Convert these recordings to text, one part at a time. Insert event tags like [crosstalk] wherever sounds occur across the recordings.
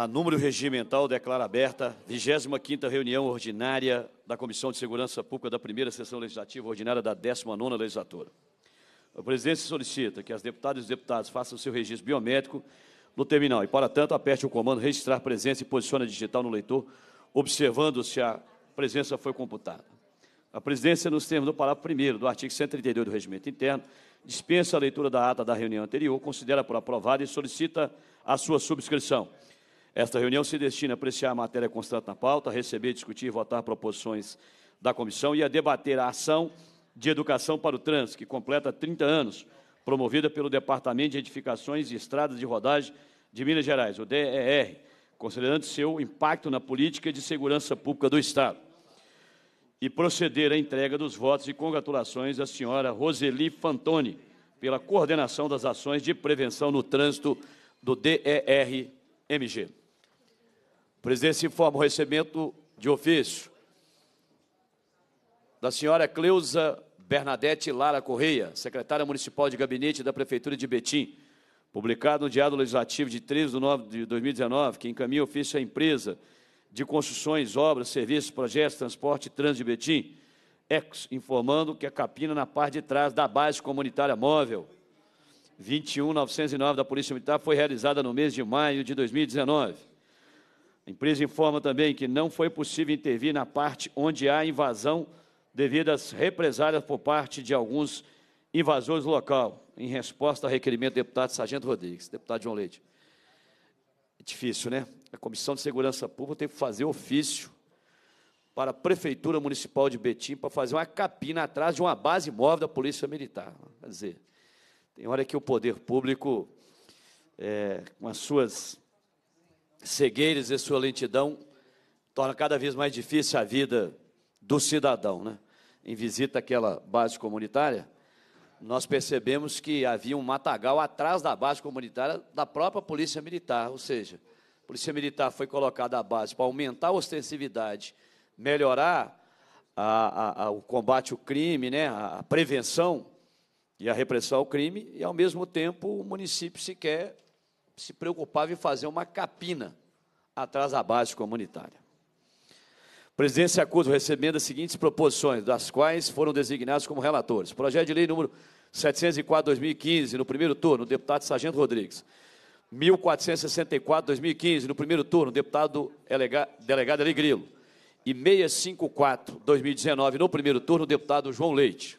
A número regimental declara aberta 25ª reunião ordinária da Comissão de Segurança Pública da primeira sessão legislativa ordinária da 19ª legislatura. A presidência solicita que as deputadas e os deputados façam seu registro biométrico no terminal e, para tanto, aperte o comando registrar presença e posicione digital no leitor, observando se a presença foi computada. A presidência, nos termos do parágrafo 1 do artigo 132 do Regimento Interno, dispensa a leitura da ata da reunião anterior, considera por aprovada e solicita a sua subscrição. Esta reunião se destina a apreciar a matéria constante na pauta, receber, discutir e votar proposições da comissão e a debater a ação de educação para o trânsito, que completa 30 anos, promovida pelo Departamento de Edificações e Estradas de Rodagem de Minas Gerais, o DER, considerando seu impacto na política de segurança pública do Estado. E proceder à entrega dos votos e congratulações à senhora Roseli Fantoni pela coordenação das ações de prevenção no trânsito do DER-MG. O presidente informa o recebimento de ofício da senhora Cleusa Bernadette Lara Correia, secretária municipal de gabinete da Prefeitura de Betim, publicado no Diário Legislativo de 13 de 9 de 2019, que encaminha ofício à empresa de construções, obras, serviços, projetos, transporte e trânsito de Betim, ex, informando que a capina na parte de trás da base comunitária móvel 21909 da Polícia Militar foi realizada no mês de maio de 2019 empresa informa também que não foi possível intervir na parte onde há invasão devido às represálias por parte de alguns invasores do local, em resposta ao requerimento do deputado Sargento Rodrigues, deputado João Leite. É difícil, né? A Comissão de Segurança Pública tem que fazer ofício para a Prefeitura Municipal de Betim para fazer uma capina atrás de uma base móvel da Polícia Militar. Quer dizer, tem hora que o poder público, é, com as suas cegueiras e sua lentidão torna cada vez mais difícil a vida do cidadão. Né? Em visita àquela base comunitária, nós percebemos que havia um matagal atrás da base comunitária da própria Polícia Militar, ou seja, a Polícia Militar foi colocada à base para aumentar a ostensividade, melhorar a, a, a, o combate ao crime, né, a prevenção e a repressão ao crime, e, ao mesmo tempo, o município sequer se preocupava em fazer uma capina atrás da base comunitária. O presidente se acusa recebendo as seguintes proposições, das quais foram designados como relatores. Projeto de lei número 704-2015, no primeiro turno, o deputado Sargento Rodrigues. 1464-2015, no primeiro turno, deputado delegado Alegrilo. E 654-2019, no primeiro turno, deputado João Leite.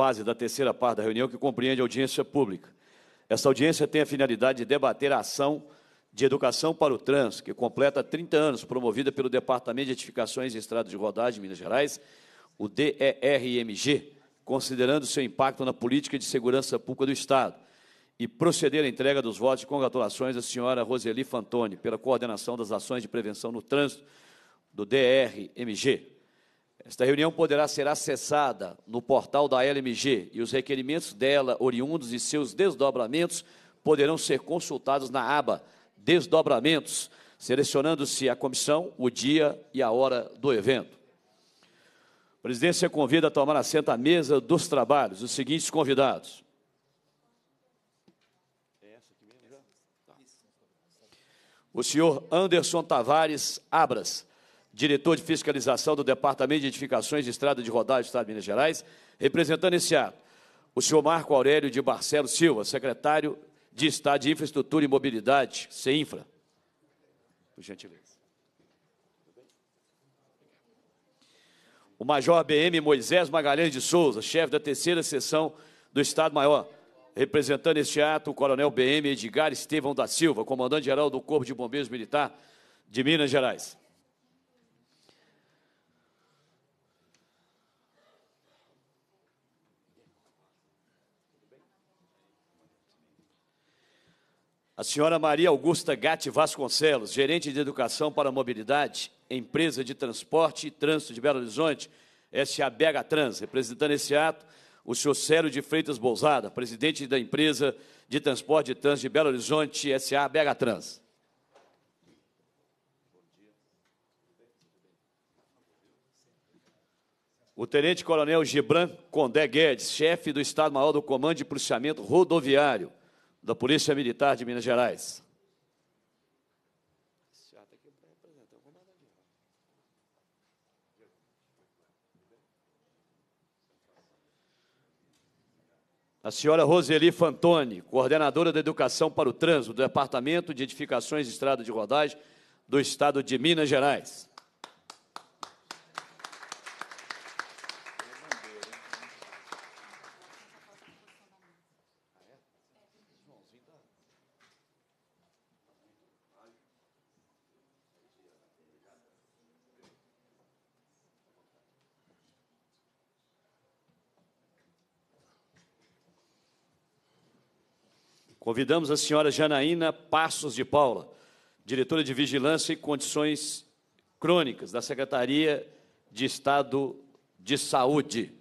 fase da terceira parte da reunião, que compreende audiência pública. Essa audiência tem a finalidade de debater a ação de educação para o trans, que completa 30 anos, promovida pelo Departamento de Edificações e Estradas de Rodagem, Minas Gerais, o DERMG, considerando seu impacto na política de segurança pública do Estado, e proceder à entrega dos votos de congratulações à senhora Roseli Fantoni pela coordenação das ações de prevenção no trânsito do DRMG. Esta reunião poderá ser acessada no portal da LMG e os requerimentos dela, oriundos de seus desdobramentos, poderão ser consultados na aba Desdobramentos, selecionando-se a comissão, o dia e a hora do evento. A presidência convida a tomar assento à mesa dos trabalhos os seguintes convidados. O senhor Anderson Tavares Abras, diretor de fiscalização do Departamento de Edificações de Estrada de Rodagem do Estado de Minas Gerais, representando esse ato. O senhor Marco Aurélio de Barcelos Silva, secretário de Estado de Infraestrutura e Mobilidade, CEINFRA. Por gentileza. O Major BM Moisés Magalhães de Souza, chefe da terceira seção do Estado-Maior, representando este ato, o Coronel BM Edgar Estevão da Silva, comandante-geral do Corpo de Bombeiros Militar de Minas Gerais. A senhora Maria Augusta Gatti Vasconcelos, gerente de Educação para a Mobilidade, empresa de transporte e trânsito de Belo Horizonte, SABH Trans, representando esse ato, o senhor Célio de Freitas Bolsada, presidente da empresa de transporte e trânsito de Belo Horizonte, SABH Trans. O tenente-coronel Gibran Condé Guedes, chefe do Estado-Maior do Comando de Policiamento Rodoviário, da Polícia Militar de Minas Gerais. A senhora Roseli Fantoni, coordenadora da Educação para o Trânsito do Departamento de Edificações e Estrada de Rodagem do Estado de Minas Gerais. Convidamos a senhora Janaína Passos de Paula, diretora de Vigilância e Condições Crônicas da Secretaria de Estado de Saúde.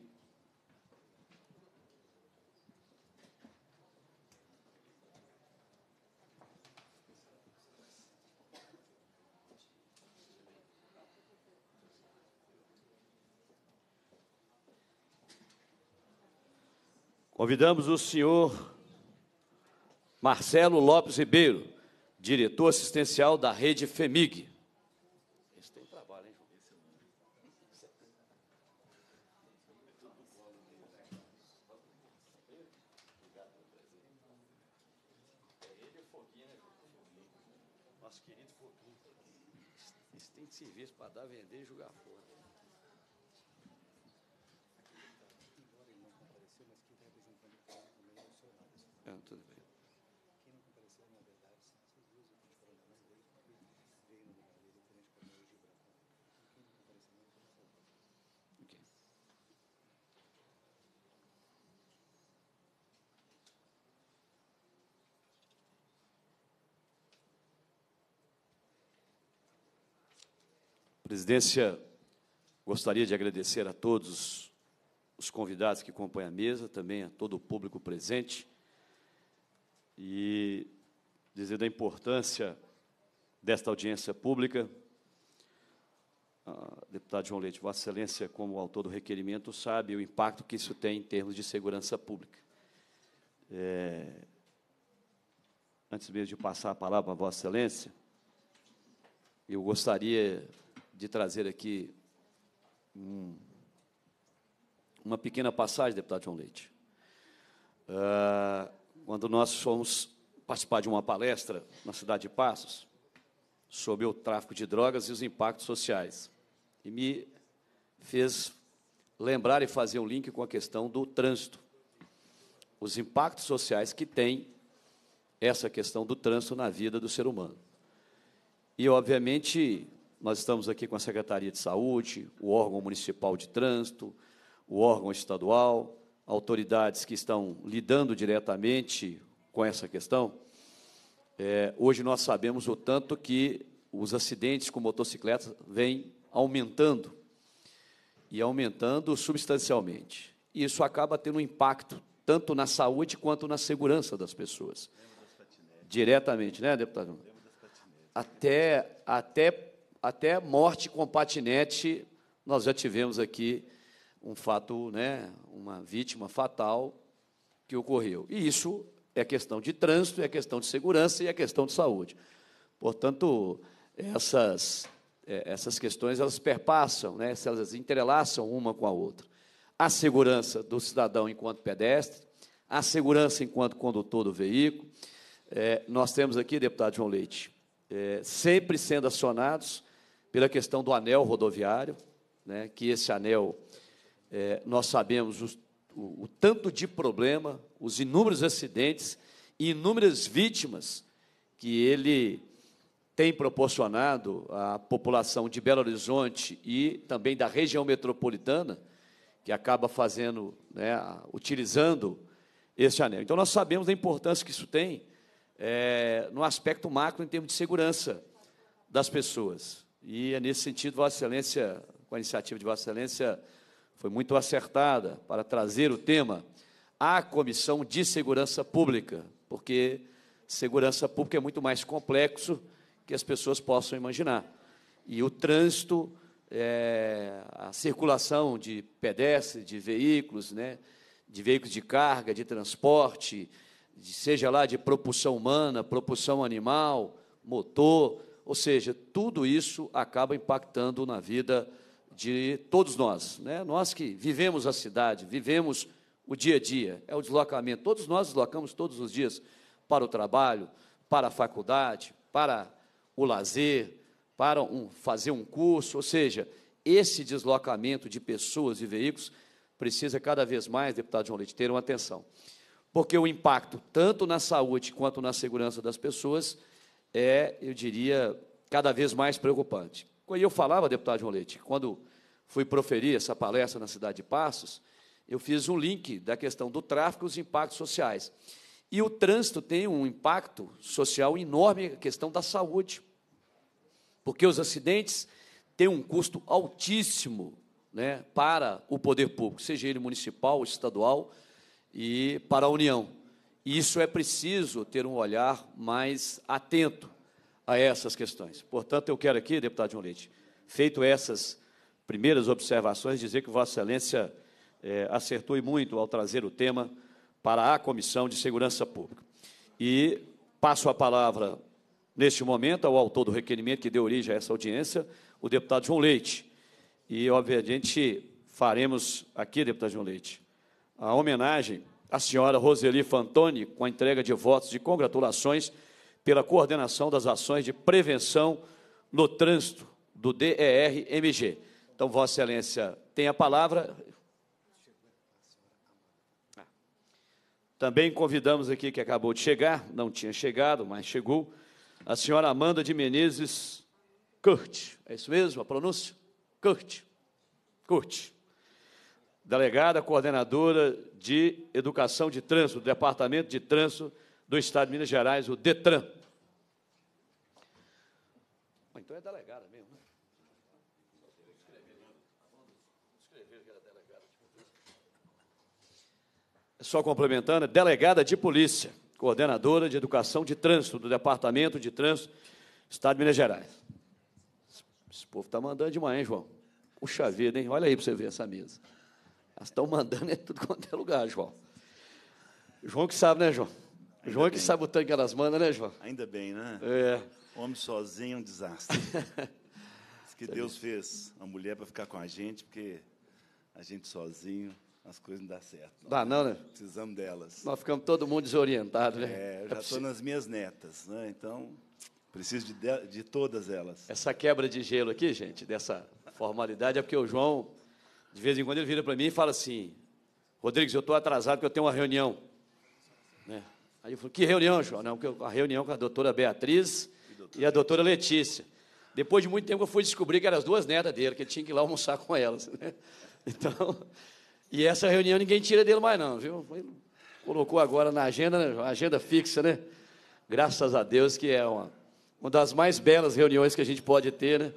Convidamos o senhor Marcelo Lopes Ribeiro, diretor assistencial da rede FEMIG. Esse tem trabalho, hein, João? Nosso querido Foguinho. Esse tem serviço para dar, vender e julgar Presidência, gostaria de agradecer a todos os convidados que compõem a mesa, também a todo o público presente, e dizer da importância desta audiência pública. deputado João Leite, Vossa Excelência, como autor do requerimento, sabe o impacto que isso tem em termos de segurança pública. É... Antes mesmo de passar a palavra a Vossa Excelência, eu gostaria de trazer aqui um, uma pequena passagem, deputado João Leite. Uh, quando nós fomos participar de uma palestra na cidade de Passos sobre o tráfico de drogas e os impactos sociais. E me fez lembrar e fazer um link com a questão do trânsito. Os impactos sociais que tem essa questão do trânsito na vida do ser humano. E, obviamente, nós estamos aqui com a Secretaria de Saúde, o órgão municipal de trânsito, o órgão estadual, autoridades que estão lidando diretamente com essa questão. É, hoje nós sabemos o tanto que os acidentes com motocicletas vêm aumentando e aumentando substancialmente. Isso acaba tendo um impacto tanto na saúde quanto na segurança das pessoas. Diretamente, né, deputado? Até, até até morte com patinete, nós já tivemos aqui um fato, né, uma vítima fatal que ocorreu. E isso é questão de trânsito, é questão de segurança e é questão de saúde. Portanto, essas, é, essas questões elas perpassam, né, elas entrelaçam uma com a outra. A segurança do cidadão enquanto pedestre, a segurança enquanto condutor do veículo. É, nós temos aqui, deputado João Leite, é, sempre sendo acionados pela questão do anel rodoviário, né, que esse anel, é, nós sabemos o, o tanto de problema, os inúmeros acidentes e inúmeras vítimas que ele tem proporcionado à população de Belo Horizonte e também da região metropolitana, que acaba fazendo, né, utilizando esse anel. Então, nós sabemos a importância que isso tem é, no aspecto macro, em termos de segurança das pessoas. E é nesse sentido, Vossa Excelência, com a iniciativa de Vossa Excelência, foi muito acertada para trazer o tema à Comissão de Segurança Pública, porque segurança pública é muito mais complexo que as pessoas possam imaginar. E o trânsito, é, a circulação de pedestres, de veículos, né, de veículos de carga, de transporte, de, seja lá de propulsão humana, propulsão animal, motor, ou seja, tudo isso acaba impactando na vida de todos nós. Né? Nós que vivemos a cidade, vivemos o dia a dia, é o deslocamento. Todos nós deslocamos todos os dias para o trabalho, para a faculdade, para o lazer, para um, fazer um curso. Ou seja, esse deslocamento de pessoas e veículos precisa cada vez mais, deputado João Leite, ter uma atenção. Porque o impacto, tanto na saúde quanto na segurança das pessoas, é, eu diria, cada vez mais preocupante. E eu falava, deputado João Leite, quando fui proferir essa palestra na cidade de Passos, eu fiz um link da questão do tráfico e os impactos sociais. E o trânsito tem um impacto social enorme, a questão da saúde, porque os acidentes têm um custo altíssimo né, para o poder público, seja ele municipal, estadual e para a União. E isso é preciso ter um olhar mais atento a essas questões. Portanto, eu quero aqui, deputado João Leite, feito essas primeiras observações, dizer que Vossa Excelência é, acertou e muito ao trazer o tema para a Comissão de Segurança Pública. E passo a palavra, neste momento, ao autor do requerimento que deu origem a essa audiência, o deputado João Leite. E, obviamente, faremos aqui, deputado João Leite, a homenagem a senhora Roseli Fantoni com a entrega de votos de congratulações pela coordenação das ações de prevenção no trânsito do DERMG. Então, Vossa Excelência tem a palavra. Também convidamos aqui, que acabou de chegar, não tinha chegado, mas chegou, a senhora Amanda de Menezes Kurt. É isso mesmo a pronúncia? Kurt. Kurt delegada coordenadora de Educação de Trânsito, do Departamento de Trânsito do Estado de Minas Gerais, o DETRAN. Então é delegada mesmo, né? Só complementando, é delegada de polícia, coordenadora de educação de trânsito do Departamento de Trânsito, Estado de Minas Gerais. Esse povo está mandando de manhã, hein, João? Puxa vida, hein? Olha aí para você ver essa mesa. Elas estão mandando em tudo quanto é lugar, João. João que sabe, né, João? Ainda João é que sabe o tanque que elas mandam, né, João? Ainda bem, né? É. Homem sozinho é um desastre. Diz que [laughs] é Deus fez a mulher para ficar com a gente, porque a gente sozinho as coisas não dá certo. Dá não, né? Precisamos delas. Nós ficamos todo mundo desorientado, né? É, eu é já estou é nas minhas netas, né? Então, preciso de, de, de todas elas. Essa quebra de gelo aqui, gente, dessa formalidade, é porque o João de vez em quando ele vira para mim e fala assim: Rodrigues, eu estou atrasado porque eu tenho uma reunião. Né? Aí eu falo: Que reunião, João? Não, a reunião com a doutora Beatriz e, doutora e a doutora Letícia. Depois de muito tempo eu fui descobrir que eram as duas netas dele, que ele tinha que ir lá almoçar com elas. Né? [laughs] Então, e essa reunião ninguém tira dele mais, não, viu? Ele colocou agora na agenda, né? agenda fixa, né? Graças a Deus que é uma, uma das mais belas reuniões que a gente pode ter, né?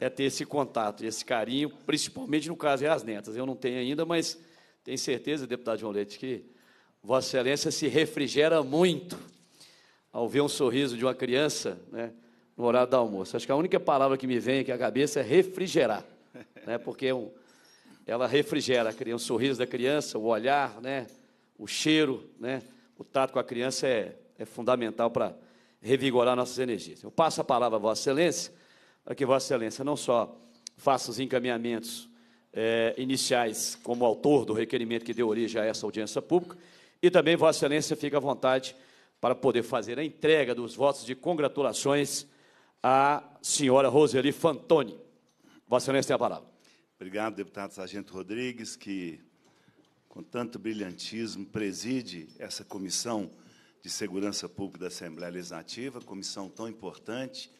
é ter esse contato, esse carinho, principalmente no caso das netas. Eu não tenho ainda, mas tenho certeza, deputado João Leite, que Vossa Excelência se refrigera muito ao ver um sorriso de uma criança né, no horário do almoço. Acho que a única palavra que me vem aqui à cabeça é refrigerar, [laughs] né, porque é um, ela refrigera o sorriso da criança, o olhar, né, o cheiro, né, o tato com a criança é, é fundamental para revigorar nossas energias. Eu passo a palavra a Vossa Excelência para que Vossa Excelência não só faça os encaminhamentos é, iniciais como autor do requerimento que deu origem a essa audiência pública, e também Vossa Excelência fique à vontade para poder fazer a entrega dos votos de congratulações à senhora Roseli Fantoni. Vossa Excelência tem a palavra. Obrigado, deputado Sargento Rodrigues, que com tanto brilhantismo preside essa comissão de segurança pública da Assembleia Legislativa, comissão tão importante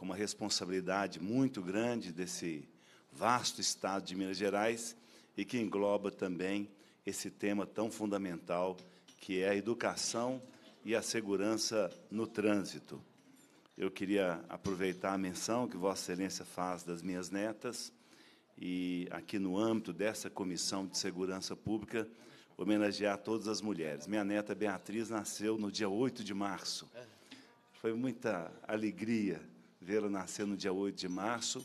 com uma responsabilidade muito grande desse vasto estado de Minas Gerais e que engloba também esse tema tão fundamental que é a educação e a segurança no trânsito. Eu queria aproveitar a menção que Vossa Excelência faz das minhas netas e, aqui no âmbito dessa Comissão de Segurança Pública, homenagear todas as mulheres. Minha neta Beatriz nasceu no dia 8 de março. É. Foi muita alegria vê la nascer no dia 8 de março.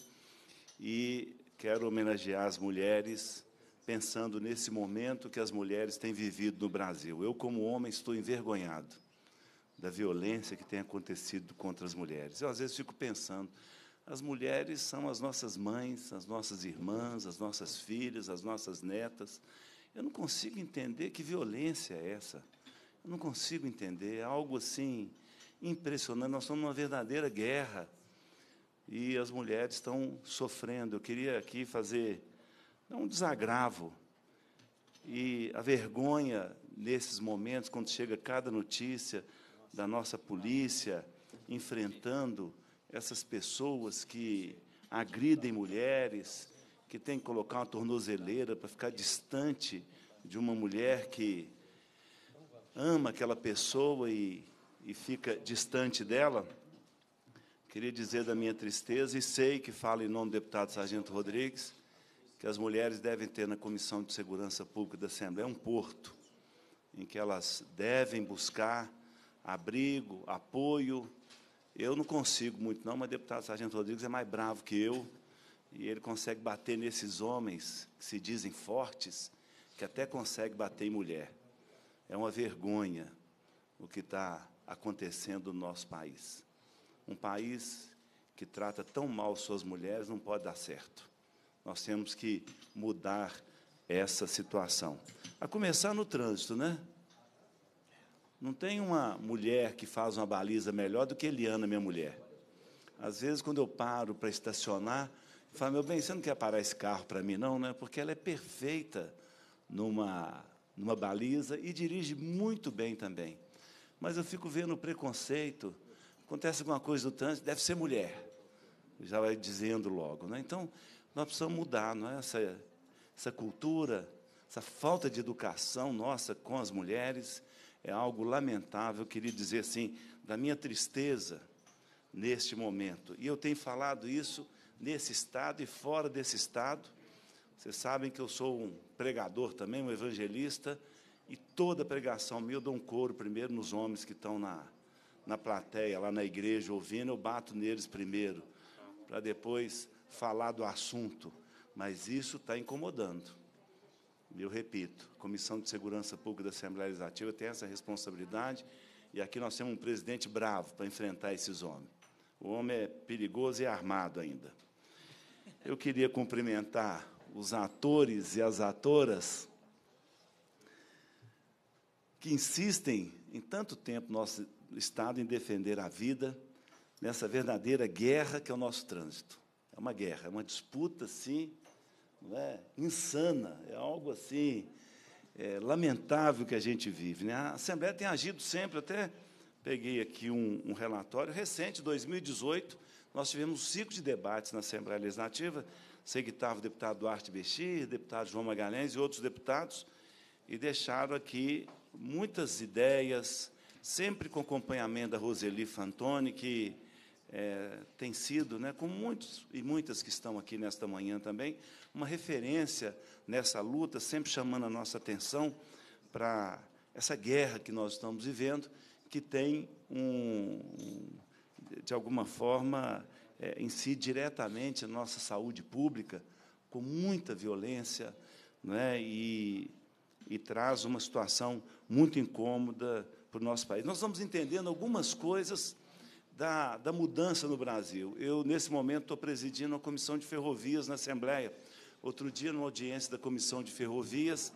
E quero homenagear as mulheres, pensando nesse momento que as mulheres têm vivido no Brasil. Eu, como homem, estou envergonhado da violência que tem acontecido contra as mulheres. Eu, às vezes, fico pensando. As mulheres são as nossas mães, as nossas irmãs, as nossas filhas, as nossas netas. Eu não consigo entender que violência é essa. Eu não consigo entender. É algo assim impressionante. Nós somos numa verdadeira guerra e as mulheres estão sofrendo. Eu queria aqui fazer um desagravo e a vergonha nesses momentos, quando chega cada notícia da nossa polícia enfrentando essas pessoas que agridem mulheres, que tem que colocar uma tornozeleira para ficar distante de uma mulher que ama aquela pessoa e, e fica distante dela. Queria dizer da minha tristeza, e sei que falo em nome do deputado Sargento Rodrigues, que as mulheres devem ter na Comissão de Segurança Pública da Assembleia um porto em que elas devem buscar abrigo, apoio. Eu não consigo muito, não, mas o deputado Sargento Rodrigues é mais bravo que eu, e ele consegue bater nesses homens que se dizem fortes, que até consegue bater em mulher. É uma vergonha o que está acontecendo no nosso país. Um país que trata tão mal suas mulheres não pode dar certo. Nós temos que mudar essa situação. A começar no trânsito, né? Não tem uma mulher que faz uma baliza melhor do que Eliana, minha mulher. Às vezes, quando eu paro para estacionar, eu falo, meu bem, você não quer parar esse carro para mim, não, né? Porque ela é perfeita numa, numa baliza e dirige muito bem também. Mas eu fico vendo o preconceito acontece alguma coisa no trânsito, deve ser mulher. Já vai dizendo logo. Né? Então, nós precisamos mudar não é? essa, essa cultura, essa falta de educação nossa com as mulheres. É algo lamentável, eu queria dizer assim, da minha tristeza neste momento. E eu tenho falado isso nesse estado e fora desse estado. Vocês sabem que eu sou um pregador também, um evangelista, e toda pregação minha eu dou um coro primeiro nos homens que estão na, na plateia, lá na igreja, ouvindo, eu bato neles primeiro, para depois falar do assunto. Mas isso está incomodando. eu repito, a Comissão de Segurança Pública da Assembleia Legislativa tem essa responsabilidade, e aqui nós temos um presidente bravo para enfrentar esses homens. O homem é perigoso e armado ainda. Eu queria cumprimentar os atores e as atoras que insistem em tanto tempo nós do Estado em defender a vida nessa verdadeira guerra que é o nosso trânsito. É uma guerra, é uma disputa, sim, é? insana, é algo assim é, lamentável que a gente vive. Né? A Assembleia tem agido sempre, até peguei aqui um, um relatório recente, 2018, nós tivemos um ciclo de debates na Assembleia Legislativa, sei que estava o deputado Duarte o deputado João Magalhães e outros deputados, e deixaram aqui muitas ideias, sempre com acompanhamento da Roseli Fantoni, que é, tem sido, né, com muitos e muitas que estão aqui nesta manhã também, uma referência nessa luta, sempre chamando a nossa atenção para essa guerra que nós estamos vivendo, que tem um, de alguma forma, é, si diretamente a nossa saúde pública, com muita violência, né, e, e traz uma situação muito incômoda para o nosso país. Nós vamos entendendo algumas coisas da, da mudança no Brasil. Eu, nesse momento, estou presidindo a Comissão de Ferrovias na Assembleia. Outro dia, numa audiência da Comissão de Ferrovias,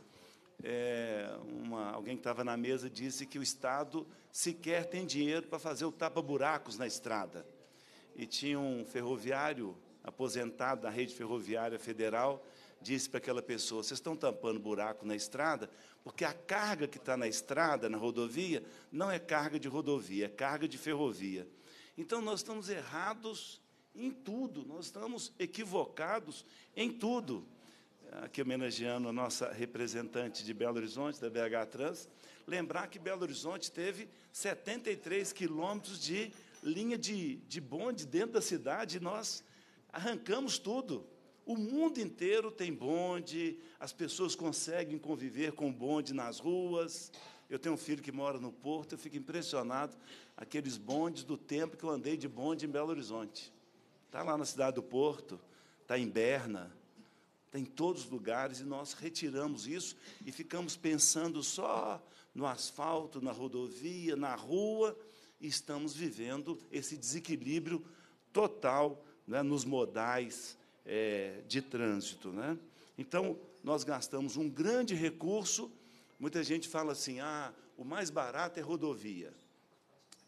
é, uma, alguém que estava na mesa disse que o Estado sequer tem dinheiro para fazer o tapa-buracos na estrada. E tinha um ferroviário aposentado da Rede Ferroviária Federal disse para aquela pessoa: vocês estão tampando buraco na estrada, porque a carga que está na estrada, na rodovia, não é carga de rodovia, é carga de ferrovia. Então nós estamos errados em tudo, nós estamos equivocados em tudo. Aqui homenageando a nossa representante de Belo Horizonte, da BH Trans, lembrar que Belo Horizonte teve 73 quilômetros de linha de, de bonde dentro da cidade e nós arrancamos tudo. O mundo inteiro tem bonde, as pessoas conseguem conviver com bonde nas ruas. Eu tenho um filho que mora no Porto, eu fico impressionado aqueles bondes do tempo que eu andei de bonde em Belo Horizonte. Está lá na cidade do Porto, está em Berna, está em todos os lugares, e nós retiramos isso e ficamos pensando só no asfalto, na rodovia, na rua, e estamos vivendo esse desequilíbrio total né, nos modais é, de trânsito. Né? Então, nós gastamos um grande recurso. Muita gente fala assim: ah, o mais barato é rodovia.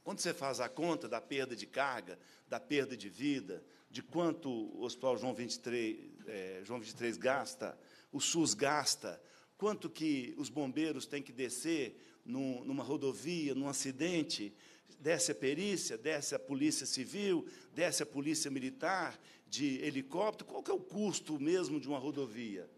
Quando você faz a conta da perda de carga, da perda de vida, de quanto o Hospital João 23, é, João 23 gasta, o SUS gasta, quanto que os bombeiros têm que descer num, numa rodovia, num acidente, desce a perícia, desce a polícia civil, desce a polícia militar de helicóptero, qual que é o custo mesmo de uma rodovia?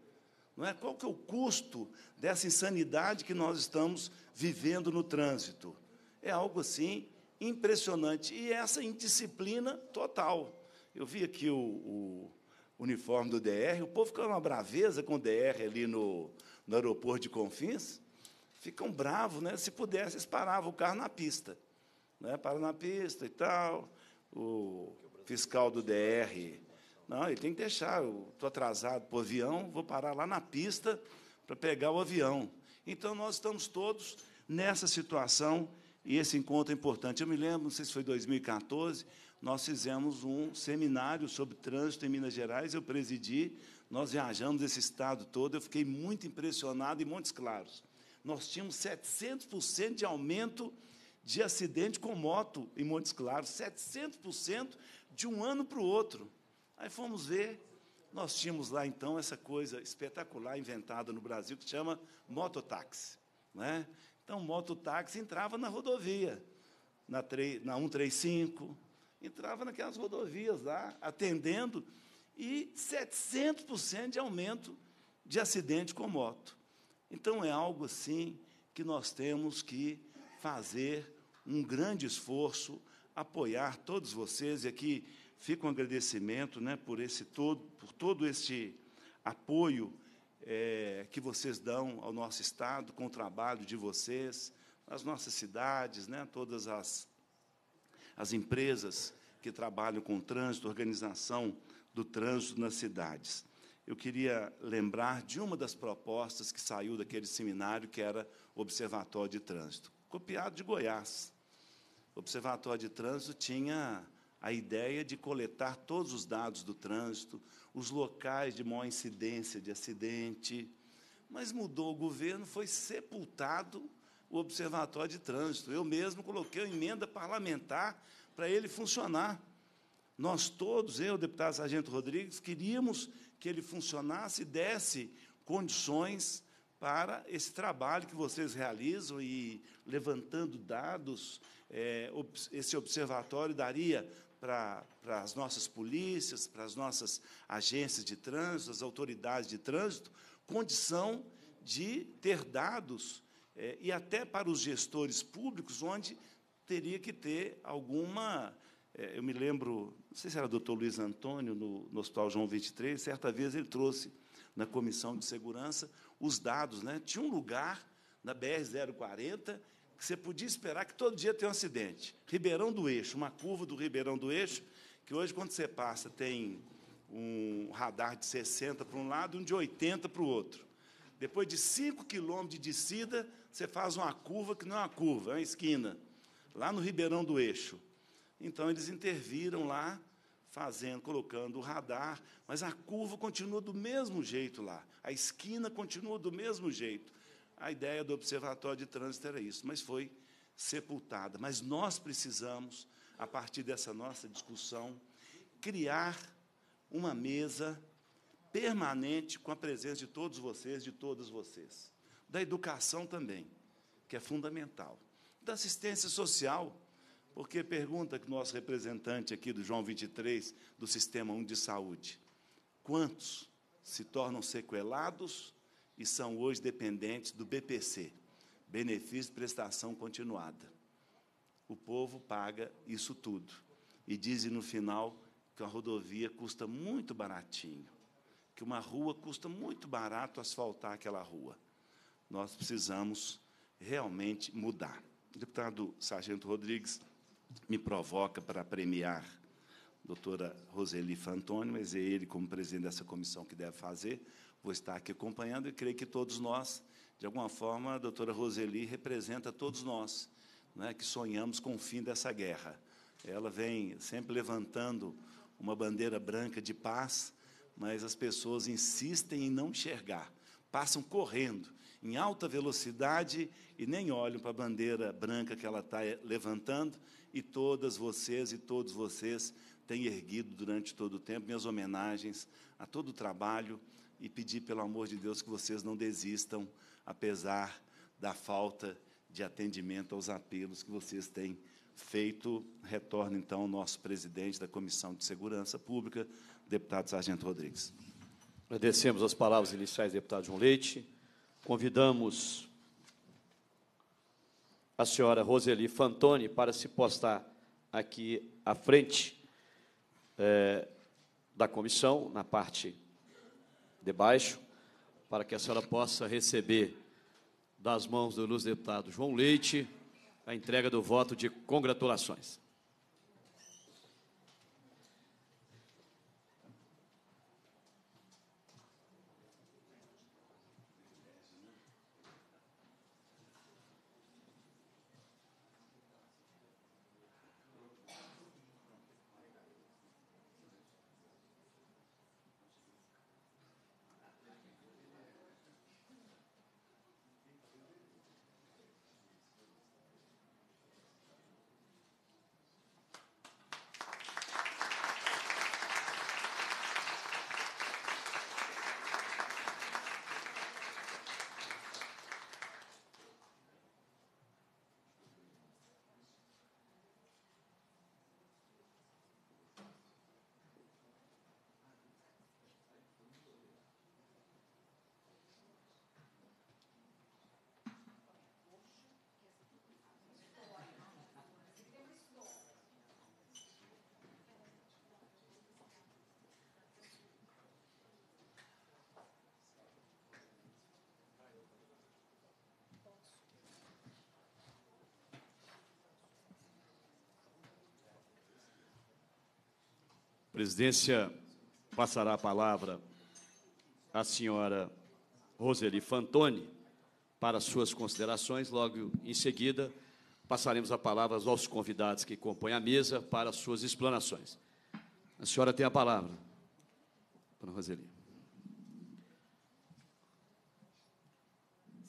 Não é? Qual que é o custo dessa insanidade que nós estamos vivendo no trânsito? É algo assim impressionante e essa indisciplina total. Eu vi aqui o, o uniforme do DR, o povo fica uma braveza com o DR ali no, no aeroporto de Confins, ficam bravos, né? Se pudesse, eles paravam o carro na pista né? para na pista e tal. O fiscal do DR. Não, ele tem que deixar, eu estou atrasado para o avião, vou parar lá na pista para pegar o avião. Então, nós estamos todos nessa situação e esse encontro é importante. Eu me lembro, não sei se foi 2014, nós fizemos um seminário sobre trânsito em Minas Gerais, eu presidi, nós viajamos esse estado todo, eu fiquei muito impressionado em Montes Claros. Nós tínhamos 700% de aumento de acidente com moto em Montes Claros, 700% de um ano para o outro. Aí fomos ver, nós tínhamos lá então essa coisa espetacular inventada no Brasil que chama mototáxi. Né? Então, mototáxi entrava na rodovia, na, na 135, entrava naquelas rodovias lá, atendendo, e 700% de aumento de acidente com moto. Então, é algo assim que nós temos que fazer um grande esforço apoiar todos vocês e aqui fica um agradecimento, né, por esse todo, por todo esse apoio é, que vocês dão ao nosso estado com o trabalho de vocês, as nossas cidades, né, todas as as empresas que trabalham com trânsito, organização do trânsito nas cidades. Eu queria lembrar de uma das propostas que saiu daquele seminário que era Observatório de Trânsito, copiado de Goiás o Observatório de Trânsito tinha a ideia de coletar todos os dados do trânsito, os locais de maior incidência de acidente, mas mudou o governo, foi sepultado o Observatório de Trânsito. Eu mesmo coloquei uma emenda parlamentar para ele funcionar. Nós todos, eu, deputado Sargento Rodrigues, queríamos que ele funcionasse e desse condições para esse trabalho que vocês realizam e levantando dados é, esse observatório daria para as nossas polícias, para as nossas agências de trânsito, as autoridades de trânsito, condição de ter dados, é, e até para os gestores públicos, onde teria que ter alguma. É, eu me lembro, não sei se era o doutor Luiz Antônio, no, no Hospital João 23, certa vez ele trouxe na comissão de segurança os dados. Né? Tinha um lugar na BR-040 você podia esperar que todo dia tem um acidente. Ribeirão do Eixo, uma curva do Ribeirão do Eixo, que hoje, quando você passa, tem um radar de 60 para um lado e um de 80 para o outro. Depois de 5 quilômetros de descida, você faz uma curva que não é uma curva, é uma esquina, lá no Ribeirão do Eixo. Então, eles interviram lá, fazendo, colocando o radar, mas a curva continua do mesmo jeito lá, a esquina continua do mesmo jeito. A ideia do Observatório de Trânsito era isso, mas foi sepultada. Mas nós precisamos, a partir dessa nossa discussão, criar uma mesa permanente com a presença de todos vocês, de todas vocês. Da educação também, que é fundamental. Da assistência social, porque pergunta que o nosso representante aqui do João 23, do Sistema 1 de Saúde: quantos se tornam sequelados e são hoje dependentes do BPC benefício de prestação continuada. O povo paga isso tudo. E dizem no final que a rodovia custa muito baratinho, que uma rua custa muito barato asfaltar aquela rua. Nós precisamos realmente mudar. O deputado Sargento Rodrigues me provoca para premiar a doutora Roseli Fantoni, mas é ele, como presidente dessa comissão, que deve fazer vou estar aqui acompanhando e creio que todos nós, de alguma forma, a doutora Roseli representa todos nós né, que sonhamos com o fim dessa guerra. Ela vem sempre levantando uma bandeira branca de paz, mas as pessoas insistem em não enxergar, passam correndo em alta velocidade e nem olham para a bandeira branca que ela está eh, levantando. E todas vocês e todos vocês têm erguido durante todo o tempo minhas homenagens a todo o trabalho e pedir, pelo amor de Deus, que vocês não desistam, apesar da falta de atendimento aos apelos que vocês têm feito. Retorno, então, ao nosso presidente da Comissão de Segurança Pública, deputado Sargento Rodrigues. Agradecemos as palavras iniciais deputado João Leite. Convidamos a senhora Roseli Fantoni para se postar aqui à frente é, da comissão, na parte debaixo, para que a senhora possa receber das mãos do ilustre deputado João Leite a entrega do voto de congratulações. presidência passará a palavra à senhora Roseli Fantoni para suas considerações. Logo em seguida, passaremos a palavra aos nossos convidados que compõem a mesa para suas explanações. A senhora tem a palavra, dona Roseli.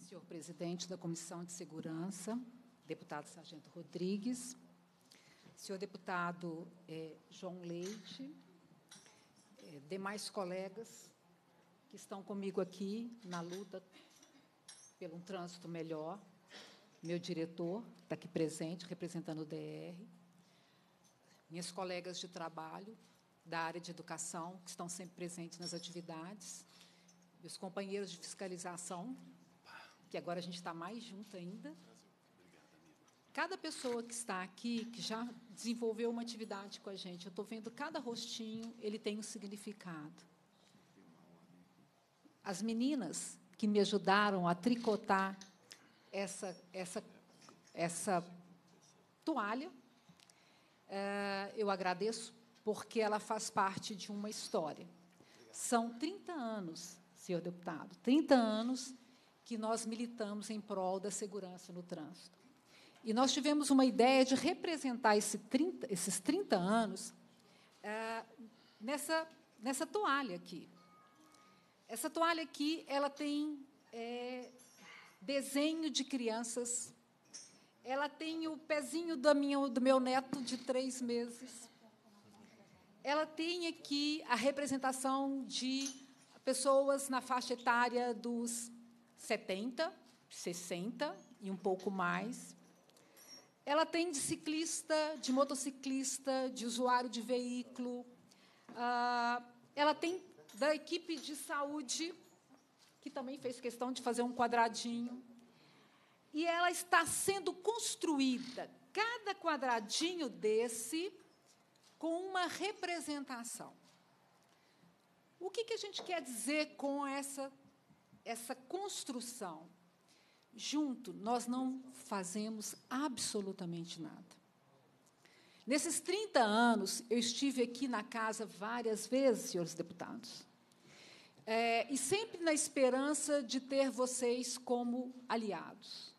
Senhor presidente da Comissão de Segurança, deputado Sargento Rodrigues, senhor deputado é, João Leite, é, demais colegas que estão comigo aqui na luta pelo um trânsito melhor, meu diretor está aqui presente, representando o DR, minhas colegas de trabalho da área de educação, que estão sempre presentes nas atividades, meus companheiros de fiscalização, que agora a gente está mais junto ainda. Cada pessoa que está aqui, que já desenvolveu uma atividade com a gente, eu estou vendo cada rostinho, ele tem um significado. As meninas que me ajudaram a tricotar essa, essa, essa toalha, eh, eu agradeço, porque ela faz parte de uma história. São 30 anos, senhor deputado, 30 anos que nós militamos em prol da segurança no trânsito. E nós tivemos uma ideia de representar esse 30, esses 30 anos é, nessa, nessa toalha aqui. Essa toalha aqui ela tem é, desenho de crianças, ela tem o pezinho do, minha, do meu neto de três meses, ela tem aqui a representação de pessoas na faixa etária dos 70, 60 e um pouco mais. Ela tem de ciclista, de motociclista, de usuário de veículo. Ah, ela tem da equipe de saúde, que também fez questão de fazer um quadradinho. E ela está sendo construída, cada quadradinho desse, com uma representação. O que, que a gente quer dizer com essa, essa construção? junto, nós não fazemos absolutamente nada. Nesses 30 anos, eu estive aqui na casa várias vezes, senhores deputados, é, e sempre na esperança de ter vocês como aliados.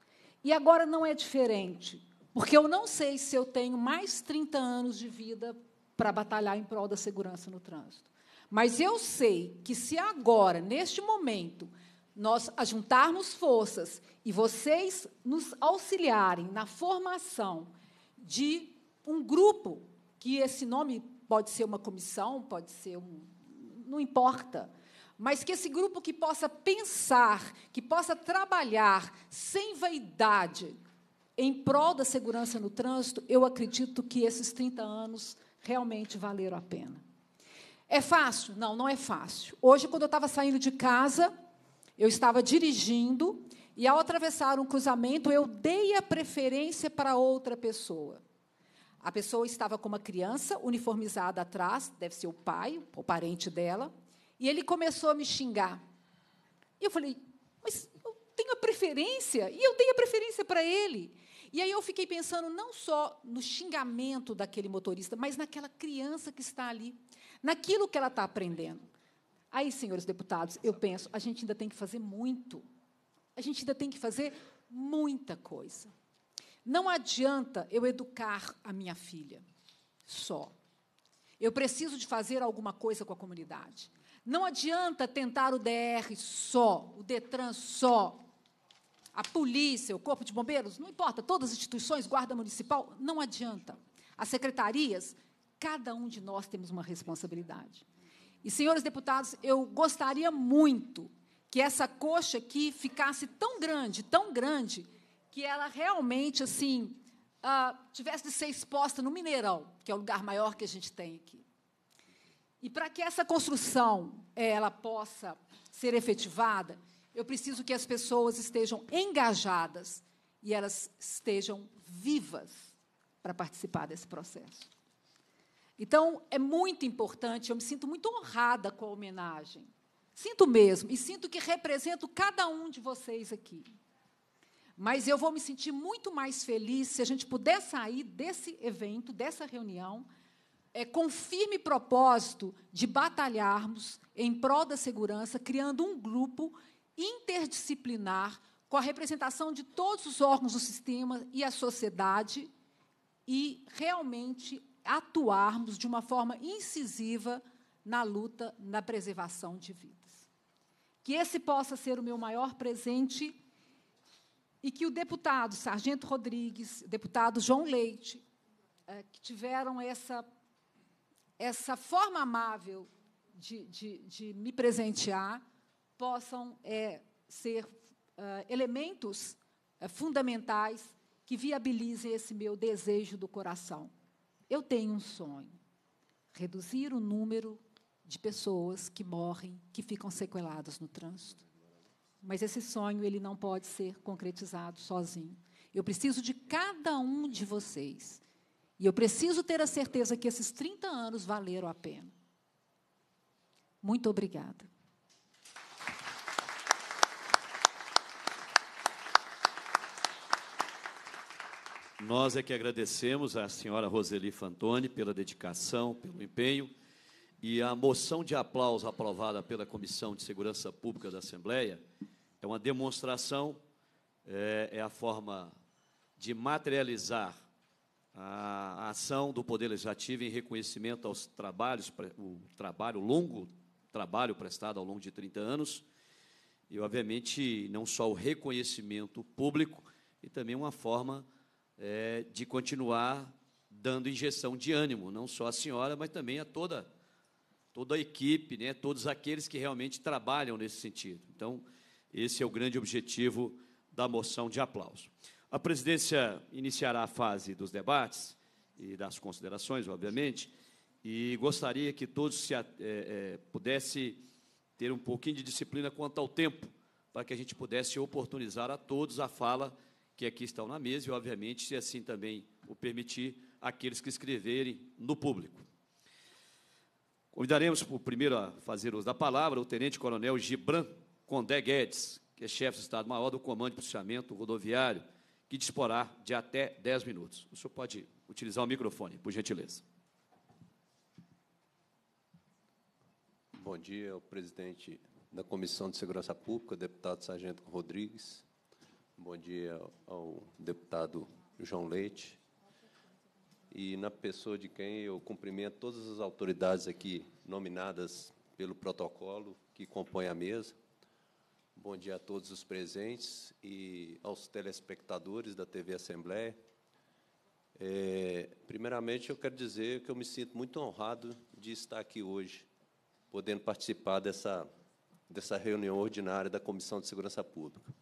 E agora não é diferente, porque eu não sei se eu tenho mais 30 anos de vida para batalhar em prol da segurança no trânsito. Mas eu sei que se agora, neste momento, nós ajuntarmos forças e vocês nos auxiliarem na formação de um grupo, que esse nome pode ser uma comissão, pode ser um. não importa. Mas que esse grupo que possa pensar, que possa trabalhar sem vaidade em prol da segurança no trânsito, eu acredito que esses 30 anos realmente valeram a pena. É fácil? Não, não é fácil. Hoje, quando eu estava saindo de casa, eu estava dirigindo e, ao atravessar um cruzamento, eu dei a preferência para outra pessoa. A pessoa estava com uma criança uniformizada atrás, deve ser o pai, o parente dela, e ele começou a me xingar. E eu falei, mas eu tenho a preferência, e eu dei a preferência para ele. E aí eu fiquei pensando não só no xingamento daquele motorista, mas naquela criança que está ali, naquilo que ela está aprendendo. Aí, senhores deputados, eu penso, a gente ainda tem que fazer muito. A gente ainda tem que fazer muita coisa. Não adianta eu educar a minha filha só. Eu preciso de fazer alguma coisa com a comunidade. Não adianta tentar o DR só, o Detran só, a polícia, o corpo de bombeiros, não importa, todas as instituições, guarda municipal, não adianta. As secretarias, cada um de nós temos uma responsabilidade. E, senhores deputados, eu gostaria muito que essa coxa aqui ficasse tão grande, tão grande, que ela realmente, assim, uh, tivesse de ser exposta no Mineirão, que é o lugar maior que a gente tem aqui. E para que essa construção é, ela possa ser efetivada, eu preciso que as pessoas estejam engajadas e elas estejam vivas para participar desse processo. Então, é muito importante, eu me sinto muito honrada com a homenagem. Sinto mesmo, e sinto que represento cada um de vocês aqui. Mas eu vou me sentir muito mais feliz se a gente puder sair desse evento, dessa reunião, é, com firme propósito de batalharmos em prol da segurança, criando um grupo interdisciplinar com a representação de todos os órgãos do sistema e a sociedade e realmente atuarmos de uma forma incisiva na luta na preservação de vidas. Que esse possa ser o meu maior presente e que o deputado Sargento Rodrigues, deputado João Leite, é, que tiveram essa, essa forma amável de, de, de me presentear, possam é, ser é, elementos fundamentais que viabilizem esse meu desejo do coração eu tenho um sonho: reduzir o número de pessoas que morrem, que ficam sequeladas no trânsito. Mas esse sonho ele não pode ser concretizado sozinho. Eu preciso de cada um de vocês. E eu preciso ter a certeza que esses 30 anos valeram a pena. Muito obrigada. Nós é que agradecemos à senhora Roseli Fantoni pela dedicação, pelo empenho e a moção de aplauso aprovada pela Comissão de Segurança Pública da Assembleia é uma demonstração, é, é a forma de materializar a, ação do Poder Legislativo em reconhecimento aos trabalhos, o trabalho longo, trabalho prestado ao longo de 30 anos, e, obviamente, não só o reconhecimento público, e também uma forma é, de continuar dando injeção de ânimo, não só à senhora, mas também a toda, toda a equipe, né, todos aqueles que realmente trabalham nesse sentido. Então, esse é o grande objetivo da moção de aplauso. A presidência iniciará a fase dos debates e das considerações, obviamente, e gostaria que todos se, é, é, pudesse ter um pouquinho de disciplina quanto ao tempo, para que a gente pudesse oportunizar a todos a fala que aqui estão na mesa e, obviamente, se assim também o permitir, aqueles que escreverem no público. Convidaremos o primeiro a fazer uso da palavra o tenente-coronel Gibran Condé Guedes, que é chefe do Estado-Maior do Comando de Policiamento Rodoviário, que disporá de até 10 minutos. O senhor pode utilizar o microfone, por gentileza. Bom dia o presidente da Comissão de Segurança Pública, deputado Sargento Rodrigues, Bom dia ao deputado João Leite. E na pessoa de quem eu cumprimento todas as autoridades aqui nominadas pelo protocolo que compõe a mesa. Bom dia a todos os presentes e aos telespectadores da TV Assembleia. É, primeiramente, eu quero dizer que eu me sinto muito honrado de estar aqui hoje, podendo participar dessa, dessa reunião ordinária da Comissão de Segurança Pública.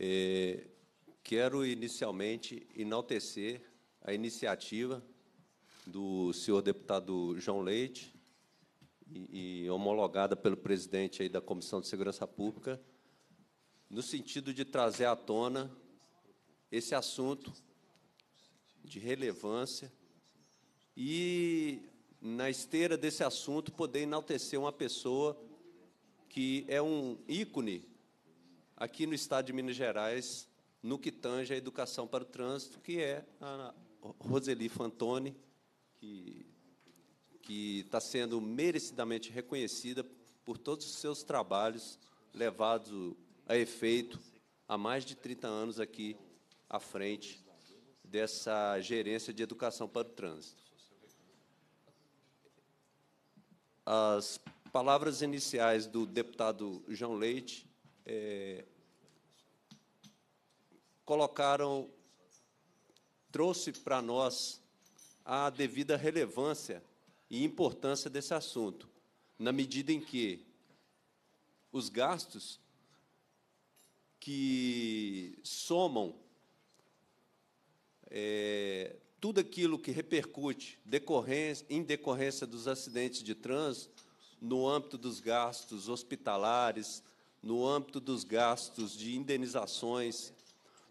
É, quero inicialmente enaltecer a iniciativa do senhor deputado João Leite e, e homologada pelo presidente aí da Comissão de Segurança Pública, no sentido de trazer à tona esse assunto de relevância e, na esteira desse assunto, poder enaltecer uma pessoa que é um ícone aqui no estado de Minas Gerais, no que tange a educação para o trânsito, que é a Roseli Fantoni, que que está sendo merecidamente reconhecida por todos os seus trabalhos levados a efeito há mais de 30 anos aqui à frente dessa gerência de educação para o trânsito. As palavras iniciais do deputado João Leite é, colocaram, trouxe para nós a devida relevância e importância desse assunto, na medida em que os gastos que somam é, tudo aquilo que repercute decorrência, em decorrência dos acidentes de trânsito no âmbito dos gastos hospitalares, no âmbito dos gastos de indenizações,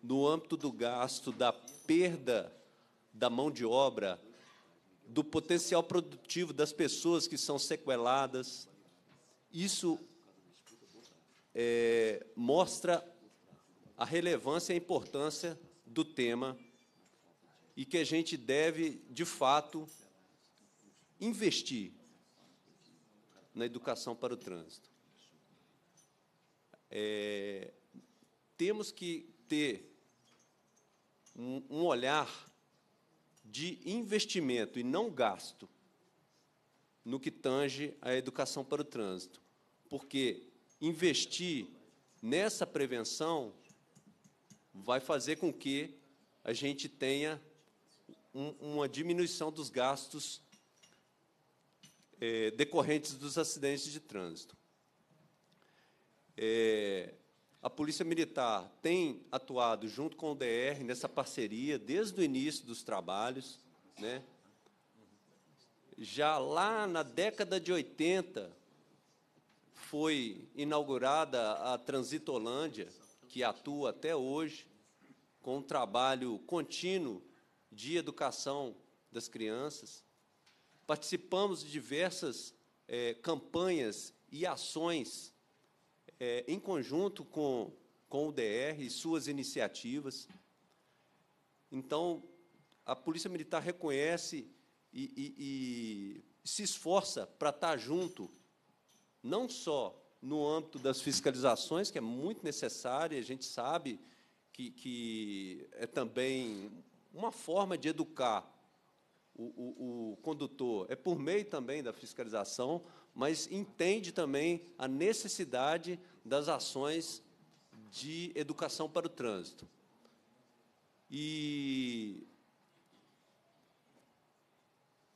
no âmbito do gasto da perda da mão de obra, do potencial produtivo das pessoas que são sequeladas. Isso é, mostra a relevância e a importância do tema e que a gente deve, de fato, investir na educação para o trânsito é, temos que ter um, um olhar de investimento e não gasto no que tange à educação para o trânsito, porque investir nessa prevenção vai fazer com que a gente tenha um, uma diminuição dos gastos é, decorrentes dos acidentes de trânsito. É, a Polícia Militar tem atuado junto com o DR nessa parceria desde o início dos trabalhos. Né? Já lá na década de 80 foi inaugurada a Transitolândia, que atua até hoje com um trabalho contínuo de educação das crianças. Participamos de diversas é, campanhas e ações é, em conjunto com, com o DR e suas iniciativas. Então, a Polícia Militar reconhece e, e, e se esforça para estar junto, não só no âmbito das fiscalizações, que é muito necessária, a gente sabe que, que é também uma forma de educar o, o, o, condutor, é por meio também da fiscalização, mas entende também a necessidade das ações de educação para o trânsito. E,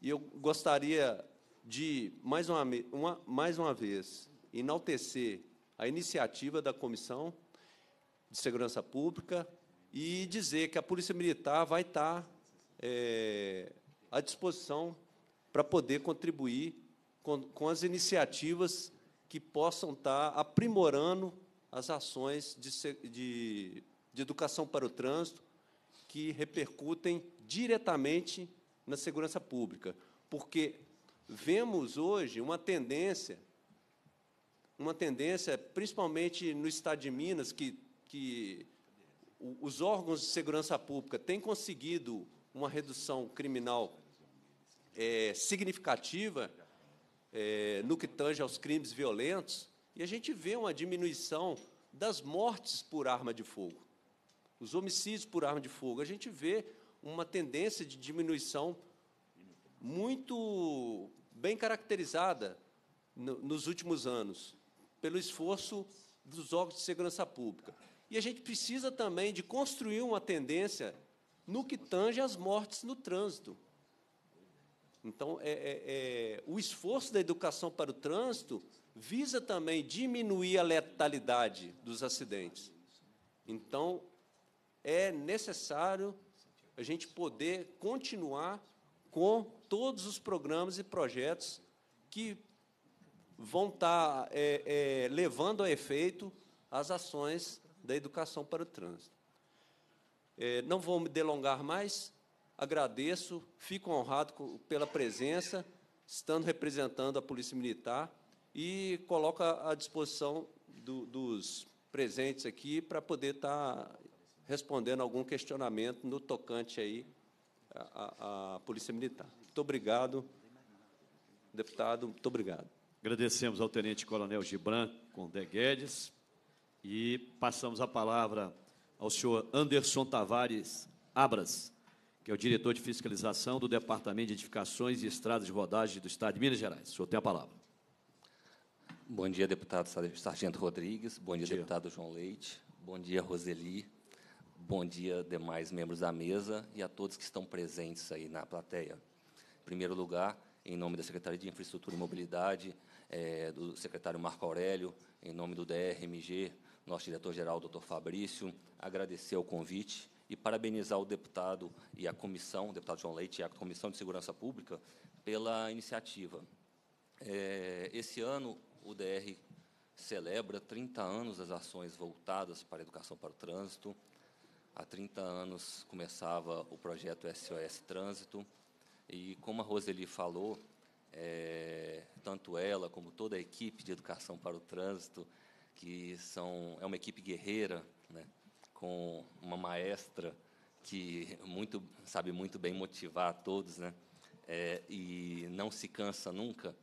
eu gostaria de, mais uma, uma, mais uma vez, enaltecer a iniciativa da Comissão de Segurança Pública e dizer que a Polícia Militar vai estar é, à disposição para poder contribuir com, com as iniciativas que possam estar aprimorando as ações de, de, de educação para o trânsito que repercutem diretamente na segurança pública. Porque vemos hoje uma tendência, uma tendência, principalmente no estado de Minas, que, que os órgãos de segurança pública têm conseguido uma redução criminal é, significativa, é, no que tange aos crimes violentos, e a gente vê uma diminuição das mortes por arma de fogo, os homicídios por arma de fogo. A gente vê uma tendência de diminuição muito bem caracterizada no, nos últimos anos, pelo esforço dos órgãos de segurança pública. E a gente precisa também de construir uma tendência no que tange às mortes no trânsito. Então, é, é, é, o esforço da educação para o trânsito visa também diminuir a letalidade dos acidentes. Então, é necessário a gente poder continuar com todos os programas e projetos que vão estar tá, é, é, levando a efeito as ações da educação para o trânsito. É, não vou me delongar mais, Agradeço, fico honrado pela presença, estando representando a Polícia Militar e coloco à disposição do, dos presentes aqui para poder estar tá respondendo algum questionamento no tocante aí à, à, à Polícia Militar. Muito obrigado, deputado, muito obrigado. Agradecemos ao Tenente Coronel Gibran Condé Guedes e passamos a palavra ao senhor Anderson Tavares Abras que é o diretor de fiscalização do Departamento de Edificações e Estradas de Rodagem do Estado de Minas Gerais. O senhor tem a palavra. Bom dia, deputado Sargento Rodrigues. Bom dia, dia. deputado João Leite. Bom dia, Roseli. Bom dia, demais membros da mesa e a todos que estão presentes aí na plateia. Em primeiro lugar, em nome da Secretaria de Infraestrutura e Mobilidade, é, do secretário Marco Aurélio, em nome do DRMG, nosso diretor-geral, doutor Fabrício, agradecer o convite e parabenizar o deputado e a comissão, o deputado João Leite e a Comissão de Segurança Pública, pela iniciativa. É, esse ano, o DR celebra 30 anos das ações voltadas para a educação para o trânsito. Há 30 anos começava o projeto SOS Trânsito. E, como a Roseli falou, é, tanto ela como toda a equipe de educação para o trânsito, que são, é uma equipe guerreira, né? com uma maestra que muito sabe muito bem motivar todos, né? É, e não se cansa nunca.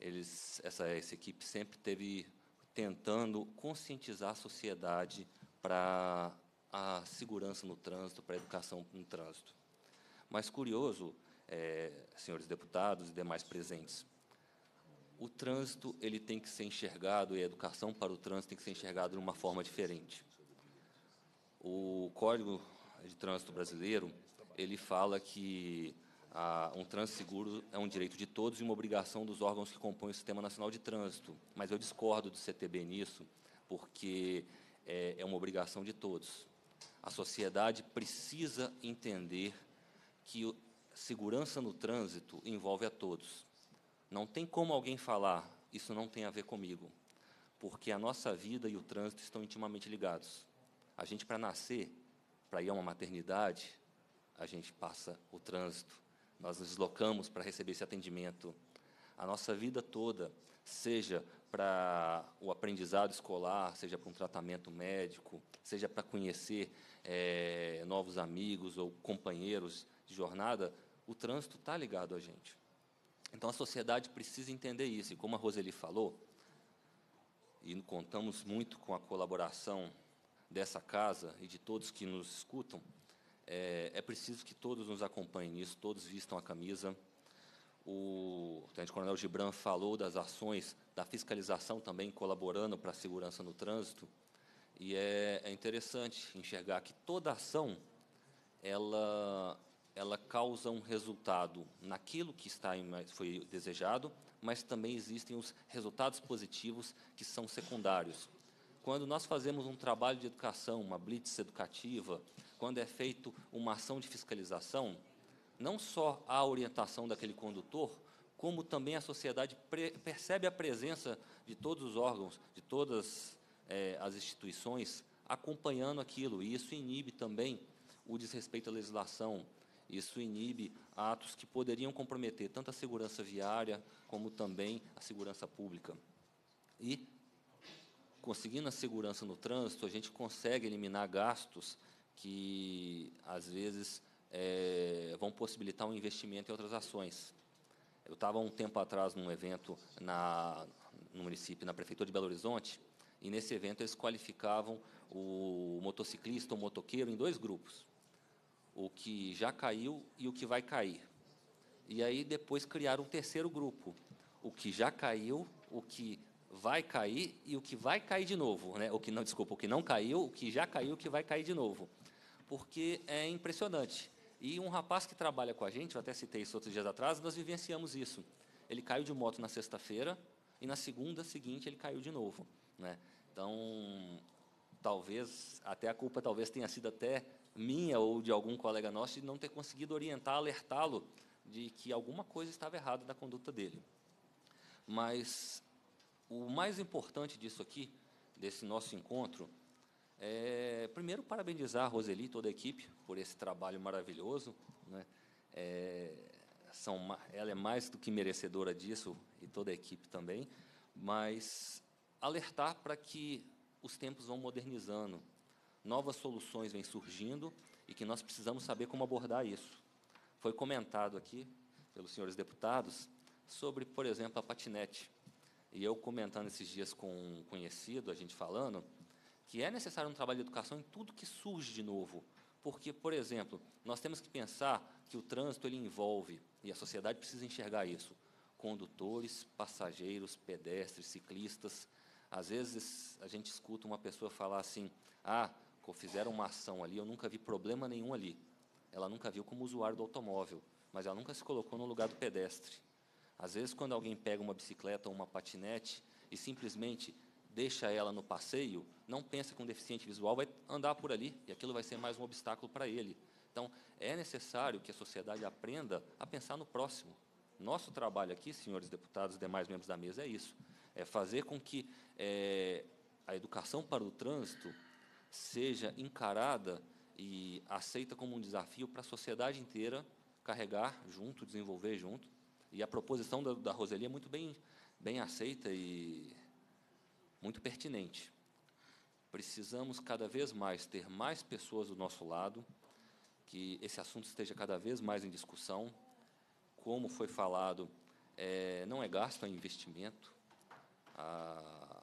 Eles, essa, essa equipe sempre teve tentando conscientizar a sociedade para a segurança no trânsito, para a educação no trânsito. Mas curioso, é, senhores deputados e demais presentes, o trânsito ele tem que ser enxergado e a educação para o trânsito tem que ser enxergado de uma forma diferente. O Código de Trânsito Brasileiro, ele fala que ah, um trânsito seguro é um direito de todos e uma obrigação dos órgãos que compõem o Sistema Nacional de Trânsito. Mas eu discordo do CTB nisso, porque é, é uma obrigação de todos. A sociedade precisa entender que segurança no trânsito envolve a todos. Não tem como alguém falar, isso não tem a ver comigo, porque a nossa vida e o trânsito estão intimamente ligados. A gente, para nascer, para ir a uma maternidade, a gente passa o trânsito, nós nos deslocamos para receber esse atendimento. A nossa vida toda, seja para o aprendizado escolar, seja para um tratamento médico, seja para conhecer é, novos amigos ou companheiros de jornada, o trânsito está ligado a gente. Então a sociedade precisa entender isso. E como a Roseli falou, e contamos muito com a colaboração dessa casa e de todos que nos escutam, é, é preciso que todos nos acompanhem nisso, todos vistam a camisa. O Tenente Coronel Gibran falou das ações da fiscalização também colaborando para a segurança no trânsito. E é, é interessante enxergar que toda ação ela, ela causa um resultado naquilo que está em, foi desejado, mas também existem os resultados positivos que são secundários quando nós fazemos um trabalho de educação, uma blitz educativa, quando é feito uma ação de fiscalização, não só há a orientação daquele condutor, como também a sociedade percebe a presença de todos os órgãos, de todas é, as instituições acompanhando aquilo, e isso inibe também o desrespeito à legislação, isso inibe atos que poderiam comprometer tanto a segurança viária como também a segurança pública. E conseguindo a segurança no trânsito, a gente consegue eliminar gastos que, às vezes, é, vão possibilitar um investimento em outras ações. Eu estava um tempo atrás num evento na, no município, na Prefeitura de Belo Horizonte, e nesse evento eles qualificavam o motociclista ou motoqueiro em dois grupos: o que já caiu e o que vai cair. E aí depois criaram um terceiro grupo: o que já caiu, o que vai cair e o que vai cair de novo, né? O que não, desculpa, o que não caiu, o que já caiu, o que vai cair de novo, porque é impressionante. E um rapaz que trabalha com a gente, eu até citei isso outros dias atrás, nós vivenciamos isso. Ele caiu de moto na sexta-feira e na segunda seguinte ele caiu de novo, né? Então, talvez até a culpa talvez tenha sido até minha ou de algum colega nosso de não ter conseguido orientar, alertá-lo de que alguma coisa estava errada na conduta dele. Mas o mais importante disso aqui, desse nosso encontro, é, primeiro, parabenizar a Roseli e toda a equipe por esse trabalho maravilhoso. Né? É, são, ela é mais do que merecedora disso, e toda a equipe também, mas alertar para que os tempos vão modernizando, novas soluções vêm surgindo e que nós precisamos saber como abordar isso. Foi comentado aqui pelos senhores deputados sobre, por exemplo, a patinete. E eu comentando esses dias com um conhecido, a gente falando, que é necessário um trabalho de educação em tudo que surge de novo. Porque, por exemplo, nós temos que pensar que o trânsito ele envolve, e a sociedade precisa enxergar isso, condutores, passageiros, pedestres, ciclistas. Às vezes a gente escuta uma pessoa falar assim: ah, fizeram uma ação ali, eu nunca vi problema nenhum ali. Ela nunca viu como usuário do automóvel, mas ela nunca se colocou no lugar do pedestre. Às vezes, quando alguém pega uma bicicleta ou uma patinete e simplesmente deixa ela no passeio, não pensa que um deficiente visual vai andar por ali e aquilo vai ser mais um obstáculo para ele. Então, é necessário que a sociedade aprenda a pensar no próximo. Nosso trabalho aqui, senhores deputados e demais membros da mesa, é isso: é fazer com que é, a educação para o trânsito seja encarada e aceita como um desafio para a sociedade inteira carregar junto, desenvolver junto, e a proposição da, da Roseli é muito bem, bem aceita e muito pertinente. Precisamos cada vez mais ter mais pessoas do nosso lado, que esse assunto esteja cada vez mais em discussão. Como foi falado, é, não é gasto, é investimento. A,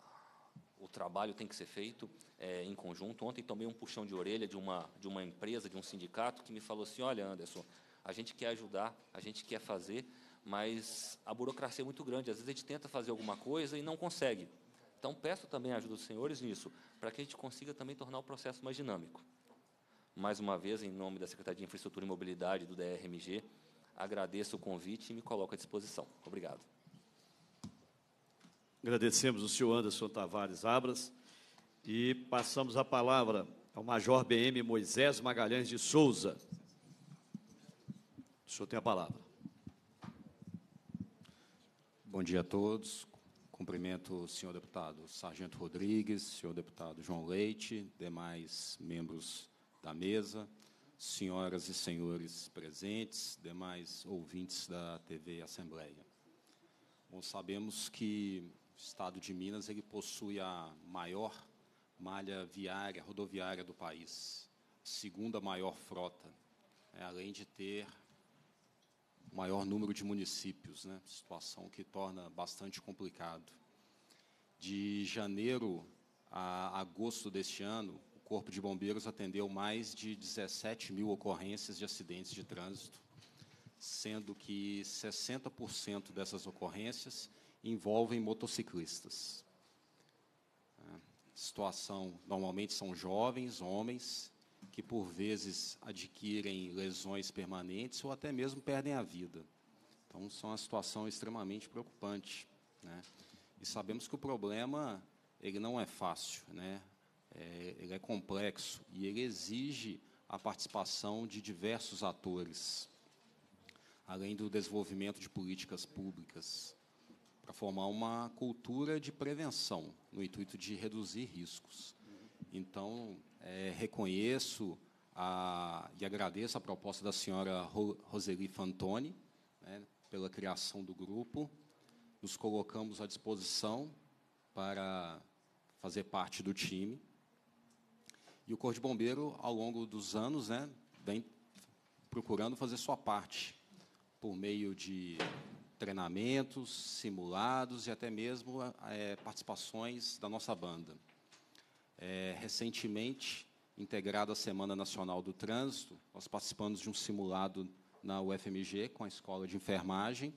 o trabalho tem que ser feito é, em conjunto. Ontem tomei um puxão de orelha de uma, de uma empresa, de um sindicato, que me falou assim: olha, Anderson, a gente quer ajudar, a gente quer fazer, mas a burocracia é muito grande. Às vezes a gente tenta fazer alguma coisa e não consegue. Então peço também a ajuda dos senhores nisso, para que a gente consiga também tornar o processo mais dinâmico. Mais uma vez, em nome da Secretaria de Infraestrutura e Mobilidade do DRMG, agradeço o convite e me coloco à disposição. Obrigado. Agradecemos o senhor Anderson Tavares Abras e passamos a palavra ao Major BM Moisés Magalhães de Souza. O senhor tem a palavra. Bom dia a todos. Cumprimento o senhor deputado Sargento Rodrigues, senhor deputado João Leite, demais membros da mesa, senhoras e senhores presentes, demais ouvintes da TV Assembleia. Bom, sabemos que o estado de Minas ele possui a maior malha viária, rodoviária do país, segunda maior frota, né, além de ter maior número de municípios, né? situação que torna bastante complicado. De janeiro a agosto deste ano, o Corpo de Bombeiros atendeu mais de 17 mil ocorrências de acidentes de trânsito, sendo que 60% dessas ocorrências envolvem motociclistas. A é, situação normalmente são jovens, homens, que por vezes adquirem lesões permanentes ou até mesmo perdem a vida. Então, são é uma situação extremamente preocupante. Né? E sabemos que o problema ele não é fácil, né? É, ele é complexo e ele exige a participação de diversos atores, além do desenvolvimento de políticas públicas, para formar uma cultura de prevenção, no intuito de reduzir riscos. Então, é, reconheço a, e agradeço a proposta da senhora Roseli Fantoni né, pela criação do grupo. Nos colocamos à disposição para fazer parte do time. E o Corpo de Bombeiro, ao longo dos anos, né, vem procurando fazer sua parte por meio de treinamentos, simulados e até mesmo é, participações da nossa banda é, recentemente integrado à Semana Nacional do Trânsito. Nós participamos de um simulado na UFMG com a Escola de Enfermagem,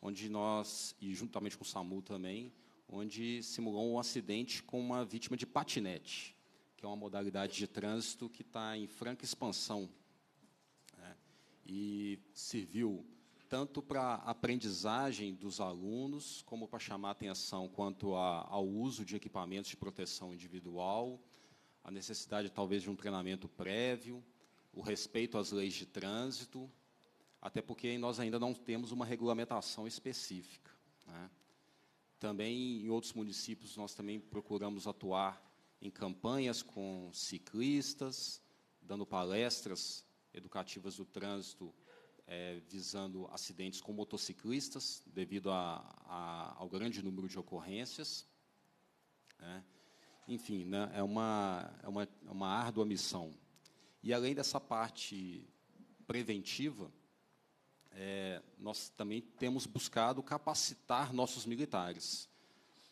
onde nós, e juntamente com o SAMU também, onde simulou um acidente com uma vítima de patinete, que é uma modalidade de trânsito que está em franca expansão. Né? E serviu tanto para aprendizagem dos alunos, como para chamar atenção quanto a, ao uso de equipamentos de proteção individual, a necessidade talvez de um treinamento prévio, o respeito às leis de trânsito, até porque nós ainda não temos uma regulamentação específica. Né? Também em outros municípios nós também procuramos atuar em campanhas com ciclistas, dando palestras educativas do trânsito é, visando acidentes com motociclistas, devido a, a, ao grande número de ocorrências. Né? Enfim, né, é, uma, é, uma, é uma árdua missão. E, além dessa parte preventiva, é, nós também temos buscado capacitar nossos militares,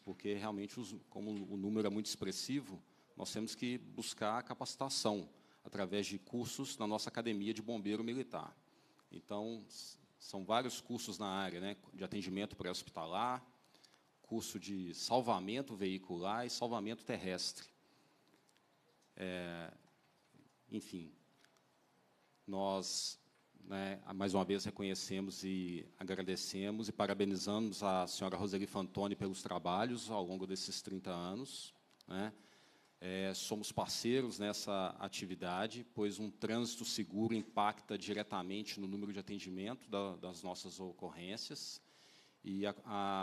porque, realmente, os, como o número é muito expressivo, nós temos que buscar a capacitação através de cursos na nossa academia de bombeiro militar. Então, são vários cursos na área, né? de atendimento pré-hospitalar, curso de salvamento veicular e salvamento terrestre. É, enfim, nós, né, mais uma vez, reconhecemos e agradecemos e parabenizamos a senhora Roseli Fantoni pelos trabalhos ao longo desses 30 anos. Né? É, somos parceiros nessa atividade, pois um trânsito seguro impacta diretamente no número de atendimento da, das nossas ocorrências. E a,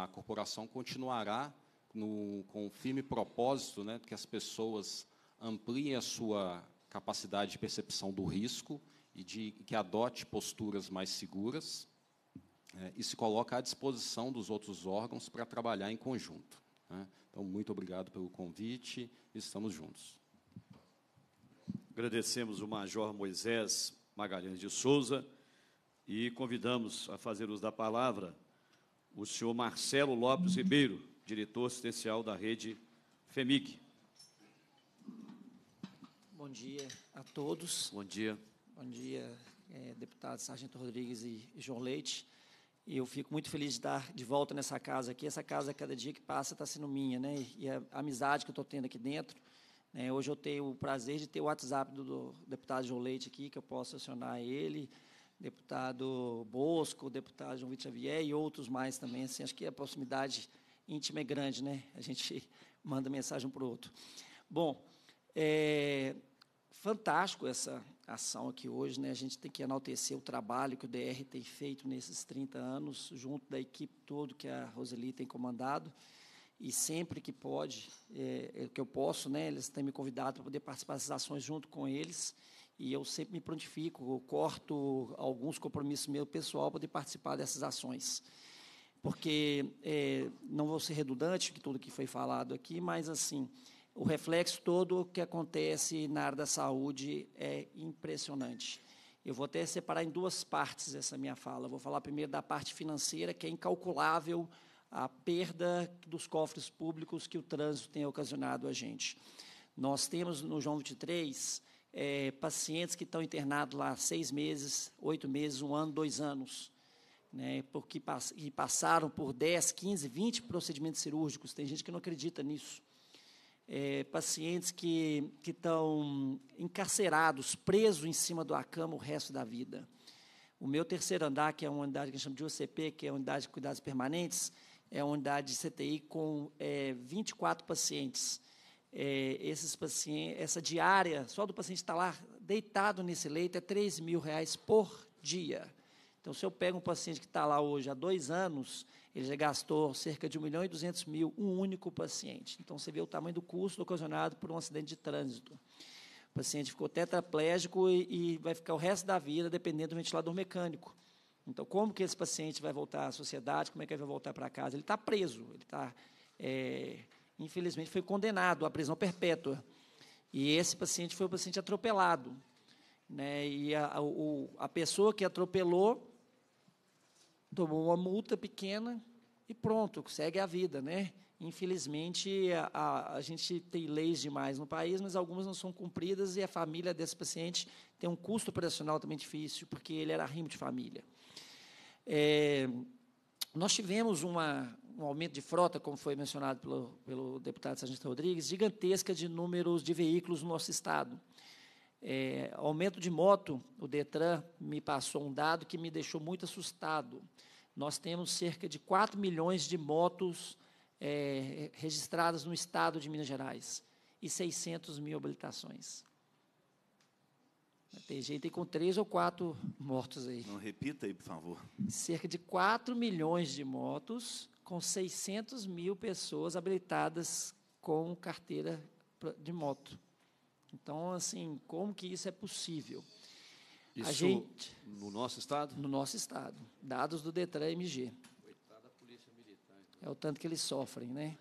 a corporação continuará no, com o firme propósito né, que as pessoas ampliem a sua capacidade de percepção do risco e de que adote posturas mais seguras é, e se coloque à disposição dos outros órgãos para trabalhar em conjunto. Né? Então, muito obrigado pelo convite, estamos juntos. Agradecemos o Major Moisés Magalhães de Souza e convidamos a fazer uso da palavra o senhor Marcelo Lopes Ribeiro, diretor assistencial da rede FEMIG. Bom dia a todos. Bom dia. Bom dia, é, deputado Sargento Rodrigues e João Leite. E eu fico muito feliz de estar de volta nessa casa aqui. Essa casa, cada dia que passa, está sendo minha, né? E a amizade que eu estou tendo aqui dentro. Né? Hoje eu tenho o prazer de ter o WhatsApp do, deputado João Leite aqui, que eu posso acionar ele, deputado Bosco, deputado João Vitor Xavier e outros mais também. Assim, acho que a proximidade íntima é grande, né? A gente [laughs] manda mensagem um para o outro. Bom, é fantástico essa, ação aqui hoje, né? A gente tem que enaltecer o trabalho que o DR tem feito nesses 30 anos, junto da equipe toda que a Roseli tem comandado. E sempre que pode, é, é que eu posso, né? Eles têm me convidado para poder participar dessas ações junto com eles. E eu sempre me prontifico, eu corto alguns compromissos meu pessoal para poder participar dessas ações. Porque é, não vou ser redundante de tudo que foi falado aqui, mas assim, o reflexo todo que acontece na área da saúde é impressionante. Eu vou até separar em duas partes essa minha fala. Eu vou falar primeiro da parte financeira, que é incalculável a perda dos cofres públicos que o trânsito tem ocasionado a gente. Nós temos no João 23 é, pacientes que estão internados lá seis meses, oito meses, um ano, dois anos, né, porque e passaram por 10, 15, 20 procedimentos cirúrgicos. Tem gente que não acredita nisso é, pacientes que estão encarcerados, presos em cima da cama o resto da vida. O meu terceiro andar, que é uma unidade que a gente chama de UCP, que é a unidade de cuidados permanentes, é uma unidade de CTI com é, 24 pacientes. É, esses pacientes, essa diária, só do paciente estar lá deitado nesse leito, é 3 mil reais por dia. Então, se eu pego um paciente que está lá hoje há dois anos, ele já gastou cerca de 1 milhão e 200 mil, um único paciente. Então, você vê o tamanho do custo ocasionado por um acidente de trânsito. O paciente ficou tetraplégico e, e vai ficar o resto da vida dependendo do ventilador mecânico. Então, como que esse paciente vai voltar à sociedade? Como é que ele vai voltar para casa? Ele está preso, ele está, é, infelizmente, foi condenado à prisão perpétua. E esse paciente foi o paciente atropelado. Né? E a, a pessoa que atropelou tomou uma multa pequena e pronto, segue a vida, né? Infelizmente, a, a, gente tem leis demais no país, mas algumas não são cumpridas e a família desse paciente tem um custo operacional também difícil, porque ele era rimo de família. É, nós tivemos uma, um aumento de frota, como foi mencionado pelo, pelo deputado Sargento Rodrigues, gigantesca de números de veículos no nosso estado. É, aumento de moto, o Detran me passou um dado que me deixou muito assustado. Nós temos cerca de 4 milhões de motos é, registradas no estado de Minas Gerais e 600 mil habilitações. Tem gente aí com três ou quatro motos aí. Não repita aí, por favor. Cerca de 4 milhões de motos com 600 mil pessoas habilitadas com carteira de moto. Então, assim, como que isso é possível? Isso gente, no nosso estado? No nosso estado. Dados do Detran MG. Coitada Polícia Militar. Então. É o tanto que eles sofrem, né?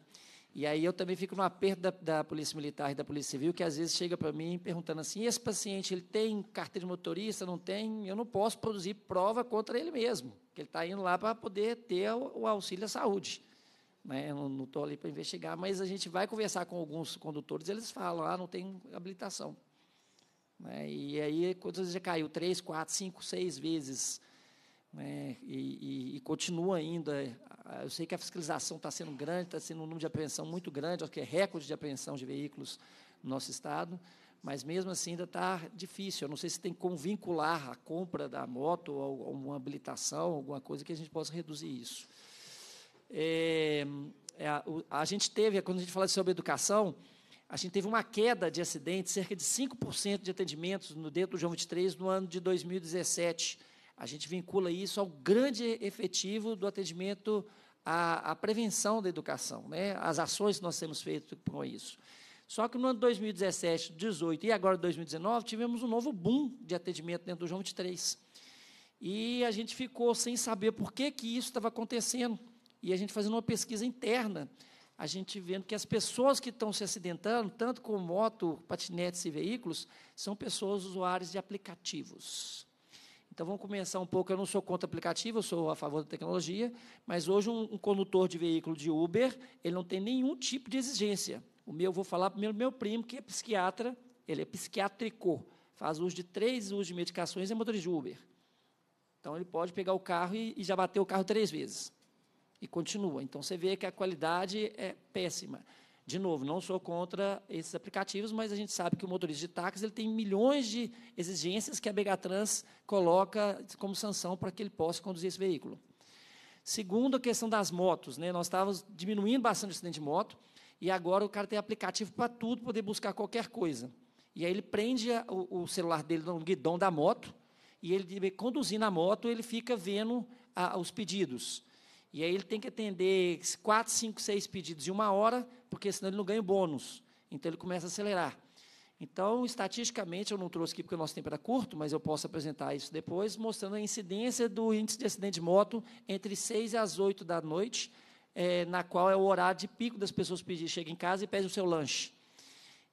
E aí eu também fico no aperto da, da Polícia Militar e da Polícia Civil, que às vezes chega para mim perguntando assim, esse paciente, ele tem carteira de motorista, não tem? Eu não posso produzir prova contra ele mesmo, que ele está indo lá para poder ter o, o auxílio à saúde né? Eu não estou ali para investigar, mas a gente vai conversar com alguns condutores, eles falam, ah, não tem habilitação. Né? E aí, quantas já caiu? Três, quatro, cinco, seis vezes. Né? E, e, e, continua ainda. Eu sei que a fiscalização está sendo grande, está sendo um número de apreensão muito grande, acho que é recorde de apreensão de veículos no nosso estado, mas mesmo assim ainda está difícil. Eu não sei se tem como vincular a compra da moto ou uma habilitação, alguma coisa que a gente possa reduzir isso. É, é, a gente teve, quando a gente fala sobre educação, a gente teve uma queda de acidentes, cerca de 5% de atendimentos no dentro do João 23 no ano de 2017. A gente vincula isso ao grande efetivo do atendimento à, à prevenção da educação, né? as ações que nós temos feito com isso. Só que no ano de 2017, 2018 e agora 2019, tivemos um novo boom de atendimento dentro do João 23. E a gente ficou sem saber por que, que isso estava acontecendo. E a gente fazendo uma pesquisa interna, a gente vendo que as pessoas que estão se acidentando, tanto com moto, patinetes e veículos, são pessoas usuárias de aplicativos. Então vamos começar um pouco. Eu não sou contra aplicativo, eu sou a favor da tecnologia, mas hoje um, um condutor de veículo de Uber, ele não tem nenhum tipo de exigência. O meu, vou falar primeiro meu primo, que é psiquiatra, ele é psiquiátrico, faz uso de três usos de medicações e é motorista de Uber. Então ele pode pegar o carro e, e já bater o carro três vezes e continua. Então você vê que a qualidade é péssima. De novo, não sou contra esses aplicativos, mas a gente sabe que o motorista de táxi ele tem milhões de exigências que a Begatrans coloca como sanção para que ele possa conduzir esse veículo. Segundo, a questão das motos. Né? Nós estávamos diminuindo bastante o acidente de moto, e agora o cara tem aplicativo para tudo, poder buscar qualquer coisa. E aí ele prende o, celular dele no guidão da moto, e ele, conduzindo a moto, ele fica vendo os pedidos. E aí ele tem que atender quatro, cinco, seis pedidos em uma hora, porque senão ele não ganha bônus. Então ele começa a acelerar. Então, estatisticamente, eu não trouxe aqui porque o nosso tempo era curto, mas eu posso apresentar isso depois, mostrando a incidência do índice de acidente de moto entre 6 as 8 da noite, é, na qual é o horário de pico das pessoas pedir, chega em casa e pede o seu lanche.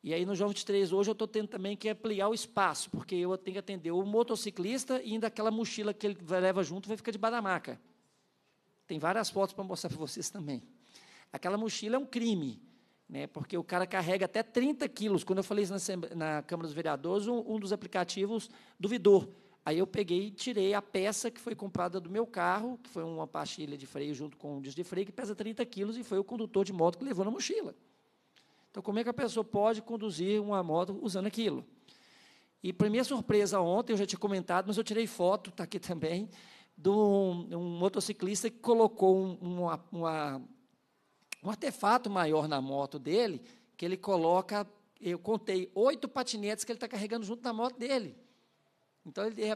E aí, no de 23, hoje, eu estou tendo também que ampliar o espaço, porque eu tenho que atender o motociclista e ainda aquela mochila que ele leva junto vai ficar de badamaca. Tem várias fotos para mostrar para vocês também. Aquela mochila é um crime, né, porque o cara carrega até 30 quilos. Quando eu falei isso na, na Câmara dos Vereadores, um, um dos aplicativos duvidou. Aí eu peguei e tirei a peça que foi comprada do meu carro, que foi uma pastilha de freio junto com um disco de freio, que pesa 30 quilos, e foi o condutor de moto que levou na mochila. Então, como é que a pessoa pode conduzir uma moto usando aquilo? E, para minha surpresa, ontem, eu já tinha comentado, mas eu tirei foto, está aqui também, de um, um motociclista que colocou um, uma, uma, um artefato maior na moto dele, que ele coloca, eu contei, oito patinetes que ele está carregando junto na moto dele. Então, ele é,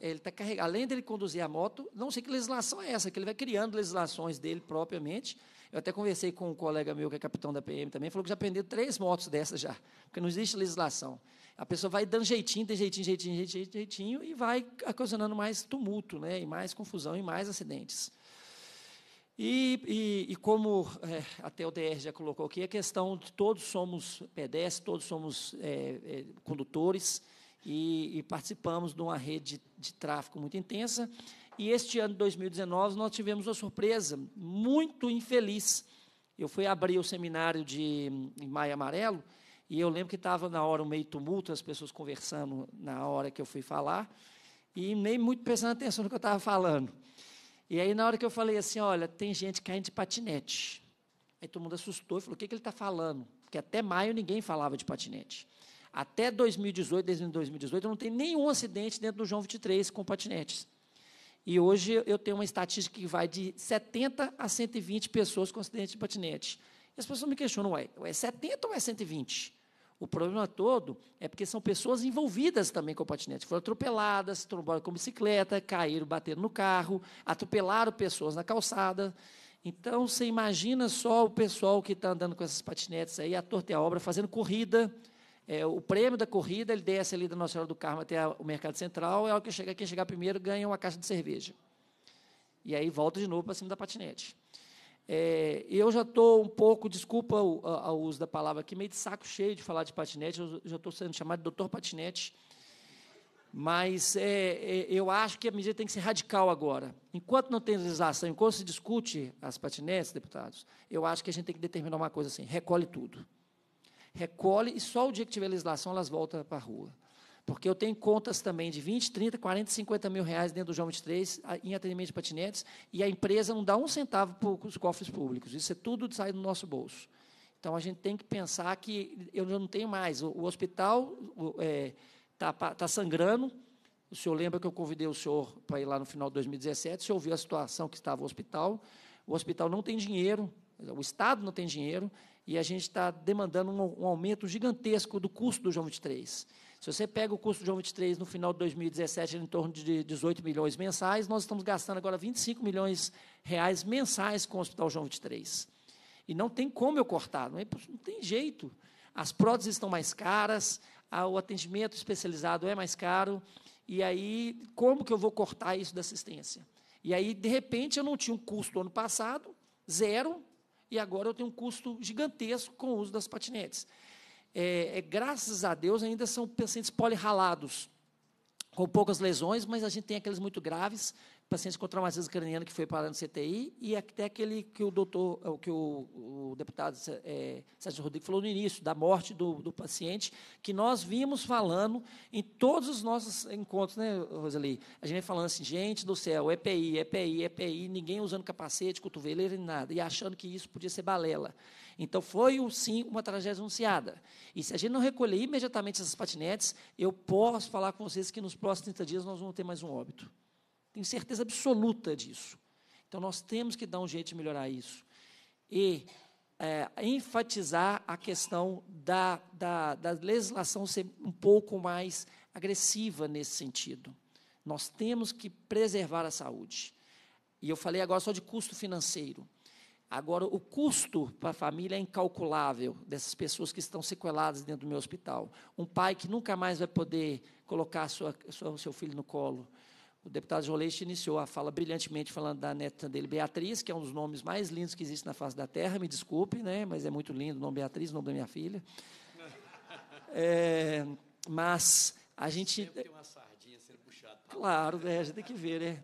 é, está carregando, além dele conduzir a moto, não sei que legislação é essa, que ele vai criando legislações dele propriamente, eu até conversei com um colega meu que é capitão da PM também, falou que já prendeu três motos dessas já, porque não existe legislação. A pessoa vai dando jeitinho, tem jeitinho, jeitinho, jeitinho, jeitinho, e vai ocasionando mais tumulto, né, e mais confusão e mais acidentes. E, e, e como é, até o DR já colocou aqui, a questão de todos somos pedestres, todos somos é, é, condutores, e, e, participamos de uma rede de, de tráfego muito intensa. E este ano de 2019 nós tivemos uma surpresa muito infeliz. Eu fui abrir o seminário de Maio Amarelo e eu lembro que estava na hora um meio tumulto, as pessoas conversando na hora que eu fui falar e nem muito prestando atenção no que eu estava falando. E aí, na hora que eu falei assim, olha, tem gente caindo de patinete. Aí todo mundo assustou e falou, o que, que ele está falando? Porque até maio ninguém falava de patinete. Até 2018, desde 2018, não tem nenhum acidente dentro do João 23 com patinetes. E hoje eu tenho uma estatística que vai de 70 a 120 pessoas com acidente de patinete. E as pessoas me questionam, ué, é 70 ou é 120? O problema todo é porque são pessoas envolvidas também com o patinete. Foram atropeladas, trombaram com bicicleta, caíram, bateram no carro, atropelaram pessoas na calçada. Então, você imagina só o pessoal que está andando com essas patinetes aí, a torta e a obra, fazendo corrida, é, o prêmio da corrida, ele desce ali da Nossa Senhora do Carmo até a, o Mercado Central, é o que chega, quem chegar primeiro ganha uma caixa de cerveja. E aí volta de novo para cima da patinete. É, eu já estou um pouco, desculpa o, uso da palavra aqui, meio de saco cheio de falar de patinete, eu já estou sendo chamado de doutor patinete, mas é, é, eu acho que a medida tem que ser radical agora. Enquanto não tem legislação, enquanto se discute as patinetes, deputados, eu acho que a gente tem que determinar uma coisa assim, recolhe tudo recolhe e só o dia que tiver legislação elas voltam para a rua. Porque eu tenho contas também de 20, 30, 40, 50 mil reais dentro do João 23 em atendimento de patinetes e a empresa não dá um centavo para os cofres públicos. Isso é tudo sai do nosso bolso. Então a gente tem que pensar que eu não tenho mais. O, o hospital está é, tá, tá sangrando. O senhor lembra que eu convidei o senhor para ir lá no final de 2017? O senhor viu a situação que estava o hospital. O hospital não tem dinheiro, o Estado não tem dinheiro, e a gente está demandando um, um, aumento gigantesco do custo do João 23. Se você pega o custo do João 23 no final de 2017 em torno de 18 milhões mensais, nós estamos gastando agora 25 milhões reais mensais com o Hospital João 23. E não tem como eu cortar, não, é, não tem jeito. As próteses estão mais caras, o atendimento especializado é mais caro, e aí como que eu vou cortar isso da assistência? E aí, de repente, eu não tinha um custo ano passado, zero, e agora eu tenho um custo gigantesco com o uso das patinetes. É, é, graças a Deus ainda são pacientes polirralados, com poucas lesões, mas a gente tem aqueles muito graves pacientes com traumatismo craniano que foi parar no CTI e até aquele que o doutor, eh, que o, o deputado é, Sérgio Rodrigues falou no início, da morte do, do, paciente, que nós vimos falando em todos os nossos encontros, né, Roseli? A gente falando assim, gente do céu, EPI, é EPI, é EPI, é ninguém usando capacete, cotoveleira e nada, e achando que isso podia ser balela. Então, foi, sim, uma tragédia anunciada. E se a gente não recolher imediatamente essas patinetes, eu posso falar com vocês que nos próximos 30 dias nós vamos ter mais um óbito. Tenho certeza absoluta disso. Então, nós temos que dar um jeito de melhorar isso. E é, enfatizar a questão da, da, da legislação ser um pouco mais agressiva nesse sentido. Nós temos que preservar a saúde. E eu falei agora só de custo financeiro. Agora, o custo para a família é incalculável dessas pessoas que estão sequeladas dentro do meu hospital. Um pai que nunca mais vai poder colocar sua, sua, seu filho no colo. O deputado Joleste iniciou a fala brilhantemente falando da neta dele, Beatriz, que é um dos nomes mais lindos que existe na face da Terra. Me desculpe, né? mas é muito lindo o nome Beatriz, o nome da minha filha. [laughs] É, mas a gente. Tem uma sardinha sendo puxada. Claro, né? a gente tem que ver, né?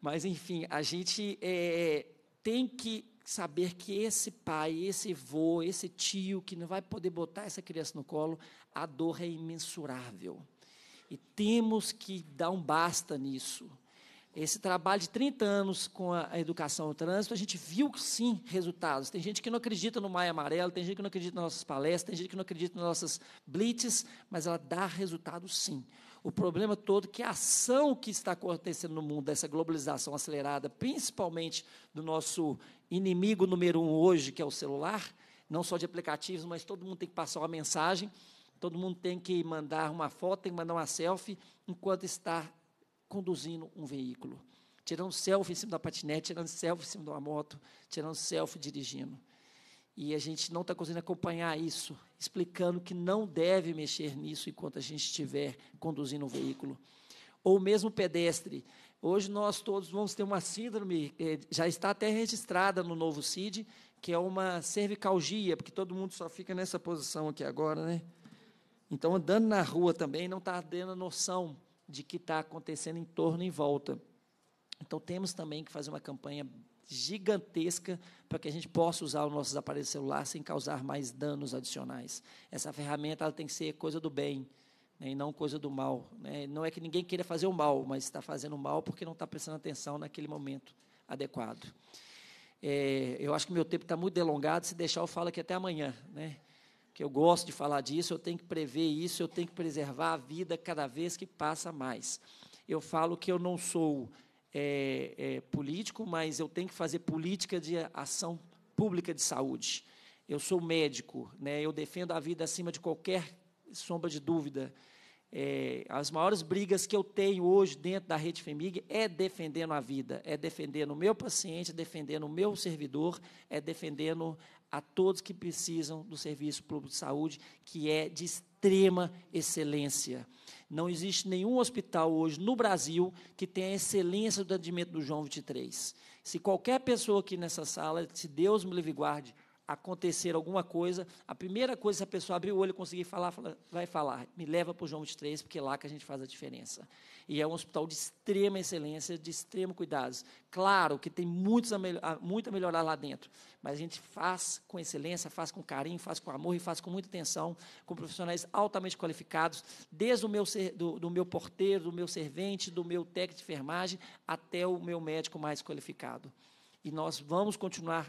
Mas, enfim, a gente é, tem que saber que esse pai, esse vô, esse tio que não vai poder botar essa criança no colo, a dor é imensurável. E temos que dar um basta nisso. Esse trabalho de 30 anos com a educação no trânsito, a gente viu sim resultados. Tem gente que não acredita no Maio Amarelo, tem gente que não acredita nas nossas palestras, tem gente que não acredita nas nossas blitz, mas ela dá resultado sim. O problema todo é que a ação que está acontecendo no mundo, dessa globalização acelerada, principalmente do nosso inimigo número um hoje, que é o celular, não só de aplicativos, mas todo mundo tem que passar uma mensagem. Todo mundo tem que mandar uma foto, tem que mandar uma selfie enquanto está conduzindo um veículo. Tirando selfie em cima da patinete, tirando selfie em cima de uma moto, tirando selfie dirigindo. E a gente não está conseguindo acompanhar isso, explicando que não deve mexer nisso enquanto a gente estiver conduzindo um veículo. Ou mesmo pedestre. Hoje nós todos vamos ter uma síndrome, eh, já está até registrada no novo CID, que é uma cervicalgia, porque todo mundo só fica nessa posição aqui agora, né? Então, andando na rua também, não está tendo a noção de que está acontecendo em torno e em volta. Então, temos também que fazer uma campanha gigantesca para que a gente possa usar os nossos aparelhos celulares sem causar mais danos adicionais. Essa ferramenta ela tem que ser coisa do bem né, e não coisa do mal. Né? Não é que ninguém queira fazer o mal, mas está fazendo mal porque não está prestando atenção naquele momento adequado. É, eu acho que meu tempo está muito delongado. Se deixar, eu falo aqui até amanhã. Né? que eu gosto de falar disso, eu tenho que prever isso, eu tenho que preservar a vida cada vez que passa mais. Eu falo que eu não sou é, é, político, mas eu tenho que fazer política de ação pública de saúde. Eu sou médico, né? eu defendo a vida acima de qualquer sombra de dúvida. É, as maiores brigas que eu tenho hoje dentro da rede FEMIG é defendendo a vida, é defendendo o meu paciente, defendendo o meu servidor, é defendendo a todos que precisam do serviço público de saúde, que é de extrema excelência. Não existe nenhum hospital hoje no Brasil que tenha a excelência do atendimento do João 23. Se qualquer pessoa aqui nessa sala, se Deus me livre guarde, acontecer alguma coisa, a primeira coisa, se a pessoa abrir o olho e conseguir falar, fala, vai falar, me leva para o João 23, porque é lá que a gente faz a diferença. E é um hospital de extrema excelência, de extremo cuidados. Claro que tem muitos a, muito a melhorar lá dentro, mas a gente faz com excelência, faz com carinho, faz com amor e faz com muita atenção, com profissionais altamente qualificados, desde o meu, do, do meu porteiro, do meu servente, do meu técnico de enfermagem, até o meu médico mais qualificado. E nós vamos continuar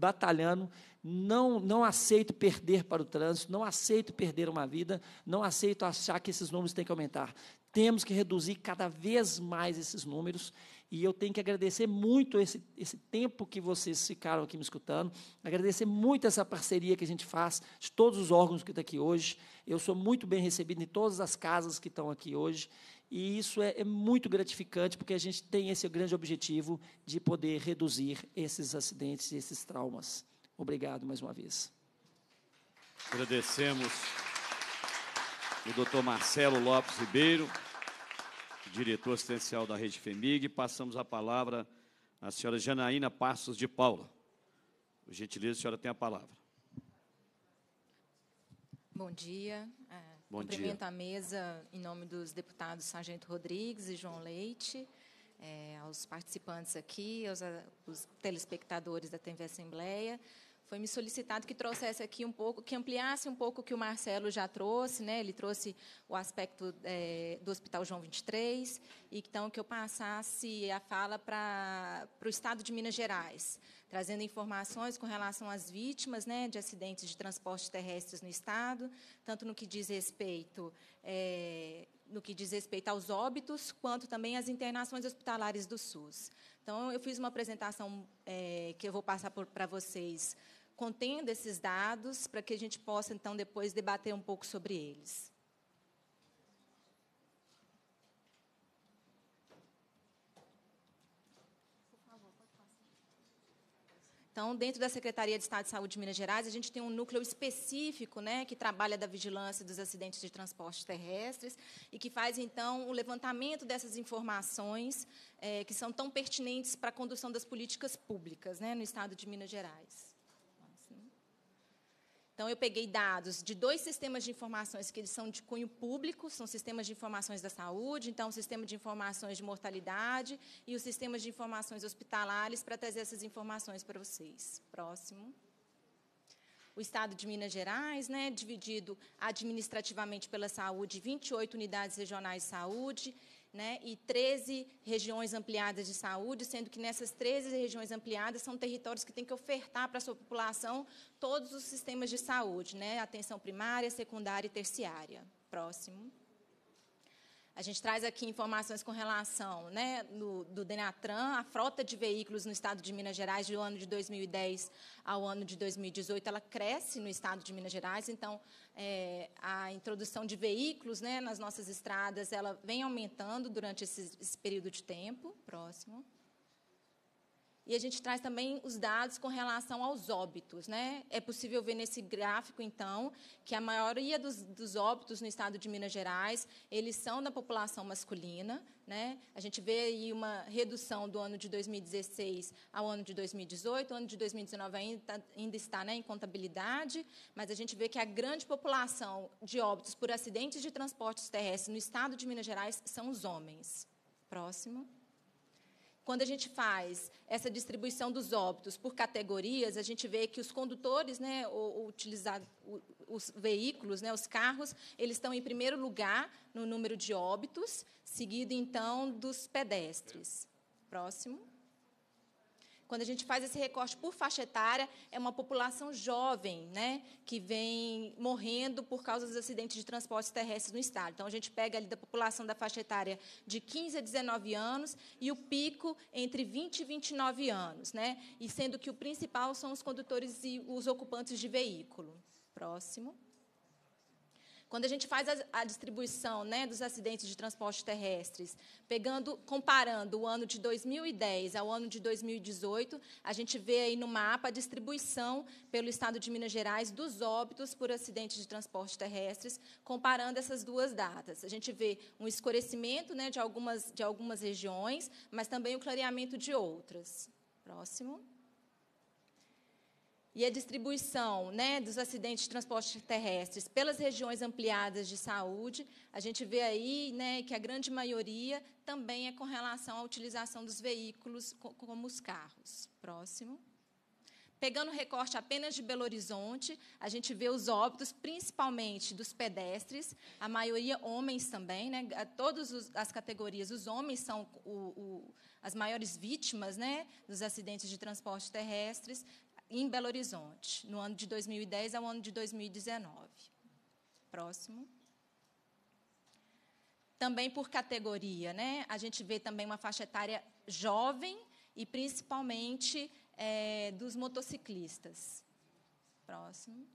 batalhando, não, não aceito perder para o trânsito, não aceito perder uma vida, não aceito achar que esses números têm que aumentar. Temos que reduzir cada vez mais esses números e eu tenho que agradecer muito esse, esse tempo que vocês ficaram aqui me escutando, agradecer muito essa parceria que a gente faz, de todos os órgãos que estão aqui hoje. Eu sou muito bem recebido em todas as casas que estão aqui hoje. E isso é, é, muito gratificante, porque a gente tem esse grande objetivo de poder reduzir esses acidentes e esses traumas. Obrigado mais uma vez. Agradecemos o doutor Marcelo Lopes Ribeiro, diretor assistencial da Rede FEMIG. Passamos a palavra à senhora Janaína Passos de Paula. Por gentileza, a senhora tem a palavra. Bom dia. Bom Cumprimento dia. a mesa em nome dos deputados Sargento Rodrigues e João Leite, é, aos participantes aqui, aos, aos telespectadores da TV Assembleia foi me solicitado que trouxesse aqui um pouco, que ampliasse um pouco o que o Marcelo já trouxe, né? Ele trouxe o aspecto é, do Hospital João 23 e então que eu passasse a fala para o Estado de Minas Gerais, trazendo informações com relação às vítimas, né, de acidentes de transporte terrestres no Estado, tanto no que diz respeito é, no que diz respeito aos óbitos, quanto também às internações hospitalares do SUS. Então, eu fiz uma apresentação é, que eu vou passar para vocês contendo esses dados para que a gente possa, então, depois debater um pouco sobre eles. Então, dentro da Secretaria de Estado de Saúde de Minas Gerais, a gente tem um núcleo específico né, que trabalha da vigilância dos acidentes de transportes terrestres e que faz, então, o levantamento dessas informações é, que são tão pertinentes para a condução das políticas públicas né, no Estado de Minas Gerais. Então, eu peguei dados de dois sistemas de informações que eles são de cunho público, são sistemas de informações da saúde, então o sistema de informações de mortalidade e os sistemas de informações hospitalares para trazer essas informações para vocês. Próximo. O estado de Minas Gerais, né, dividido administrativamente pela saúde, 28 unidades regionais de saúde, né, e 13 regiões ampliadas de saúde, sendo que nessas 13 regiões ampliadas são territórios que têm que ofertar para a sua população todos os sistemas de saúde, né, atenção primária, secundária e terciária. Próximo. A gente traz aqui informações com relação né, no, do Denatran, a frota de veículos no estado de Minas Gerais do ano de 2010 ao ano de 2018, ela cresce no estado de Minas Gerais, então é, a introdução de veículos né, nas nossas estradas, ela vem aumentando durante esse, esse período de tempo. Próximo. E a gente traz também os dados com relação aos óbitos. Né? É possível ver nesse gráfico, então, que a maioria dos, dos óbitos no estado de Minas Gerais, eles são da população masculina. Né? A gente vê aí uma redução do ano de 2016 ao ano de 2018. O ano de 2019 ainda, ainda está né, em contabilidade, mas a gente vê que a grande população de óbitos por acidentes de transportes terrestres no estado de Minas Gerais são os homens. Próximo. Quando a gente faz essa distribuição dos óbitos por categorias, a gente vê que os condutores, né, ou o o, os veículos, né, os carros, eles estão em primeiro lugar no número de óbitos, seguido então dos pedestres. Próximo. Quando a gente faz esse recorte por faixa etária, é uma população jovem, né, que vem morrendo por causa dos acidentes de transporte terrestre no estado. Então, a gente pega ali da população da faixa etária de 15 a 19 anos e o pico entre 20 e 29 anos, né, e sendo que o principal são os condutores e os ocupantes de veículo. Próximo. Quando a gente faz a, a distribuição né, dos acidentes de transporte terrestres, pegando, comparando o ano de 2010 ao ano de 2018, a gente vê aí no mapa a distribuição pelo estado de Minas Gerais dos óbitos por acidentes de transporte terrestres, comparando essas duas datas. A gente vê um escurecimento né, de, algumas, de algumas regiões, mas também o clareamento de outras. Próximo e a distribuição né, dos acidentes de transporte terrestres pelas regiões ampliadas de saúde, a gente vê aí né, que a grande maioria também é com relação à utilização dos veículos como os carros. Próximo. Pegando o recorte apenas de Belo Horizonte, a gente vê os óbitos, principalmente dos pedestres, a maioria homens também, né? Todas as categorias, os homens são o, o, as maiores vítimas, né? Dos acidentes de transporte terrestres em Belo Horizonte, no ano de 2010 ao ano de 2019. Próximo. Também por categoria, né? A gente vê também uma faixa etária jovem e principalmente é, dos motociclistas. Próximo.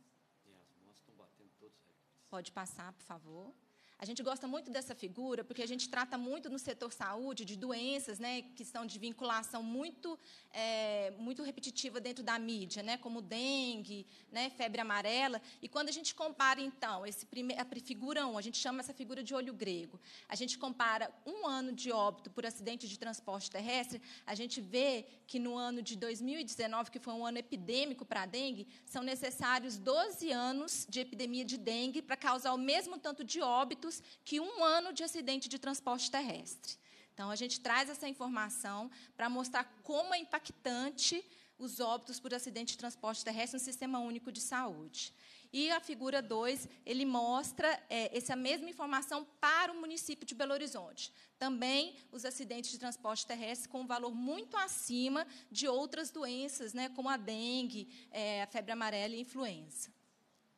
Pode passar, por favor. A gente gosta muito dessa figura porque a gente trata muito no setor saúde de doenças, né, que são de vinculação muito, é, muito repetitiva dentro da mídia, né, como dengue, né, febre amarela. E quando a gente compara então esse primeiro, a figura 1, a gente chama essa figura de olho grego. A gente compara um ano de óbito por acidente de transporte terrestre, a gente vê que no ano de 2019, que foi um ano epidêmico para a dengue, são necessários 12 anos de epidemia de dengue para causar o mesmo tanto de óbito que um ano de acidente de transporte terrestre. Então, a gente traz essa informação para mostrar como é impactante os óbitos por acidente de transporte terrestre no Sistema Único de Saúde. E a figura 2, ele mostra é, essa mesma informação para o município de Belo Horizonte. Também os acidentes de transporte terrestre com um valor muito acima de outras doenças, né, como a dengue, é, a febre amarela e a influenza.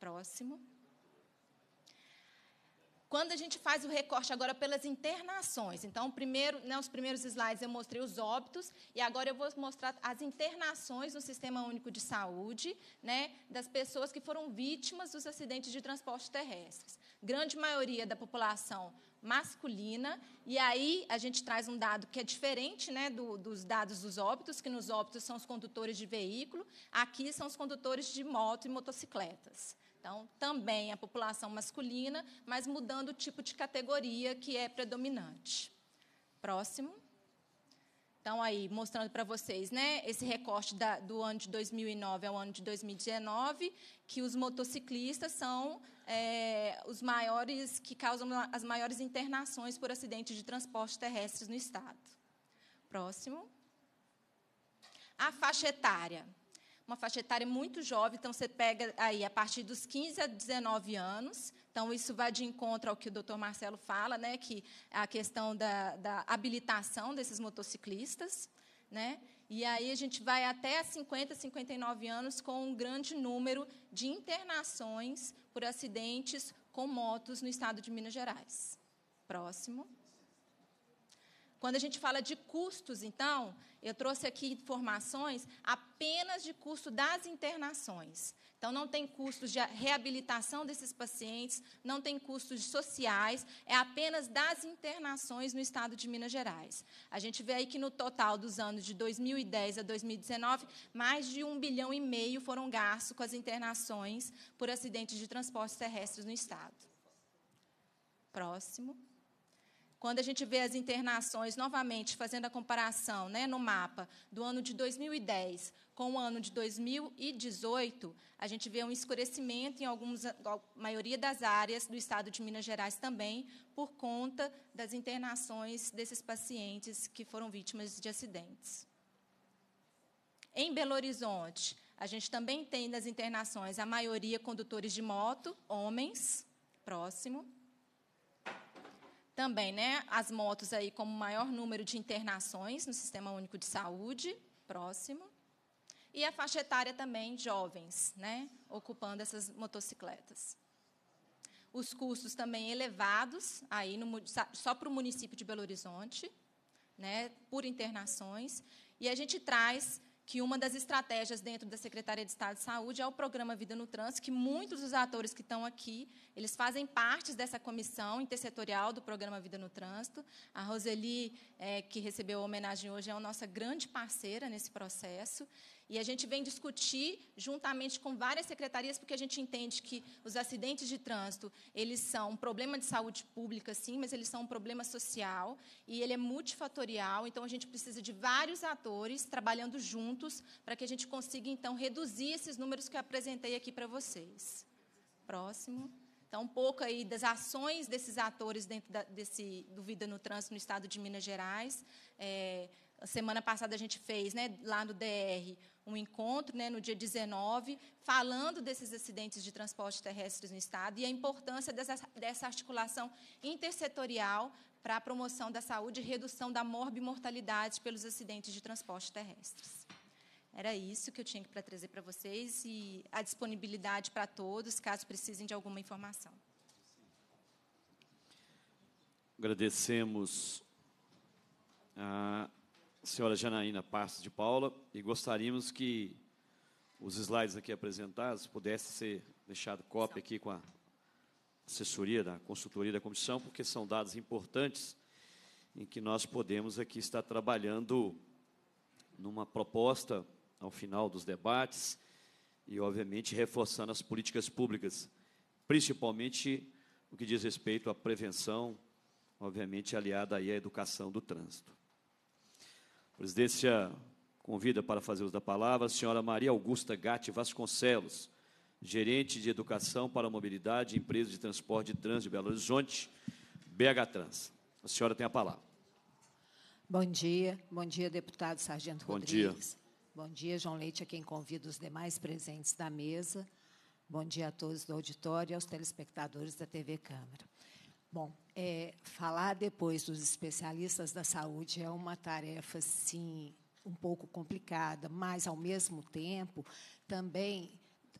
Próximo. Quando a gente faz o recorte agora pelas internações, então, primeiro, né, os primeiros slides eu mostrei os óbitos, e agora eu vou mostrar as internações no Sistema Único de Saúde, né, das pessoas que foram vítimas dos acidentes de transporte terrestres. Grande maioria da população masculina, e aí a gente traz um dado que é diferente né, do, dos dados dos óbitos, que nos óbitos são os condutores de veículo, aqui são os condutores de moto e motocicletas. Então, também a população masculina, mas mudando o tipo de categoria que é predominante. Próximo. Então, aí, mostrando para vocês né, esse recorte da, do ano de 2009 ao ano de 2019, que os motociclistas são é, os maiores, que causam as maiores internações por acidentes de transporte terrestres no Estado. Próximo. A faixa etária uma faixa etária muito jovem, então você pega aí a partir dos 15 a 19 anos. Então, isso vai de encontro ao que o doutor Marcelo fala, né, que é a questão da, da habilitação desses motociclistas. Né? E aí a gente vai até 50, 59 anos com um grande número de internações por acidentes com motos no estado de Minas Gerais. Próximo. Quando a gente fala de custos, então, eu trouxe aqui informações apenas de custo das internações. Então, não tem custos de reabilitação desses pacientes, não tem custos sociais, é apenas das internações no estado de Minas Gerais. A gente vê aí que no total dos anos de 2010 a 2019, mais de um bilhão e meio foram gastos com as internações por acidentes de transportes terrestres no estado. Próximo. Quando a gente vê as internações, novamente, fazendo a comparação né, no mapa do ano de 2010 com o ano de 2018, a gente vê um escurecimento em alguns, a maioria das áreas do estado de Minas Gerais também, por conta das internações desses pacientes que foram vítimas de acidentes. Em Belo Horizonte, a gente também tem nas internações a maioria condutores de moto, homens, próximo também né, as motos aí como maior número de internações no Sistema Único de Saúde, próximo. E a faixa etária também, jovens, né, ocupando essas motocicletas. Os custos também elevados, aí no, só para o município de Belo Horizonte, né, por internações. E a gente traz que uma das estratégias dentro da Secretaria de Estado de Saúde é o programa Vida no Trânsito, que muitos dos atores que estão aqui, eles fazem parte dessa comissão intersetorial do programa Vida no Trânsito. A Roseli, é, que recebeu a homenagem hoje, é a nossa grande parceira nesse processo. E a gente vem discutir juntamente com várias secretarias, porque a gente entende que os acidentes de trânsito, eles são um problema de saúde pública, sim, mas eles são um problema social e ele é multifatorial, então a gente precisa de vários atores trabalhando juntos para que a gente consiga, então, reduzir esses números que eu apresentei aqui para vocês. Próximo. Então, um pouco aí das ações desses atores dentro da, desse, do Vida no Trânsito no Estado de Minas Gerais. É, a semana passada a gente fez, né, lá no DR, um encontro, né, no dia 19, falando desses acidentes de transporte terrestre no Estado e a importância dessa, dessa articulação intersetorial para a promoção da saúde e redução da morbimortalidade pelos acidentes de transporte terrestres. Era isso que eu tinha para trazer para vocês e a disponibilidade para todos, caso precisem de alguma informação. Agradecemos a senhora Janaína Passos de Paula e gostaríamos que os slides aqui apresentados pudessem ser deixado cópia aqui com a assessoria da consultoria da comissão, porque são dados importantes em que nós podemos aqui estar trabalhando numa proposta ao final dos debates e, obviamente, reforçando as políticas públicas, principalmente o que diz respeito à prevenção, obviamente aliada aí à educação do trânsito. A presidência convida para fazer uso da palavra a senhora Maria Augusta Gatti Vasconcelos, gerente de Educação para a Mobilidade, Empresa de Transporte e Trânsito de Belo Horizonte, BH Trans. A senhora tem a palavra. Bom dia. Bom dia, deputado Sargento Bom Rodrigues. Dia. Bom dia, João Leite, a quem convido os demais presentes da mesa. Bom dia a todos do auditório e aos telespectadores da TV Câmara. Bom, é, falar depois dos especialistas da saúde é uma tarefa, sim, um pouco complicada, mas, ao mesmo tempo, também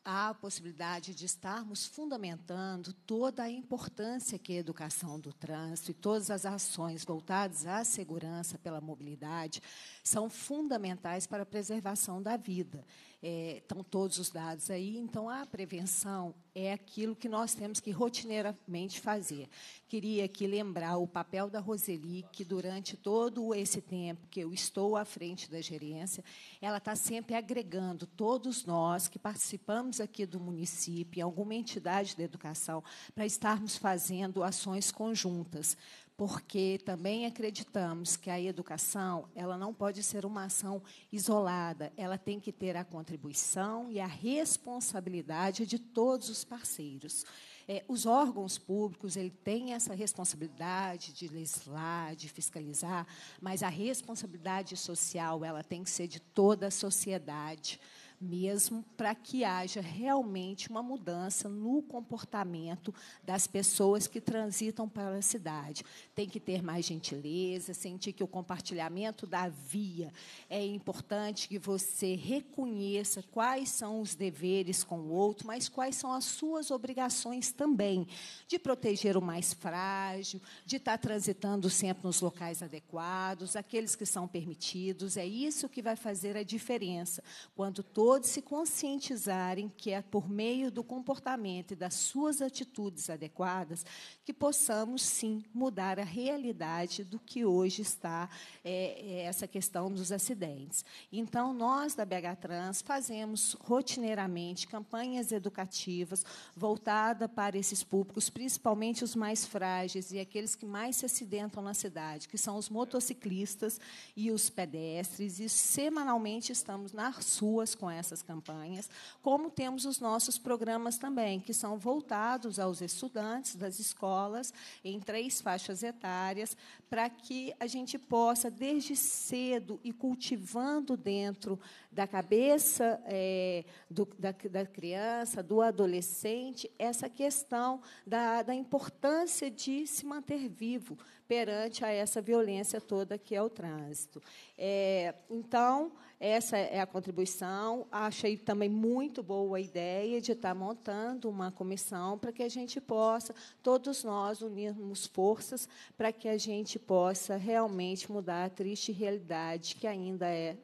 há a possibilidade de estarmos fundamentando toda a importância que a educação do trânsito e todas as ações voltadas à segurança pela mobilidade são fundamentais para a preservação da vida é, estão todos os dados aí. Então, a prevenção é aquilo que nós temos que rotineiramente fazer. Queria aqui lembrar o papel da Roseli, que durante todo esse tempo que eu estou à frente da gerência, ela está sempre agregando todos nós que participamos aqui do município, em alguma entidade da educação, para estarmos fazendo ações conjuntas porque também acreditamos que a educação ela não pode ser uma ação isolada, ela tem que ter a contribuição e a responsabilidade de todos os parceiros. É, os órgãos públicos ele têm essa responsabilidade de legislar, de fiscalizar, mas a responsabilidade social ela tem que ser de toda a sociedade mesmo para que haja realmente uma mudança no comportamento das pessoas que transitam para a cidade. Tem que ter mais gentileza, sentir que o compartilhamento da via é importante que você reconheça quais são os deveres com o outro, mas quais são as suas obrigações também, de proteger o mais frágil, de estar tá transitando sempre nos locais adequados, aqueles que são permitidos. É isso que vai fazer a diferença quando todos todos se conscientizarem que é por meio do comportamento e das suas atitudes adequadas que possamos sim mudar a realidade do que hoje está é, é essa questão dos acidentes. Então, nós da BH Trans fazemos rotineiramente campanhas educativas voltadas para esses públicos, principalmente os mais frágeis e aqueles que mais se acidentam na cidade, que são os motociclistas e os pedestres. E semanalmente estamos nas ruas com essas campanhas, como temos os nossos programas também, que são voltados aos estudantes das escolas, em três faixas etárias, para que a gente possa, desde cedo e cultivando dentro da cabeça é, do, da, da, criança, do adolescente, essa questão da, da importância de se manter vivo perante a essa violência toda que é o trânsito. É, então, essa é a contribuição. Achei também muito boa a ideia de estar montando uma comissão para que a gente possa, todos nós, unirmos forças para que a gente possa realmente mudar a triste realidade que ainda é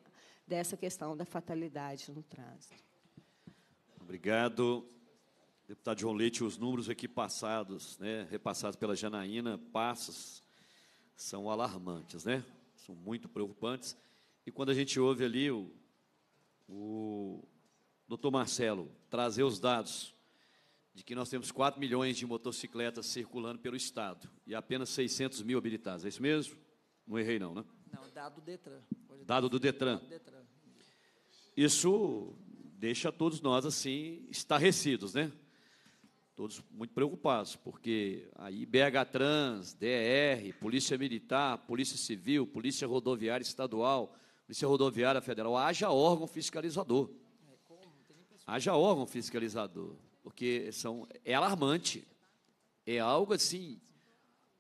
dessa questão da fatalidade no trânsito. Obrigado. Deputado João Leite, os números aqui passados, né, repassados pela Janaína Passos, são alarmantes, né? São muito preocupantes. E quando a gente ouve ali o, o doutor Marcelo trazer os dados de que nós temos 4 milhões de motocicletas circulando pelo Estado e apenas 600 mil habilitados, é isso mesmo? Não errei não, né? Não, dado do DETRAN. Dado do DETRAN. Dado do DETRAN. Isso deixa todos nós assim estarrecidos, né? Todos muito preocupados, porque aí BH Trans, DR, Polícia Militar, Polícia Civil, Polícia Rodoviária Estadual, Polícia Rodoviária Federal, haja órgão fiscalizador. Haja órgão fiscalizador, porque são, é alarmante. É algo assim.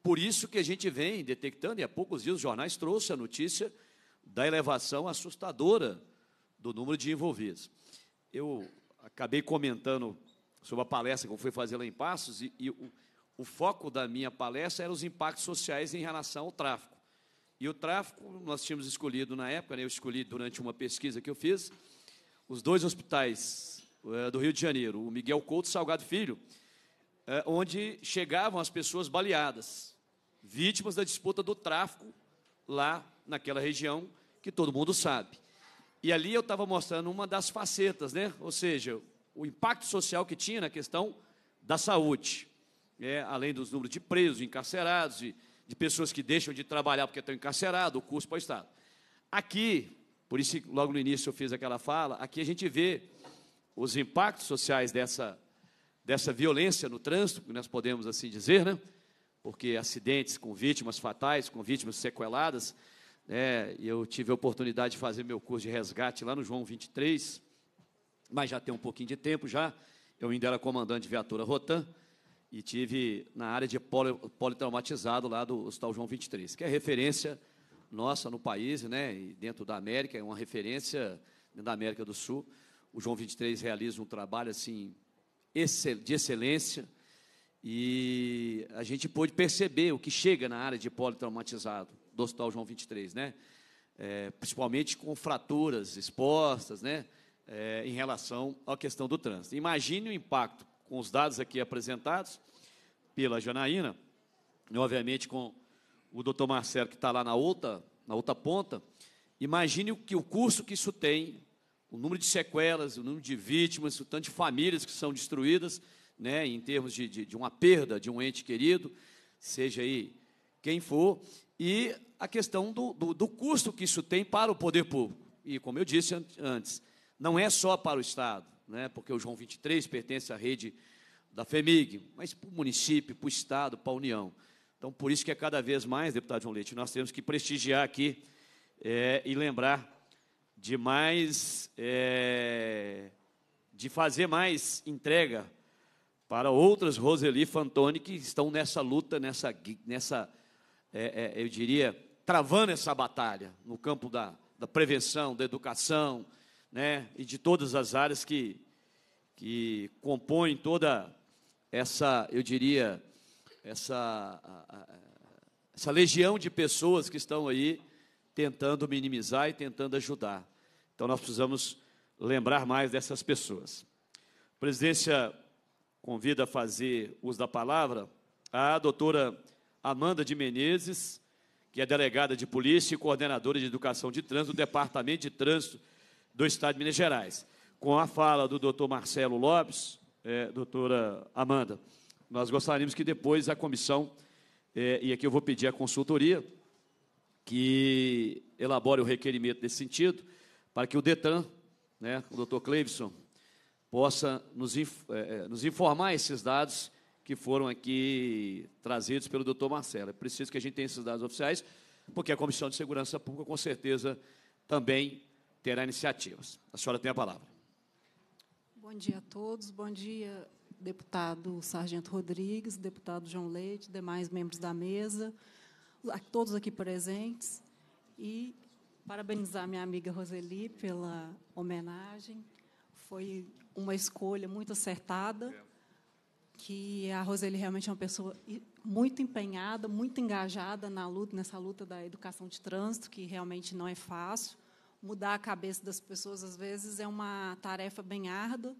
Por isso que a gente vem detectando, e há poucos dias os jornais trouxeram a notícia da elevação assustadora do número de envolvidos. Eu acabei comentando sobre a palestra que eu fui fazer lá em Passos e, e o, o, foco da minha palestra era os impactos sociais em relação ao tráfico. E o tráfico, nós tínhamos escolhido na época, né, eu escolhi durante uma pesquisa que eu fiz, os dois hospitais é, do Rio de Janeiro, o Miguel Couto e Salgado Filho, é, onde chegavam as pessoas baleadas, vítimas da disputa do tráfico lá naquela região que todo mundo sabe. E ali eu estava mostrando uma das facetas, né? ou seja, o impacto social que tinha na questão da saúde. É, além dos números de presos, encarcerados, de, de pessoas que deixam de trabalhar porque estão encarcerados, o custo para o Estado. Aqui, por isso logo no início eu fiz aquela fala, aqui a gente vê os impactos sociais dessa, dessa violência no trânsito, que nós podemos assim dizer, né? porque acidentes com vítimas fatais, com vítimas sequeladas, né, eu tive a oportunidade de fazer meu curso de resgate lá no João 23, mas já tem um pouquinho de tempo já. Eu ainda era comandante de viatura Rotan e tive na área de politraumatizado lá do Hospital João 23, que é referência nossa no país, né, e dentro da América, é uma referência da América do Sul. O João 23 realiza um trabalho assim de excelência e a gente pôde perceber o que chega na área de politraumatizado do Hospital João 23, né? É, principalmente com fraturas expostas, né? É, em relação à questão do trânsito. Imagine o impacto com os dados aqui apresentados pela Janaína, e obviamente com o doutor Marcelo que está lá na outra, na outra ponta. Imagine o, que, o curso que isso tem, o número de sequelas, o número de vítimas, o tanto de famílias que são destruídas, né, em termos de, de, de uma perda de um ente querido, seja aí quem for, e a questão do, do, do custo que isso tem para o poder público. E, como eu disse antes, não é só para o Estado, né, porque o João 23 pertence à rede da FEMIG, mas para o município, para o Estado, para a União. Então, por isso que é cada vez mais, deputado João Leite, nós temos que prestigiar aqui é, e lembrar de mais, é, de fazer mais entrega para outras Roseli Fantoni que estão nessa luta, nessa, nessa é, é, eu diria, travando essa batalha no campo da, da prevenção, da educação, né, e de todas as áreas que, que compõem toda essa, eu diria, essa, essa legião de pessoas que estão aí tentando minimizar e tentando ajudar. Então, nós precisamos lembrar mais dessas pessoas. A presidência convida a fazer uso da palavra a doutora Amanda de Menezes, que é delegada de polícia e coordenadora de educação de trânsito do Departamento de Trânsito do Estado de Minas Gerais. Com a fala do doutor Marcelo Lopes, é, doutora Amanda, nós gostaríamos que depois a comissão, é, e aqui eu vou pedir a consultoria, que elabore o requerimento nesse sentido, para que o DETRAN, né, o doutor Cleveson, possa nos, é, é, nos informar esses dados que foram aqui trazidos pelo doutor Marcelo. É preciso que a gente tenha esses dados oficiais, porque a Comissão de Segurança Pública, com certeza, também terá iniciativas. A senhora tem a palavra. Bom dia a todos. Bom dia, deputado Sargento Rodrigues, deputado João Leite, demais membros da mesa, a todos aqui presentes. E parabenizar minha amiga Roseli pela homenagem. Foi uma escolha muito acertada. É que a Roseli realmente é uma pessoa muito empenhada, muito engajada na luta, nessa luta da educação de trânsito, que realmente não é fácil. Mudar a cabeça das pessoas às vezes é uma tarefa bem árdua,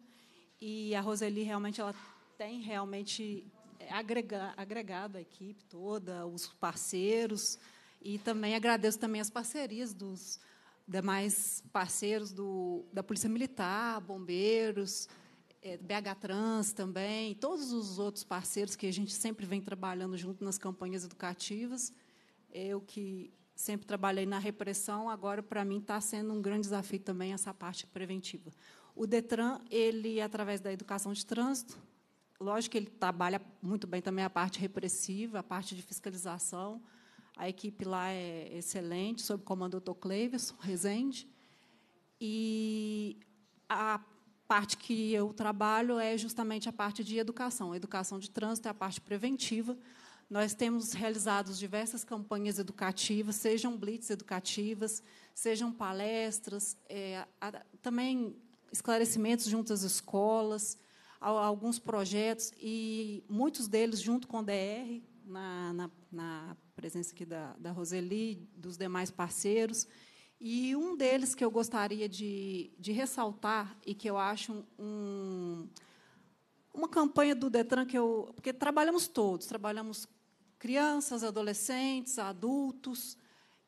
e a Roseli realmente ela tem realmente é, agrega, agregado a equipe toda, os parceiros, e também agradeço também as parcerias dos demais parceiros do, da Polícia Militar, bombeiros, é, BH Trans também, todos os outros parceiros que a gente sempre vem trabalhando junto nas campanhas educativas. Eu que sempre trabalhei na repressão, agora para mim está sendo um grande desafio também essa parte preventiva. O Detran, ele através da educação de trânsito, lógico que ele trabalha muito bem também a parte repressiva, a parte de fiscalização. A equipe lá é excelente, sob o comando do Dr. Cleves Rezende. E a parte que eu trabalho é justamente a parte de educação. A educação de trânsito é a parte preventiva. Nós temos realizado diversas campanhas educativas, sejam blitz educativas, sejam palestras, é, também esclarecimentos junto às escolas, alguns projetos, e muitos deles junto com o DR, na, na, na presença aqui da, da Roseli, dos demais parceiros. E um deles que eu gostaria de, de ressaltar e que eu acho um, uma campanha do Detran que eu. Porque trabalhamos todos, trabalhamos crianças, adolescentes, adultos.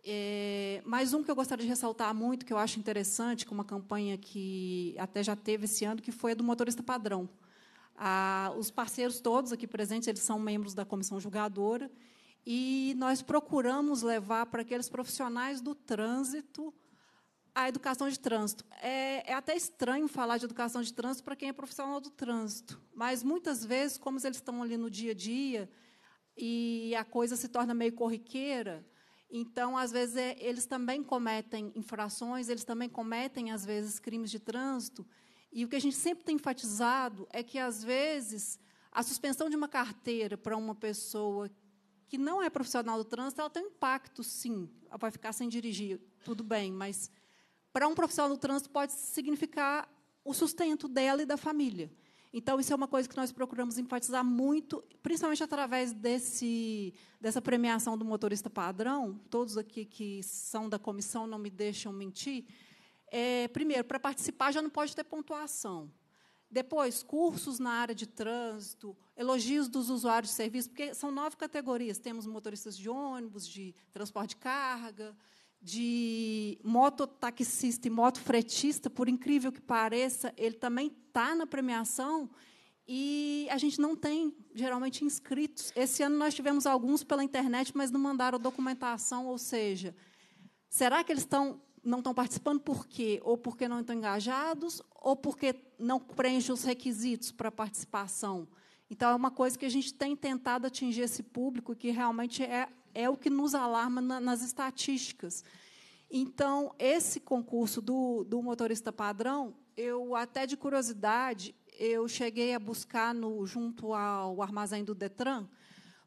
É, mais um que eu gostaria de ressaltar muito, que eu acho interessante, que uma campanha que até já teve esse ano, que foi a do motorista padrão. Ah, os parceiros todos aqui presentes, eles são membros da comissão julgadora, e nós procuramos levar para aqueles profissionais do trânsito a educação de trânsito. É, é, até estranho falar de educação de trânsito para quem é profissional do trânsito, mas muitas vezes, como eles estão ali no dia a dia e a coisa se torna meio corriqueira, então, às vezes, é, eles também cometem infrações, eles também cometem, às vezes, crimes de trânsito. E o que a gente sempre tem enfatizado é que, às vezes, a suspensão de uma carteira para uma pessoa que não é profissional do trânsito, ela tem um impacto, sim. Ela vai ficar sem dirigir, tudo bem, mas para um profissional do trânsito pode significar o sustento dela e da família. Então, isso é uma coisa que nós procuramos enfatizar muito, principalmente através desse, dessa premiação do motorista padrão. Todos aqui que são da comissão não me deixam mentir. É, primeiro, para participar já não pode ter pontuação. Depois, cursos na área de trânsito, elogios dos usuários de serviço, porque são nove categorias. Temos motoristas de ônibus, de transporte de carga, de mototaxista e motofretista, por incrível que pareça, ele também está na premiação e a gente não tem, geralmente, inscritos. Esse ano nós tivemos alguns pela internet, mas não mandaram documentação, ou seja, será que eles estão, não estão participando por quê? Ou porque não estão engajados, ou porque não preenche os requisitos para participação. Então, é uma coisa que a gente tem tentado atingir esse público, que realmente é, é o que nos alarma na, nas estatísticas. Então, esse concurso do, do motorista padrão, eu até de curiosidade, eu cheguei a buscar no, junto ao armazém do Detran,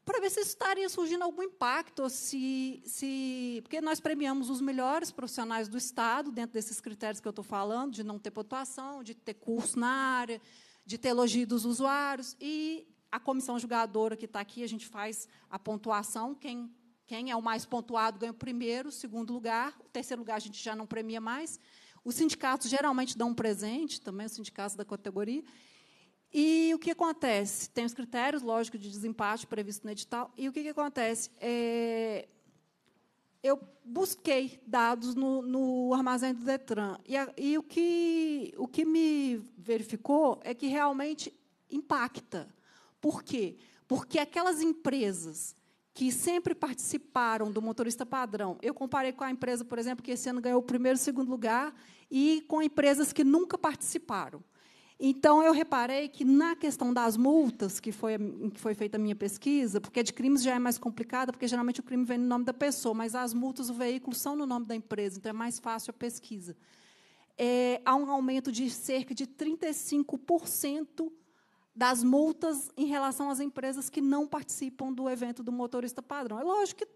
para ver se estaria surgindo algum impacto, se, se, porque nós premiamos os melhores profissionais do Estado, dentro desses critérios que eu estou falando, de não ter pontuação, de ter curso na área, de ter elogio dos usuários, e a comissão julgadora que está aqui, a gente faz a pontuação, quem, quem é o mais pontuado ganha o primeiro, o segundo lugar, o terceiro lugar a gente já não premia mais, os sindicatos geralmente dão um presente, também os sindicatos da categoria, e o que acontece? Tem os critérios, lógico, de desempate previsto no edital. E o que, que acontece? É... eu busquei dados no, no armazém do Detran. E, a, e, o, que, o que me verificou é que realmente impacta. Por quê? Porque aquelas empresas que sempre participaram do motorista padrão, eu comparei com a empresa, por exemplo, que esse ano ganhou o primeiro e segundo lugar, e com empresas que nunca participaram. Então, eu reparei que na questão das multas, que foi, que foi feita a minha pesquisa, porque de crimes já é mais complicada, porque geralmente o crime vem no nome da pessoa, mas as multas do veículo são no nome da empresa, então é mais fácil a pesquisa. É, há um aumento de cerca de 35% das multas em relação às empresas que não participam do evento do motorista padrão. É lógico que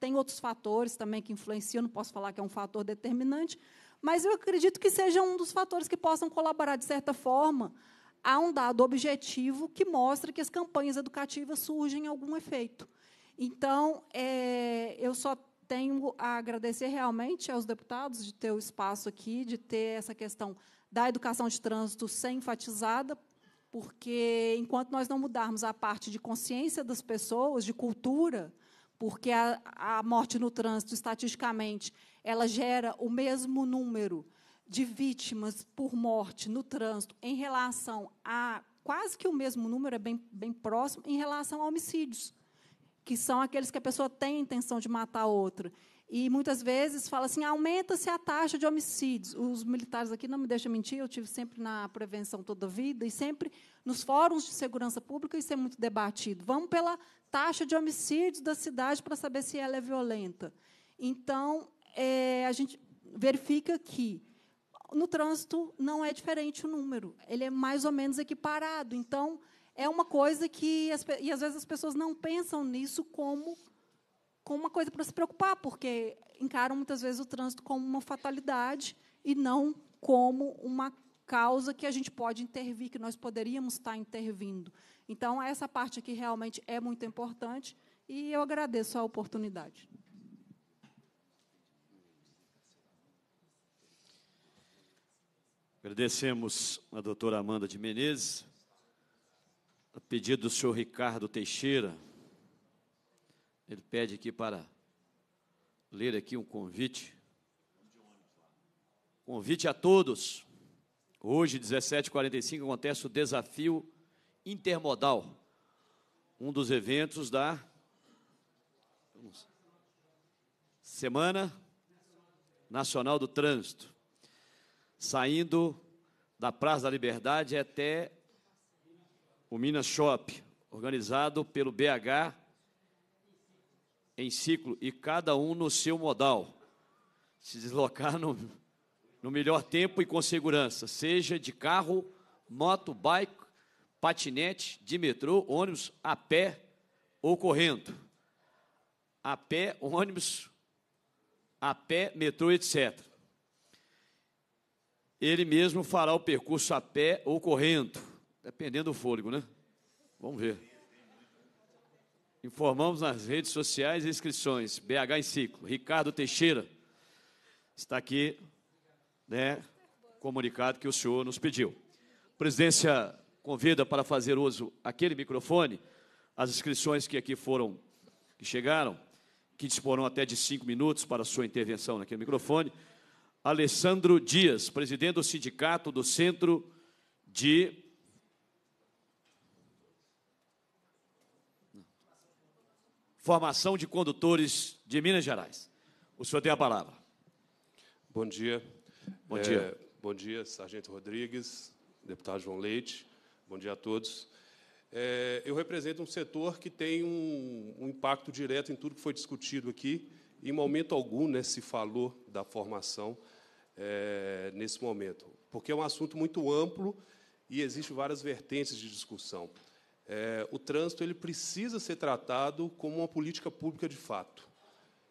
tem outros fatores também que influenciam, não posso falar que é um fator determinante, mas eu acredito que seja um dos fatores que possam colaborar, de certa forma, a um dado objetivo que mostra que as campanhas educativas surgem algum efeito. Então, é, eu só tenho a agradecer realmente aos deputados de ter o espaço aqui, de ter essa questão da educação de trânsito ser enfatizada, porque enquanto nós não mudarmos a parte de consciência das pessoas, de cultura, porque a, a morte no trânsito, estatisticamente, ela gera o mesmo número de vítimas por morte no trânsito em relação a quase que o mesmo número, é bem, bem próximo, em relação a homicídios, que são aqueles que a pessoa tem a intenção de matar a outra. E muitas vezes fala assim: aumenta-se a taxa de homicídios. Os militares aqui não me deixam mentir, eu tive sempre na prevenção toda a vida e sempre nos fóruns de segurança pública isso é muito debatido. Vamos pela taxa de homicídios da cidade para saber se ela é violenta. Então, é, a gente verifica que no trânsito não é diferente o número, ele é mais ou menos equiparado. Então, é uma coisa que. As, e às vezes as pessoas não pensam nisso como, como uma coisa para se preocupar, porque encaram muitas vezes o trânsito como uma fatalidade e não como uma causa que a gente pode intervir, que nós poderíamos estar intervindo. Então, essa parte aqui realmente é muito importante e eu agradeço a oportunidade. Agradecemos a doutora Amanda de Menezes, a pedido do senhor Ricardo Teixeira. Ele pede aqui para ler aqui um convite. Convite a todos. Hoje, 17h45, acontece o desafio intermodal, um dos eventos da Semana Nacional do Trânsito saindo da Praça da Liberdade até o Minas Shop, organizado pelo BH em ciclo e cada um no seu modal. Se deslocar no, no melhor tempo e com segurança, seja de carro, moto, bike, patinete, de metrô, ônibus, a pé ou correndo. A pé, ônibus, a pé, metrô, etc ele mesmo fará o percurso a pé ou correndo, dependendo do fôlego, né? Vamos ver. Informamos nas redes sociais e inscrições. BH em ciclo. Ricardo Teixeira está aqui, né? Comunicado que o senhor nos pediu. A presidência convida para fazer uso aquele microfone as inscrições que aqui foram, que chegaram, que disporão até de cinco minutos para sua intervenção naquele microfone. Alessandro Dias, presidente do Sindicato do Centro de. Formação de Condutores de Minas Gerais. O senhor tem a palavra. Bom dia. Bom dia. É, bom dia, Sargento Rodrigues, deputado João Leite. Bom dia a todos. É, eu represento um setor que tem um, um impacto direto em tudo que foi discutido aqui. Em momento algum né, se falou da formação é, nesse momento, porque é um assunto muito amplo e existem várias vertentes de discussão. É, o trânsito ele precisa ser tratado como uma política pública de fato.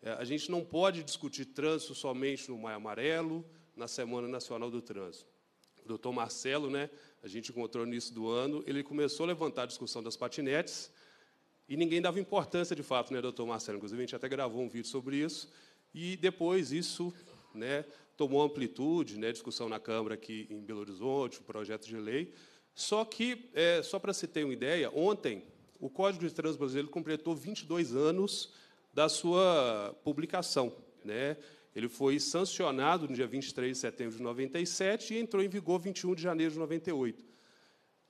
É, a gente não pode discutir trânsito somente no Maio Amarelo, na Semana Nacional do Trânsito. O doutor Marcelo, né, a gente encontrou no início do ano, ele começou a levantar a discussão das patinetes e ninguém dava importância de fato, né, doutor Marcelo? Inclusive, a gente até gravou um vídeo sobre isso e depois isso né, tomou amplitude, né, discussão na Câmara aqui em Belo Horizonte, o um projeto de lei. Só que, é, só para se ter uma ideia, ontem o Código de Trânsito Brasileiro completou 22 anos da sua publicação. Né? Ele foi sancionado no dia 23 de setembro de 97 e entrou em vigor 21 de janeiro de 98.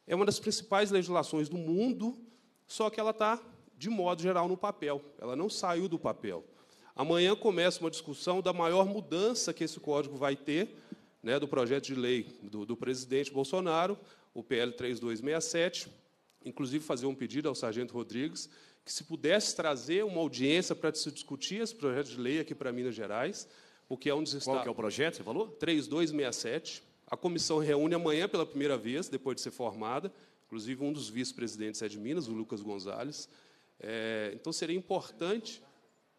É uma das principais legislações do mundo, só que ela está, de modo geral, no papel. Ela não saiu do papel. Amanhã começa uma discussão da maior mudança que esse código vai ter, né, do projeto de lei do, do presidente Bolsonaro, o PL 3267. Inclusive, fazer um pedido ao sargento Rodrigues que, se pudesse trazer uma audiência para se discutir esse projeto de lei aqui para Minas Gerais, porque é um dos Qual que é o projeto, você falou? 3267. A comissão reúne amanhã pela primeira vez, depois de ser formada. Inclusive, um dos vice-presidentes é de Minas, o Lucas Gonzalez. É, então, seria importante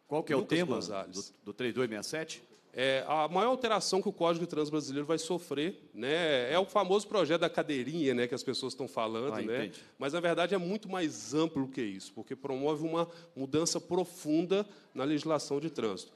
qual que é Lucas o tema Gonzalez. do, do 3267? É, a maior alteração que o Código de Trânsito Brasileiro vai sofrer né, é o famoso projeto da cadeirinha né, que as pessoas estão falando, ah, né, mas na verdade é muito mais amplo que isso, porque promove uma mudança profunda na legislação de trânsito.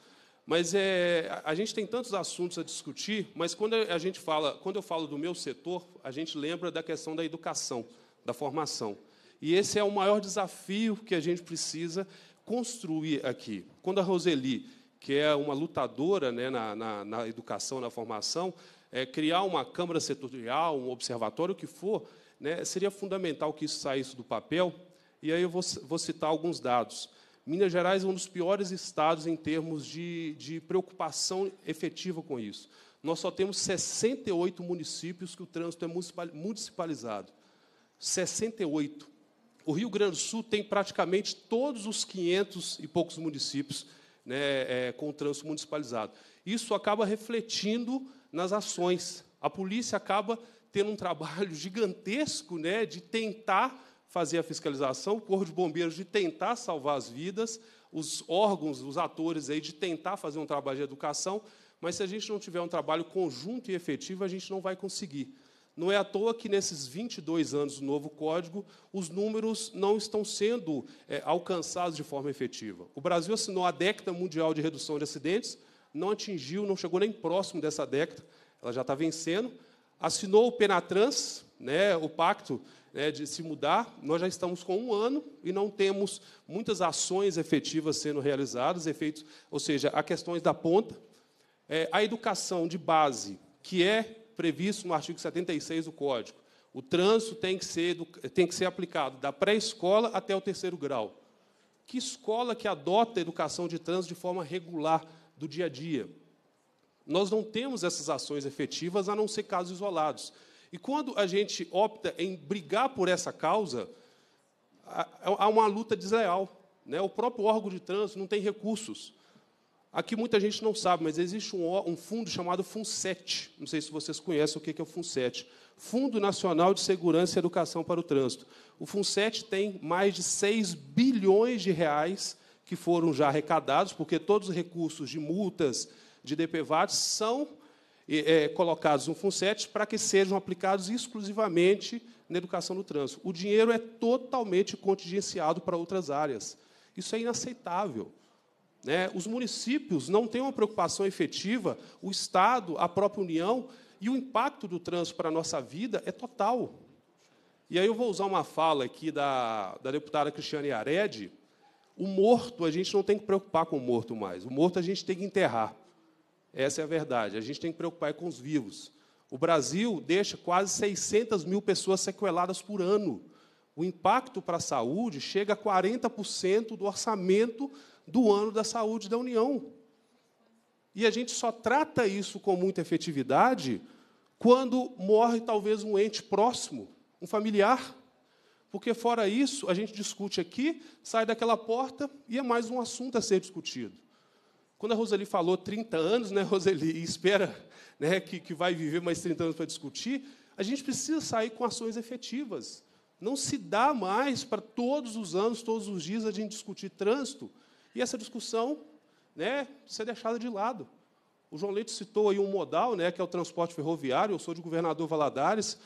Mas é, a gente tem tantos assuntos a discutir, mas quando a gente fala, quando eu falo do meu setor, a gente lembra da questão da educação, da formação. E esse é o maior desafio que a gente precisa construir aqui. Quando a Roseli, que é uma lutadora né, na, na, na educação, na formação, é, criar uma câmara setorial, um observatório, o que for, né, seria fundamental que isso saísse do papel. E aí eu vou, vou citar alguns dados. Minas Gerais é um dos piores estados em termos de, de, preocupação efetiva com isso. Nós só temos 68 municípios que o trânsito é municipalizado. 68. O Rio Grande do Sul tem praticamente todos os 500 e poucos municípios né, é, com o trânsito municipalizado. Isso acaba refletindo nas ações. A polícia acaba tendo um trabalho [laughs] gigantesco né, de tentar fazer a fiscalização, o Corpo de Bombeiros de tentar salvar as vidas, os órgãos, os atores aí de tentar fazer um trabalho de educação, mas se a gente não tiver um trabalho conjunto e efetivo, a gente não vai conseguir. Não é à toa que nesses 22 anos do novo código, os números não estão sendo é, alcançados de forma efetiva. O Brasil assinou a década mundial de redução de acidentes, não atingiu, não chegou nem próximo dessa década, ela já está vencendo. Assinou o Penatrans, né, o pacto né, de se mudar, nós já estamos com um ano e não temos muitas ações efetivas sendo realizadas, efeitos, ou seja, há questões da ponta. É, a educação de base, que é previsto no artigo 76 do Código. O trânsito tem que ser, tem que ser aplicado da pré-escola até o terceiro grau. Que escola que adota a educação de trânsito de forma regular do dia a dia? Nós não temos essas ações efetivas a não ser casos isolados. E quando a gente opta em brigar por essa causa, há uma luta desleal. Né? O próprio órgão de trânsito não tem recursos Aqui muita gente não sabe, mas existe um, um fundo chamado FUNSET. Não sei se vocês conhecem o que é o FUNSET. Fundo Nacional de Segurança e Educação para o Trânsito. O FUNSET tem mais de 6 bilhões de reais que foram já arrecadados, porque todos os recursos de multas, de DPVAT, são é, colocados no FUNSET para que sejam aplicados exclusivamente na educação no trânsito. O dinheiro é totalmente contingenciado para outras áreas. Isso é inaceitável. Né? Os municípios não têm uma preocupação efetiva, o Estado, a própria União, e o impacto do trânsito para a nossa vida é total. E aí eu vou usar uma fala aqui da, da deputada Cristiane Aredi. O morto, a gente não tem que preocupar com o morto mais. O morto a gente tem que enterrar. Essa é a verdade. A gente tem que preocupar é com os vivos. O Brasil deixa quase 600 mil pessoas sequeladas por ano. O impacto para a saúde chega a 40% do orçamento do ano da saúde da União. E a gente só trata isso com muita efetividade quando morre talvez um ente próximo, um familiar. Porque fora isso, a gente discute aqui, sai daquela porta e é mais um assunto a ser discutido. Quando a Roseli falou 30 anos, né, [laughs] Roseli, e espera né, que, que vai viver mais 30 anos para discutir, a gente precisa sair com ações efetivas. Não se dá mais para todos os anos, todos os dias, a gente discutir trânsito e essa discussão né, ser deixada de lado. O João Leite citou aí um modal, né, que é o transporte ferroviário. Eu sou de governador Valadares.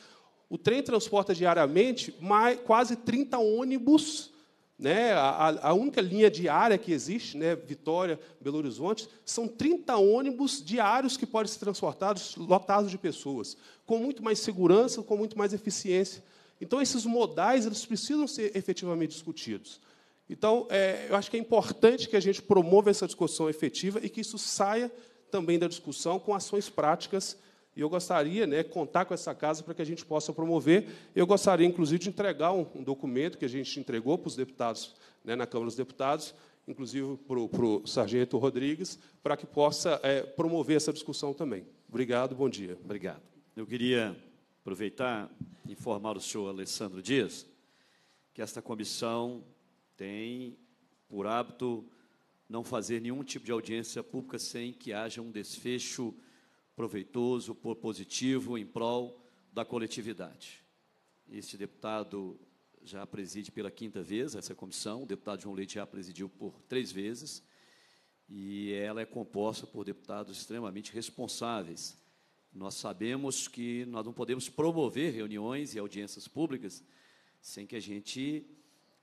O trem transporta diariamente mais, quase 30 ônibus. Né, a, a, única linha diária que existe, né, Vitória, Belo Horizonte, são 30 ônibus diários que podem ser transportados, lotados de pessoas, com muito mais segurança, com muito mais eficiência. Então, esses modais eles precisam ser efetivamente discutidos. Então, é, eu acho que é importante que a gente promova essa discussão efetiva e que isso saia também da discussão com ações práticas. E eu gostaria né, contar com essa casa para que a gente possa promover. Eu gostaria, inclusive, de entregar um, um documento que a gente entregou para os deputados, né, na Câmara dos Deputados, inclusive para o, Sargento Rodrigues, para que possa é, promover essa discussão também. Obrigado, bom dia. Obrigado. Eu queria aproveitar e informar o senhor Alessandro Dias que esta comissão tem por hábito não fazer nenhum tipo de audiência pública sem que haja um desfecho proveitoso, positivo, em prol da coletividade. Este deputado já preside pela quinta vez essa comissão, o deputado João Leite já presidiu por três vezes, e ela é composta por deputados extremamente responsáveis. Nós sabemos que nós não podemos promover reuniões e audiências públicas sem que a gente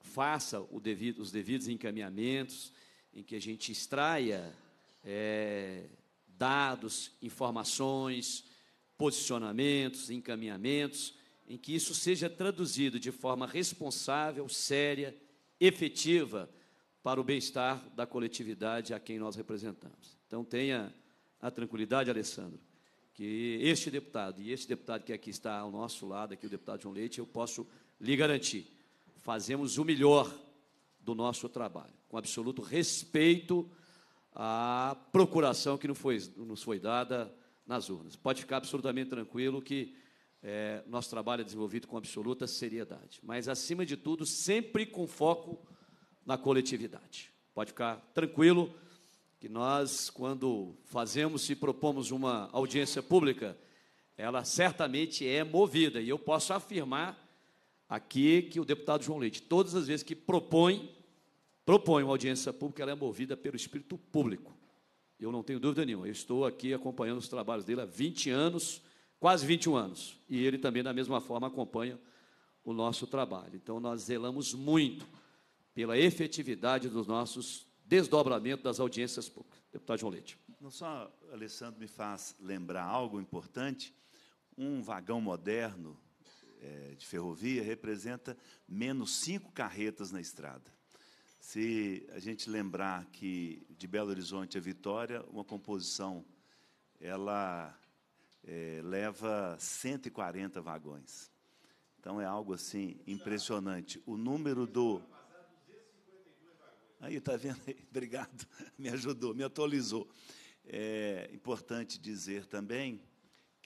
faça devido, os devidos encaminhamentos, em que a gente extraia é, dados, informações, posicionamentos, encaminhamentos, em que isso seja traduzido de forma responsável, séria, efetiva para o bem-estar da coletividade a quem nós representamos. Então tenha a tranquilidade, Alessandro, que este deputado e este deputado que aqui está ao nosso lado, aqui o deputado João Leite, eu posso lhe garantir fazemos o melhor do nosso trabalho, com absoluto respeito à procuração que nos foi, nos foi dada nas urnas. Pode ficar absolutamente tranquilo que é, nosso trabalho é desenvolvido com absoluta seriedade, mas, acima de tudo, sempre com foco na coletividade. Pode ficar tranquilo que nós, quando fazemos e propomos uma audiência pública, ela certamente é movida, e eu posso afirmar aqui que o deputado João Leite, todas as vezes que propõe, propõe uma audiência pública, ela é movida pelo espírito público. Eu não tenho dúvida nenhuma. Eu estou aqui acompanhando os trabalhos dele há 20 anos, quase 21 anos. E ele também, da mesma forma, acompanha o nosso trabalho. Então, nós zelamos muito pela efetividade dos nossos desdobramentos das audiências públicas. Deputado João Leite. Não só, Alessandro, me faz lembrar algo importante. Um vagão moderno é, de ferrovia representa menos cinco carretas na estrada. Se a gente lembrar que de Belo Horizonte a Vitória, uma composição, ela é, leva 140 vagões. Então é algo assim impressionante. O número do. Aí, está vendo? Aí? [laughs] Obrigado. Me ajudou, me atualizou. É importante dizer também